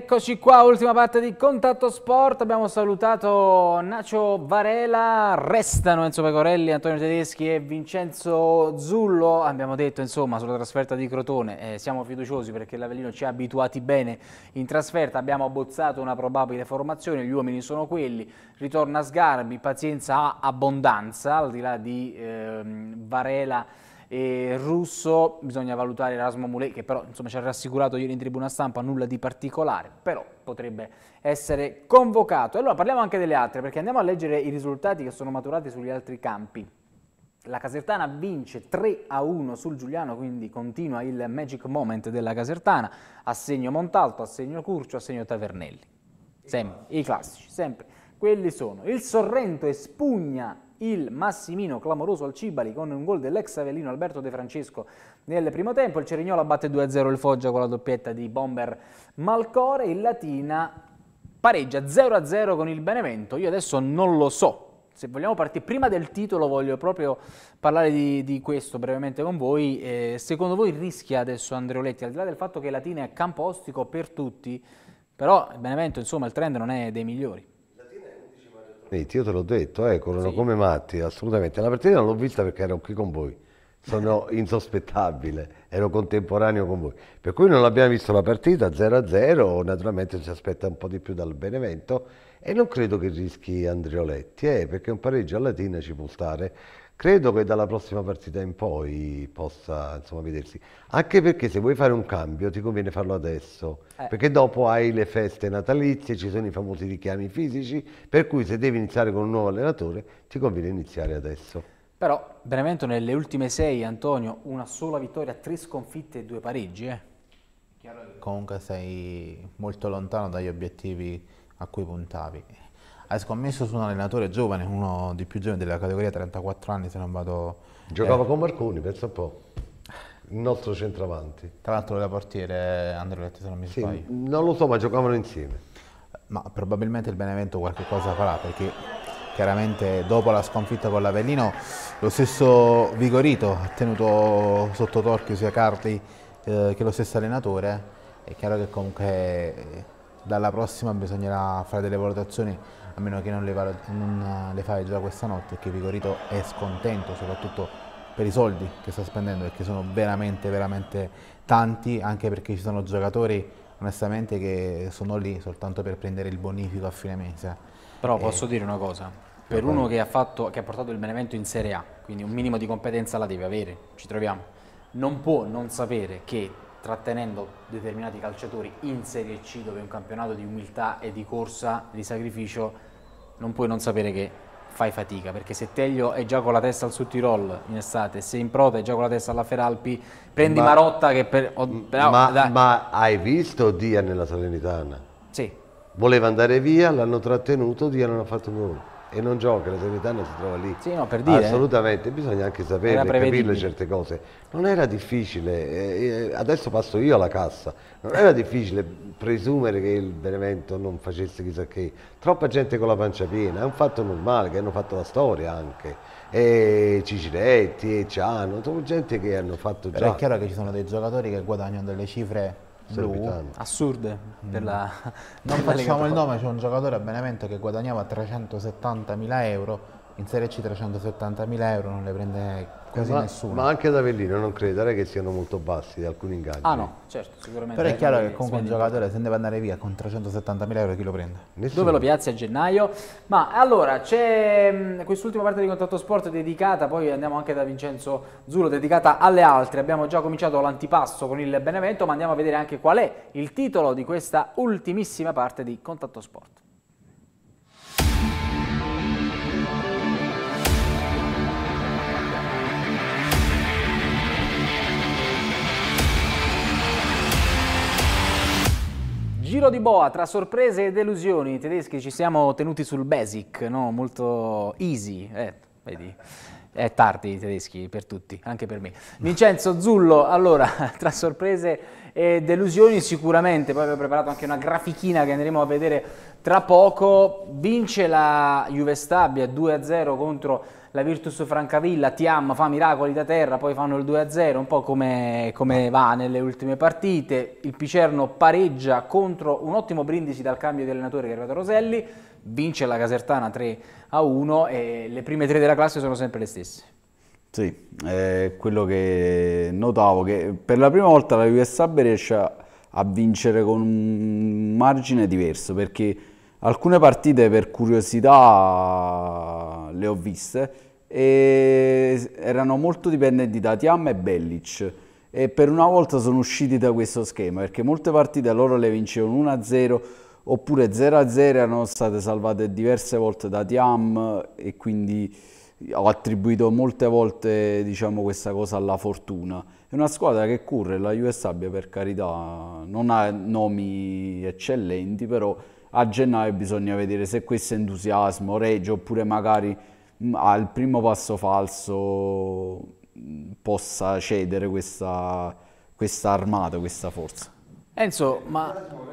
Eccoci qua, ultima parte di Contatto Sport, abbiamo salutato Nacio Varela, restano Enzo Pecorelli, Antonio Tedeschi e Vincenzo Zullo, abbiamo detto insomma sulla trasferta di Crotone, eh, siamo fiduciosi perché l'Avellino ci ha abituati bene in trasferta, abbiamo abbozzato una probabile formazione, gli uomini sono quelli, ritorna Sgarbi, pazienza a abbondanza, al di là di eh, Varela e russo, bisogna valutare Erasmo Mulei che però insomma, ci ha rassicurato ieri in tribuna stampa, nulla di particolare, però potrebbe essere convocato. Allora parliamo anche delle altre perché andiamo a leggere i risultati che sono maturati sugli altri campi. La Casertana vince 3 a 1 sul Giuliano, quindi continua il magic moment della Casertana, assegno Montalto, assegno Curcio, assegno Tavernelli. Sempre, I classici, sempre. Quelli sono. Il Sorrento espugna il massimino clamoroso al Cibali con un gol dell'ex avellino Alberto De Francesco nel primo tempo, il Cerignola batte 2-0 il Foggia con la doppietta di Bomber Malcore, il Latina pareggia 0-0 con il Benevento, io adesso non lo so se vogliamo partire prima del titolo voglio proprio parlare di, di questo brevemente con voi eh, secondo voi rischia adesso Andreoletti al di là del fatto che Latina è campo ostico per tutti però il Benevento insomma il trend non è dei migliori Niente, io te l'ho detto, eh, corrono sì. come matti, assolutamente. La partita non l'ho vista perché ero qui con voi, sono insospettabile, ero contemporaneo con voi. Per cui non abbiamo visto la partita 0-0, naturalmente ci aspetta un po' di più dal Benevento e non credo che rischi Andrioletti, eh, perché un pareggio alla Latina ci può stare. Credo che dalla prossima partita in poi possa insomma, vedersi, anche perché se vuoi fare un cambio ti conviene farlo adesso, eh. perché dopo hai le feste natalizie, ci sono i famosi richiami fisici, per cui se devi iniziare con un nuovo allenatore ti conviene iniziare adesso. Però Benevento nelle ultime sei, Antonio, una sola vittoria, tre sconfitte e due pareggi. Eh? Comunque sei molto lontano dagli obiettivi a cui puntavi hai scommesso su un allenatore giovane, uno di più giovani della categoria 34 anni se non vado... Giocava eh. con Marconi, pensa un po'. Il nostro centravanti. Tra l'altro era portiere Andreoletti se non mi sbaglio. non lo so, ma giocavano insieme. Ma probabilmente il Benevento qualche cosa farà perché chiaramente dopo la sconfitta con l'Avellino lo stesso Vigorito ha tenuto sotto torchio sia Carli eh, che lo stesso allenatore. È chiaro che comunque eh, dalla prossima bisognerà fare delle valutazioni a meno che non le, non eh, le fai già questa notte, che Vigorito è scontento, soprattutto per i soldi che sta spendendo, perché sono veramente, veramente tanti, anche perché ci sono giocatori, onestamente, che sono lì soltanto per prendere il bonifico a fine mese. Però e... posso dire una cosa, per uno che ha, fatto, che ha portato il Benevento in Serie A, quindi un minimo di competenza la deve avere, ci troviamo, non può non sapere che trattenendo determinati calciatori in Serie C dove è un campionato di umiltà e di corsa, di sacrificio, non puoi non sapere che fai fatica perché se Teglio è già con la testa al Sud Tirol in estate, se in Prota è già con la testa alla Feralpi, prendi ma, Marotta che per... Oh, però, ma, ma, hai visto Dia nella Salernitana? Sì. Voleva andare via, l'hanno trattenuto, Dia non ha fatto nulla e non gioca, l'eternità non si trova lì. Sì, no, per dire. Eh. Assolutamente, bisogna anche sapere, capire certe cose. Non era difficile, eh, eh, adesso passo io alla cassa, non era difficile presumere che il Benevento non facesse chissà che. Troppa gente con la pancia piena, è un fatto normale, che hanno fatto la storia anche. E Ciciretti, e Ciano, sono gente che hanno fatto già. Però è chiaro che ci sono dei giocatori che guadagnano delle cifre Blu, assurde mm. per la non facciamo il nome c'è un giocatore a Benevento che guadagnava 370.000 euro in Serie C 370.000 euro non le prende quasi ma, nessuno. Ma anche da Avellino non credere che siano molto bassi di alcuni ingaggi. Ah no, certo, sicuramente. Però è chiaro che comunque un giocatore se ne va andare via con 370.000 euro chi lo prende? Nessuno. Dove lo piazzi a gennaio? Ma allora, c'è mm, quest'ultima parte di Contatto Sport dedicata, poi andiamo anche da Vincenzo Zulo, dedicata alle altre. Abbiamo già cominciato l'antipasso con il Benevento, ma andiamo a vedere anche qual è il titolo di questa ultimissima parte di Contatto Sport. Giro di boa, tra sorprese e delusioni, i tedeschi ci siamo tenuti sul basic, no? molto easy, eh, vedi? È tardi i tedeschi per tutti, anche per me. Vincenzo Zullo, allora, tra sorprese e delusioni sicuramente, poi avevo preparato anche una grafichina che andremo a vedere tra poco, vince la Juve Stabia 2-0 contro la Virtus Francavilla, Tiam fa miracoli da terra, poi fanno il 2-0, un po' come, come, ah. va nelle ultime partite. Il Picerno pareggia contro un ottimo Brindisi dal cambio di allenatore che è arrivato Roselli, vince la Casertana 3-1 e le prime tre della classe sono sempre le stesse. Sì, eh, quello che notavo che per la prima volta la US Sub riesce a, a vincere con un margine diverso perché Alcune partite per curiosità le ho viste e erano molto dipendenti da Tiam e Bellic e per una volta sono usciti da questo schema perché molte partite loro le vincevano 1-0 oppure 0-0 erano state salvate diverse volte da Tiam e quindi ho attribuito molte volte diciamo, questa cosa alla fortuna. È una squadra che corre, la USA per carità non ha nomi eccellenti però a gennaio bisogna vedere se questo entusiasmo regge oppure magari mm, al primo passo falso mm, possa cedere questa, questa armata, questa forza. Enzo, ma...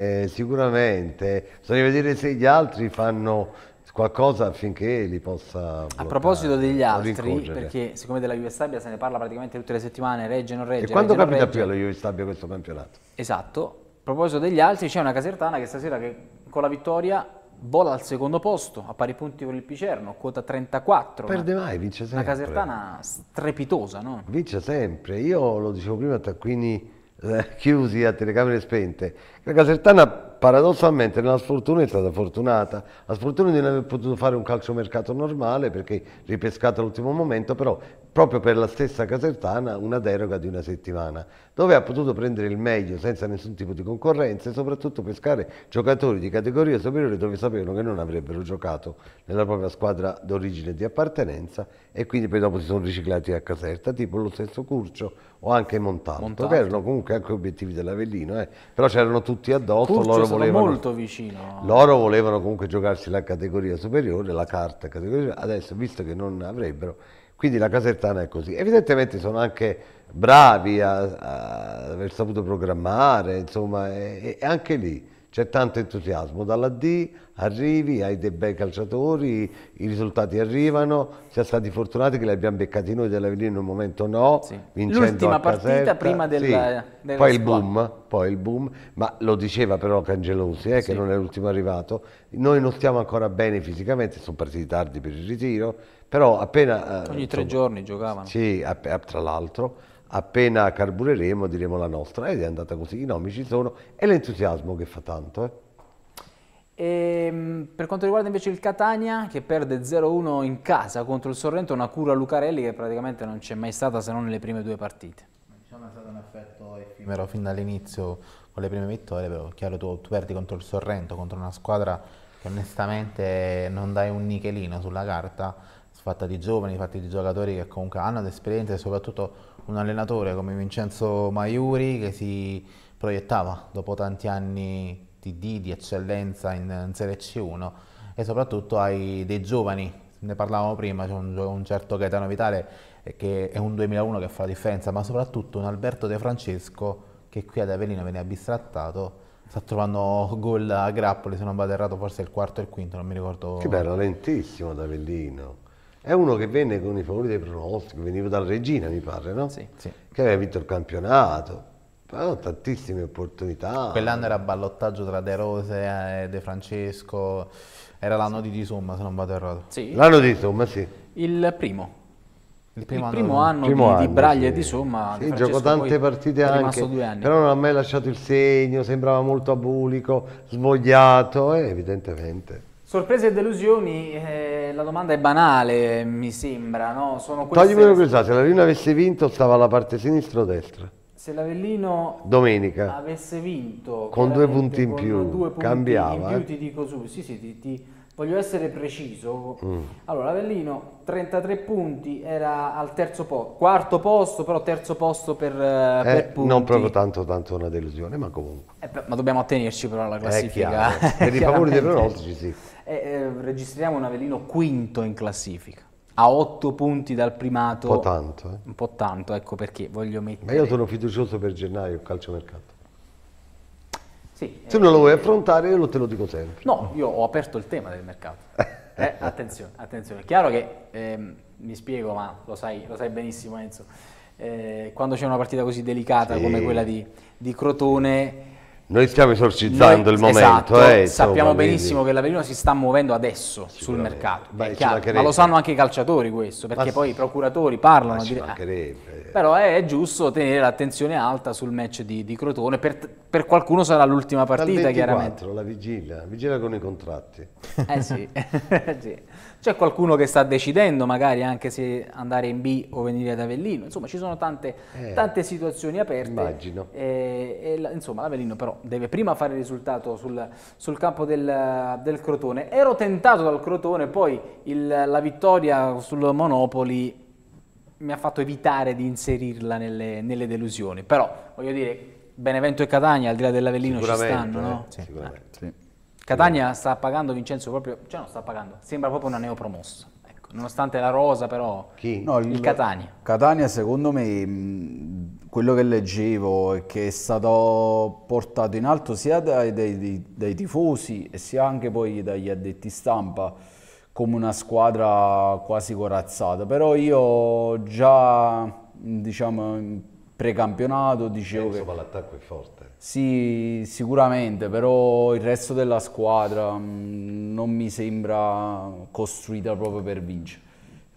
Eh, sicuramente, bisogna vedere se gli altri fanno qualcosa affinché li possa... Bloccare, a proposito degli altri, perché siccome della Juve Stabia se ne parla praticamente tutte le settimane, regge, non regge... E quando regge, capita regge. più alla Juve Stabia questo campionato? Esatto, proposito degli altri, c'è una casertana che stasera che, con la vittoria vola al secondo posto, a pari punti con il Picerno, quota 34. Perde mai, vince sempre. Una casertana strepitosa, no? Vince sempre. Io lo dicevo prima, taccuini eh, chiusi a telecamere spente. La casertana paradossalmente nella sfortuna è stata fortunata. La sfortuna di non aver potuto fare un calciomercato normale perché ripescato all'ultimo momento, però proprio per la stessa Casertana una deroga di una settimana, dove ha potuto prendere il meglio senza nessun tipo di concorrenza e soprattutto pescare giocatori di categoria superiore dove sapevano che non avrebbero giocato nella propria squadra d'origine e di appartenenza e quindi poi dopo si sono riciclati a Caserta, tipo lo stesso Curcio o anche Montalto, Montalto. che erano comunque anche obiettivi dell'Avellino, eh. però c'erano tutti addosso, Curcio loro volevano molto vicino. Loro volevano comunque giocarsi la categoria superiore, la carta categoria, adesso visto che non avrebbero quindi la Casertana è così. Evidentemente sono anche bravi ad aver saputo programmare, insomma, e, e anche lì c'è tanto entusiasmo. Dalla D arrivi, hai dei bei calciatori, i risultati arrivano, siamo stati fortunati che li abbiamo beccati noi dell'Avellino in un momento no, sì. vincendo L'ultima partita prima del, sì. poi il boom, poi il boom, ma lo diceva però Cangelosi, eh, sì. che non è l'ultimo arrivato, noi non stiamo ancora bene fisicamente, sono partiti tardi per il ritiro, però appena... Eh, Ogni eh, tre giorni giocavano. Sì, tra l'altro appena carbureremo diremo la nostra ed è andata così, i nomi ci sono, e l'entusiasmo che fa tanto. Eh. E, ehm, per quanto riguarda invece il Catania che perde 0-1 in casa contro il Sorrento, una cura Lucarelli che praticamente non c'è mai stata se non nelle prime due partite. Diciamo è stato un effetto effimero fin dall'inizio con le prime vittorie, però chiaro tu, tu perdi contro il Sorrento, contro una squadra che onestamente non dai un nichelino sulla carta, fatta di giovani, fatta di giocatori che comunque hanno esperienza e soprattutto un allenatore come Vincenzo Maiuri che si proiettava dopo tanti anni di, di, di eccellenza in, in Serie C1 e soprattutto hai dei giovani ne parlavamo prima, c'è un, un, certo Gaetano Vitale eh, che è un 2001 che fa la differenza, ma soprattutto un Alberto De Francesco che qui ad Avellino viene bistrattato, sta trovando gol a grappoli, se non vado errato forse il quarto e il quinto, non mi ricordo. Che bello, lentissimo ad Avellino. È uno che venne con i favori dei pronostici, veniva dalla Regina, mi pare, no? Sì. sì. Che aveva vinto il campionato. Però tantissime opportunità. Quell'anno era ballottaggio tra De Rose e De Francesco. Era l'anno di Disomma, se non vado errato. Sì. L'anno di Disomma, sì. Il primo. Il primo, il primo anno, anno, di, anno, di Braglia e di Somma. Sì, giocò tante partite anche, però non ha mai lasciato il segno, sembrava molto abulico, svogliato, eh, evidentemente. Sorprese e delusioni, eh, la domanda è banale, mi sembra, no? Sono queste... Toglimi una curiosità, se l'Avellino avesse vinto stava alla parte sinistra o destra? Se l'Avellino Domenica. avesse vinto... Con due punti in più, cambiava. In più eh. ti dico subito, sì sì, ti, ti, voglio essere preciso. Mm. Allora, l'Avellino 33 punti, era al terzo posto, quarto posto, però terzo posto per, eh, eh, per punti. Non proprio tanto, tanto una delusione, ma comunque. Eh, ma dobbiamo attenerci però alla classifica. per i favori dei pronostici sì. E, eh, registriamo un Avellino quinto in classifica a otto punti dal primato. Un po' tanto. Eh? Un po' tanto, ecco perché voglio mettere... Ma io sono fiducioso per gennaio, calciomercato. Sì, Se eh, non lo eh, vuoi affrontare, io te lo dico sempre. No, io ho aperto il tema del mercato. Eh, attenzione, attenzione. È chiaro che, ehm, mi spiego, ma lo sai, lo sai benissimo Enzo, eh, quando c'è una partita così delicata sì. come quella di, di Crotone noi stiamo esorcizzando Noi, il esatto, momento. Eh, sappiamo benissimo quindi. che l'Averino si sta muovendo adesso sul mercato, Beh, ma lo sanno anche i calciatori questo, perché ma poi i procuratori parlano. Dire, eh. Però è, è, giusto tenere l'attenzione alta sul match di, di Crotone, per, per, qualcuno sarà l'ultima partita 24, chiaramente. la vigilia, vigilia con i contratti. Eh sì. Eh sì. C'è qualcuno che sta decidendo magari anche se andare in B o venire ad Avellino, insomma ci sono tante, eh, tante situazioni aperte. Immagino. Eh, e, e insomma l'Avellino però deve prima fare il risultato sul, sul campo del, del, Crotone. Ero tentato dal Crotone, poi il, la vittoria sul Monopoli mi ha fatto evitare di inserirla nelle, nelle delusioni, però voglio dire Benevento e Catania al di là dell'Avellino ci stanno, eh, no? Eh, sì, sicuramente. Ah, sì. Catania sta pagando Vincenzo proprio, cioè non sta pagando, sembra proprio una neopromossa. Ecco, nonostante la rosa però, Chi? No, il, il Catania. Catania secondo me, quello che leggevo è che è stato portato in alto sia dai, dai, dai tifosi e sia anche poi dagli addetti stampa come una squadra quasi corazzata, però io già diciamo precampionato dicevo Penso che... l'attacco è forte. Sì, sicuramente, però il resto della squadra mm, non mi sembra costruita proprio per vincere.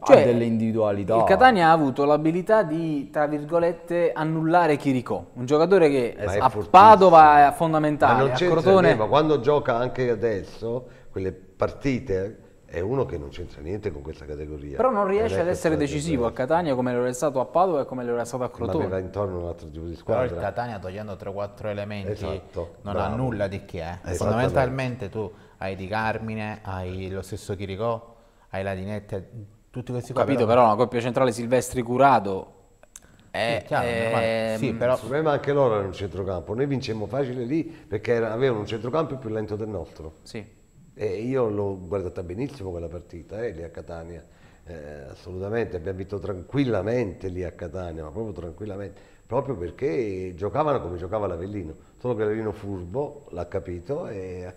Cioè, ha delle individualità. Il Catania ha avuto l'abilità di, tra virgolette, annullare Chiricò, un giocatore che a Padova è fondamentale, ma non a Crotone... Ma quando gioca anche adesso, quelle partite è uno che non c'entra niente con questa categoria. Però non riesce ad essere decisivo a Catania come lo è stato a Padova e come lo è stato a Crotone. Ma intorno un altro tipo di squadra. Però il Catania togliendo 3-4 elementi esatto, non bravo. ha nulla di chi è. Eh. Esatto, Fondamentalmente tu hai Di Carmine, hai lo stesso Chiricò, hai la Dinette, tutti questi Ho qua. capito però, però una coppia centrale Silvestri Curato eh, chiaro, eh, sì, però... Il problema è anche loro erano un centrocampo. Noi vincemmo facile lì perché avevano un centrocampo più lento del nostro. Sì. E io l'ho guardata benissimo quella partita, eh, lì a Catania, eh, assolutamente, abbiamo vinto tranquillamente lì a Catania, ma proprio tranquillamente, proprio perché giocavano come giocava l'Avellino, solo che l'Avellino furbo l'ha capito e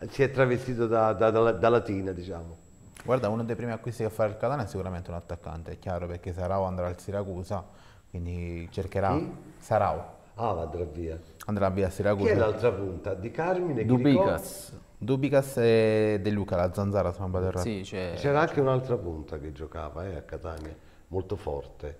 si è travestito da, da, da, da latina, diciamo. Guarda, uno dei primi acquisti che fa il Catania è sicuramente un attaccante, è chiaro, perché Sarau andrà al Siracusa, quindi cercherà Chi? Sarau. Ah, andrà via. Andrà via a Siracusa. Chi è l'altra punta? Di Carmine? Dubicas. Chirico? Dubicas e De Luca, la zanzara tromba del re. Sì, C'era anche un'altra punta che giocava eh, a Catania, molto forte.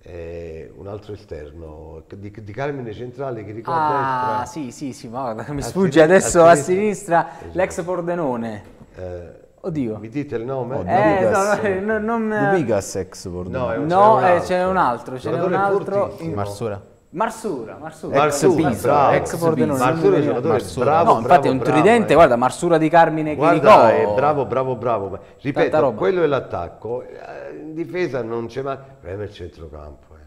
Eh, un altro esterno di, di Carmine Centrale che ricorda ah, destra, sì, sì, sì, ma guarda, mi sfugge adesso a sinistra, a sinistra esatto. l'ex Pordenone. Eh, Oddio. Mi dite il nome? Oh, eh, no, no, eh, non... Eh, Dubigas ex Pordenone. No, eh, no c'è un altro, c'è un altro. Marsura. Marsura, Marsura. Marsura, ex Pordenone. Marsura è un giocatore Marsura. bravo, no, infatti è un tridente, bravo, guarda, Marsura di Carmine Chiricò. è bravo, bravo, bravo. Ripeto, quello è l'attacco, eh, in difesa non c'è mai, preme il centrocampo. Eh.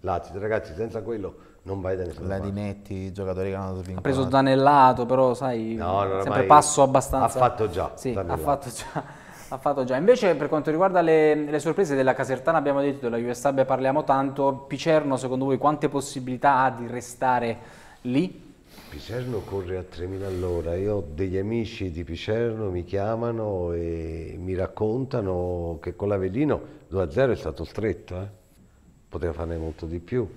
Lazio, ragazzi, senza quello non vai da nessuna La dimetti, giocatore che hanno Ha preso Zanellato, però sai, no, sempre passo abbastanza. Ha fatto già. Sì, ha fatto già ha fatto già. Invece per quanto riguarda le, le sorprese della Casertana abbiamo detto, della US parliamo tanto, Picerno secondo voi quante possibilità ha di restare lì? Picerno corre a 3.000 all'ora, io ho degli amici di Picerno, mi chiamano e mi raccontano che con l'Avellino 2-0 è stato stretto, eh? poteva farne molto di più,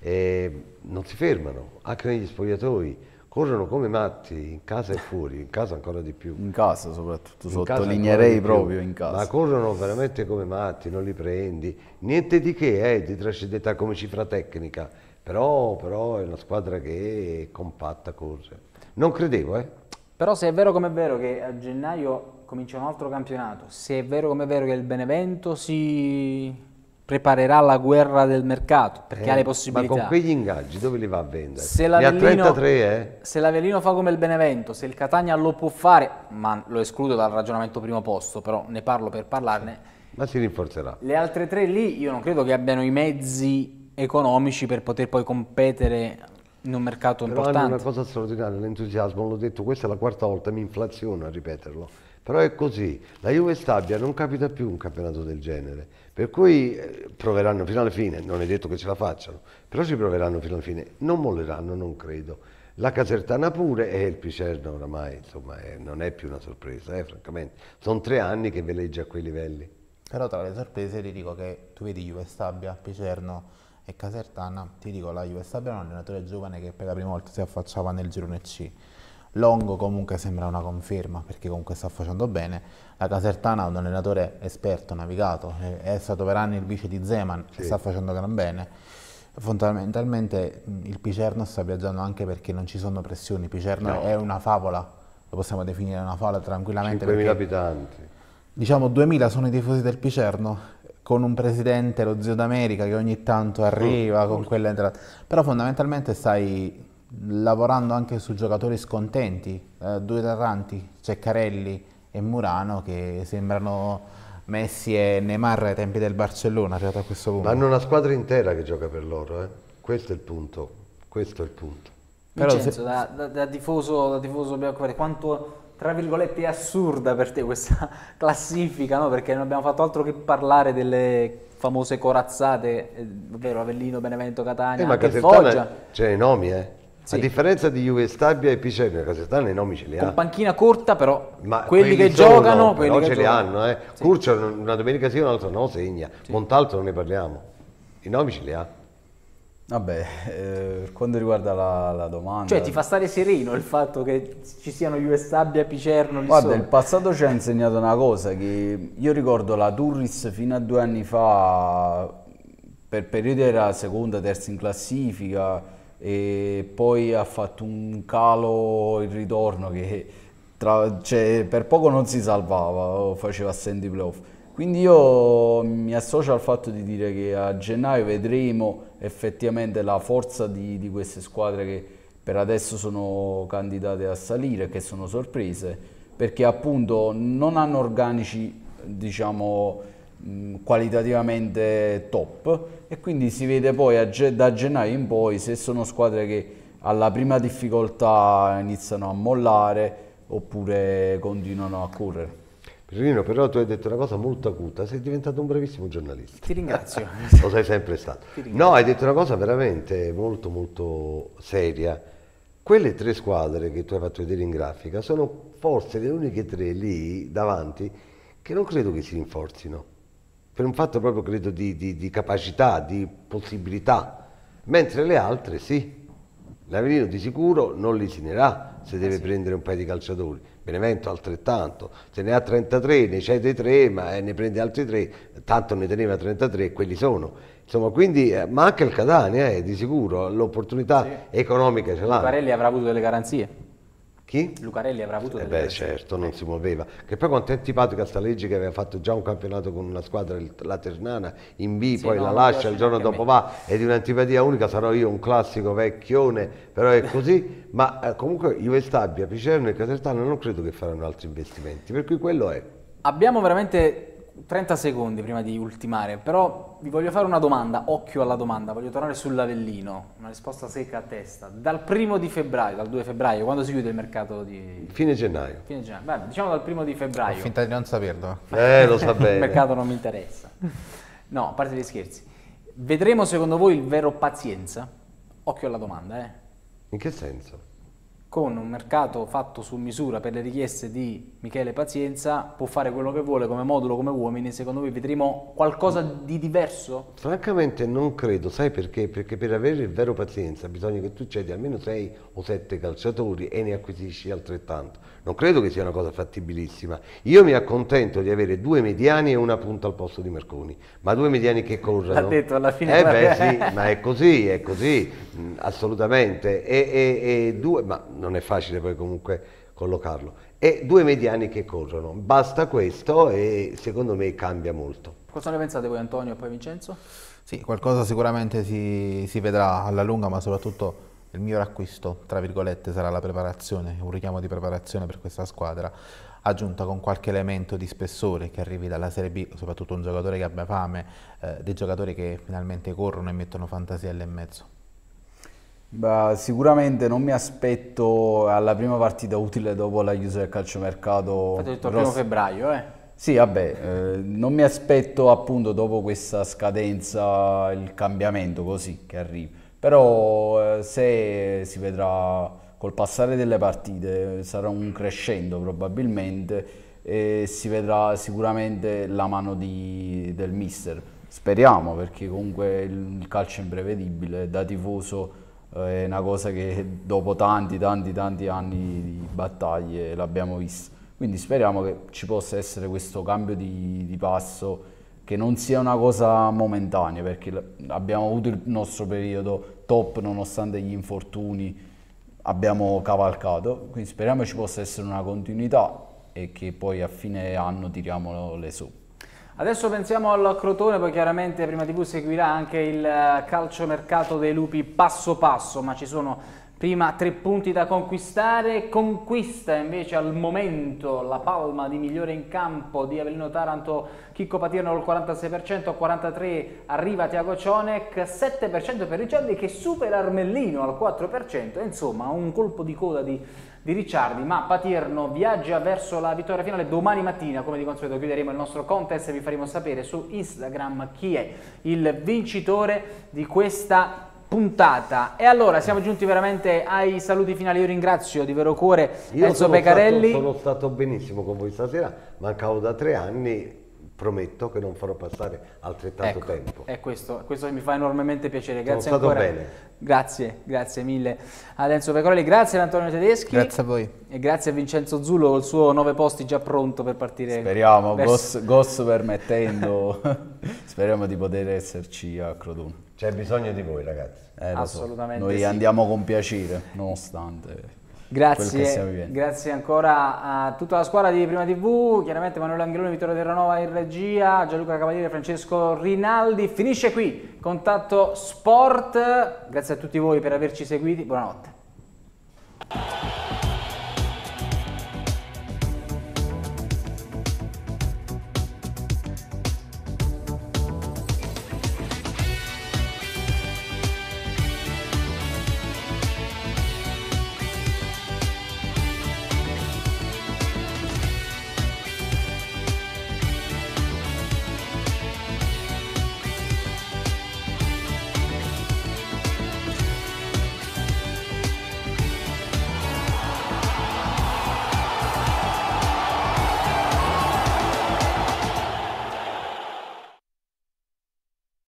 e non si fermano, anche negli spogliatoi corrono come matti in casa e fuori, in casa ancora di più. In casa soprattutto, in sottolineerei casa proprio in casa. Ma corrono veramente come matti, non li prendi. Niente di che, eh, di trascendentale come cifra tecnica, però, però, è una squadra che è compatta, corre. Non credevo, eh. Però se è vero come è vero che a gennaio comincia un altro campionato, se è vero come è vero che il Benevento si preparerà la guerra del mercato perché eh, ha le possibilità. Ma con quegli ingaggi dove li va a vendere? Se l'Avellino, eh? se l'Avellino fa come il Benevento, se il Catania lo può fare, ma lo escludo dal ragionamento primo posto, però ne parlo per parlarne. Ma si rinforzerà. Le altre tre lì io non credo che abbiano i mezzi economici per poter poi competere in un mercato però importante. Però una cosa straordinaria, l'entusiasmo, l'ho detto, questa è la quarta volta, mi inflaziona a ripeterlo. Però è così, la Juve Stabia non capita più un campionato del genere per cui eh, proveranno fino alla fine, non è detto che ce la facciano, però si proveranno fino alla fine, non molleranno, non credo. La Casertana pure e il Picerno oramai, insomma, è, non è più una sorpresa, eh, francamente. Sono tre anni che veleggia a quei livelli. Però tra le sorprese ti dico che tu vedi Juve Stabia, Picerno e Casertana, ti dico la Juve Stabia è un allenatore giovane che per la prima volta si affacciava nel girone C Longo comunque sembra una conferma perché comunque sta facendo bene. La Casertana ha un allenatore esperto, navigato, è stato per anni il vice di Zeman, sì. sta facendo gran bene. Fondamentalmente il Picerno sta viaggiando anche perché non ci sono pressioni. Picerno no. è una favola, lo possiamo definire una favola tranquillamente. 5.000 abitanti. Diciamo 2.000 sono i tifosi del Picerno con un presidente, lo zio d'America, che ogni tanto arriva mm. con oh. quella entrata. Però fondamentalmente stai lavorando anche su giocatori scontenti, eh, due tarranti, Ceccarelli e Murano che sembrano Messi e Neymar ai tempi del Barcellona arrivato a questo punto. Ma hanno una squadra intera che gioca per loro, eh? questo è il punto, questo è il punto. Vincenzo, se... da, da, da, tifoso, da tifoso bianco, quanto tra virgolette è assurda per te questa classifica, no? perché non abbiamo fatto altro che parlare delle famose corazzate, eh, ovvero Avellino, Benevento, Catania, eh, ma Foggia. C'è i nomi, eh? Sì. A differenza di Juve Stabia e Piceno, Casertano i nomi ce li ha. Con panchina corta però, Ma quelli, quelli che giocano... No, quelli che ce li hanno, eh. Sì. Curcio una domenica sì, un'altra no, segna. Sì. Montalto non ne parliamo. I nomi ce li ha. Vabbè, eh, per quanto riguarda la, la, domanda... Cioè ti fa stare sereno il fatto che ci siano Juve Stabia, Picerno, Guarda, solo. il passato ci ha insegnato una cosa, che io ricordo la Turris fino a due anni fa, per periodi era seconda, terza in classifica e poi ha fatto un calo il ritorno che tra, cioè, per poco non si salvava, faceva assenti playoff. Quindi io mi associo al fatto di dire che a gennaio vedremo effettivamente la forza di, di queste squadre che per adesso sono candidate a salire, che sono sorprese, perché appunto non hanno organici, diciamo, Mm, qualitativamente top e quindi si vede poi a, da gennaio in poi se sono squadre che alla prima difficoltà iniziano a mollare oppure continuano a correre. Pierino, però tu hai detto una cosa molto acuta, sei diventato un bravissimo giornalista. Ti ringrazio. Lo sei sempre stato. No, hai detto una cosa veramente molto molto seria. Quelle tre squadre che tu hai fatto vedere in grafica sono forse le uniche tre lì davanti che non credo che si rinforzino per un fatto proprio credo di, di, di capacità, di possibilità, mentre le altre sì. l'Avenino di sicuro non lisinerà se eh deve sì. prendere un paio di calciatori. Benevento altrettanto, se ne ha 33, ne cede 3, ma eh, ne prende altri 3, tanto ne teneva 33 e quelli sono. Insomma, quindi, eh, ma anche il Catania, eh, di sicuro, l'opportunità sì. economica ce l'ha. Parelli avrà avuto delle garanzie. Chi? Lucarelli avrà avuto eh delle eh beh, certo, non si muoveva. Che poi quanto è antipatico a Staleggi che aveva fatto già un campionato con una squadra, la Ternana, in B, sì, poi no, la lascia, il giorno dopo va, è di un'antipatia unica, sarò io un classico vecchione, però è così. Ma eh, comunque Juve Stabia, Picerno e Casertano non credo che faranno altri investimenti, per cui quello è. Abbiamo veramente 30 secondi prima di ultimare, però vi voglio fare una domanda, occhio alla domanda, voglio tornare sull'Avellino, una risposta secca a testa. Dal primo di febbraio, dal 2 febbraio, quando si chiude il mercato di... Fine gennaio. Fine gennaio. Beh, diciamo dal primo di febbraio. Ho finta di non saperlo. Eh, lo sa bene. il mercato non mi interessa. No, a parte gli scherzi. Vedremo secondo voi il vero pazienza? Occhio alla domanda, eh. In che senso? Con un mercato fatto su misura per le richieste di Michele Pazienza può fare quello che vuole come modulo, come uomini, secondo voi vedremo qualcosa di diverso? Francamente non credo, sai perché? Perché per avere il vero Pazienza bisogna che tu cedi almeno 6 o 7 calciatori e ne acquisisci altrettanto. Non credo che sia una cosa fattibilissima. Io mi accontento di avere due mediani e una punta al posto di Marconi, ma due mediani che corrono. L'ha detto alla fine. Eh beh sì, ma è così, è così, mm, assolutamente. E, e, e due, ma non è facile poi comunque collocarlo e due mediani che corrono. Basta questo e secondo me cambia molto. Cosa ne pensate voi Antonio e poi Vincenzo? Sì, qualcosa sicuramente si, si vedrà alla lunga, ma soprattutto il miglior acquisto, tra virgolette, sarà la preparazione, un richiamo di preparazione per questa squadra, aggiunta con qualche elemento di spessore che arrivi dalla Serie B, soprattutto un giocatore che abbia fame, eh, dei giocatori che finalmente corrono e mettono fantasia mezzo. Beh, sicuramente non mi aspetto alla prima partita utile dopo la chiusura del calciomercato. Fate detto il primo febbraio, eh? Sì, vabbè, eh, non mi aspetto appunto dopo questa scadenza il cambiamento così che arrivi. Però eh, se si vedrà col passare delle partite sarà un crescendo probabilmente e si vedrà sicuramente la mano di, del mister. Speriamo perché comunque il calcio è imprevedibile, da tifoso eh, è una cosa che dopo tanti tanti tanti anni di battaglie l'abbiamo vista. Quindi speriamo che ci possa essere questo cambio di, di passo che non sia una cosa momentanea perché abbiamo avuto il nostro periodo top nonostante gli infortuni abbiamo cavalcato quindi speriamo ci possa essere una continuità e che poi a fine anno tiriamo le soppe Adesso pensiamo al Crotone, poi chiaramente Prima TV seguirà anche il eh, calciomercato dei lupi passo passo, ma ci sono prima tre punti da conquistare, conquista invece al momento la palma di migliore in campo di Avellino Taranto, Chicco Patirno col 46%, 43% arriva Tiago Cionec, 7% per Ricciardi che supera Armellino al 4%, insomma un colpo di coda di di Ricciardi, ma Patirno viaggia verso la vittoria finale domani mattina, come di consueto chiuderemo il nostro contest e vi faremo sapere su Instagram chi è il vincitore di questa puntata. E allora siamo giunti veramente ai saluti finali. Io ringrazio di vero cuore Enzo Pecarelli. Stato, sono stato benissimo con voi stasera, mancavo da tre anni prometto che non farò passare altrettanto ecco, tempo. È questo, questo mi fa enormemente piacere, grazie Sono ancora. Bene. Grazie, grazie mille a Renzo Pecorelli, grazie ad Antonio Tedeschi. Grazie a voi. E grazie a Vincenzo Zullo col suo nove posti già pronto per partire. Speriamo, GOS permettendo, speriamo di poter esserci a Crotone. C'è bisogno di voi ragazzi. Eh, Assolutamente so. Noi sì. andiamo con piacere, nonostante... Grazie, grazie ancora a tutta la squadra di Prima TV, chiaramente Manuele Angeloni, Vittorio Terranova in regia, Gianluca Cavaliere, Francesco Rinaldi. Finisce qui Contatto Sport, grazie a tutti voi per averci seguiti, buonanotte.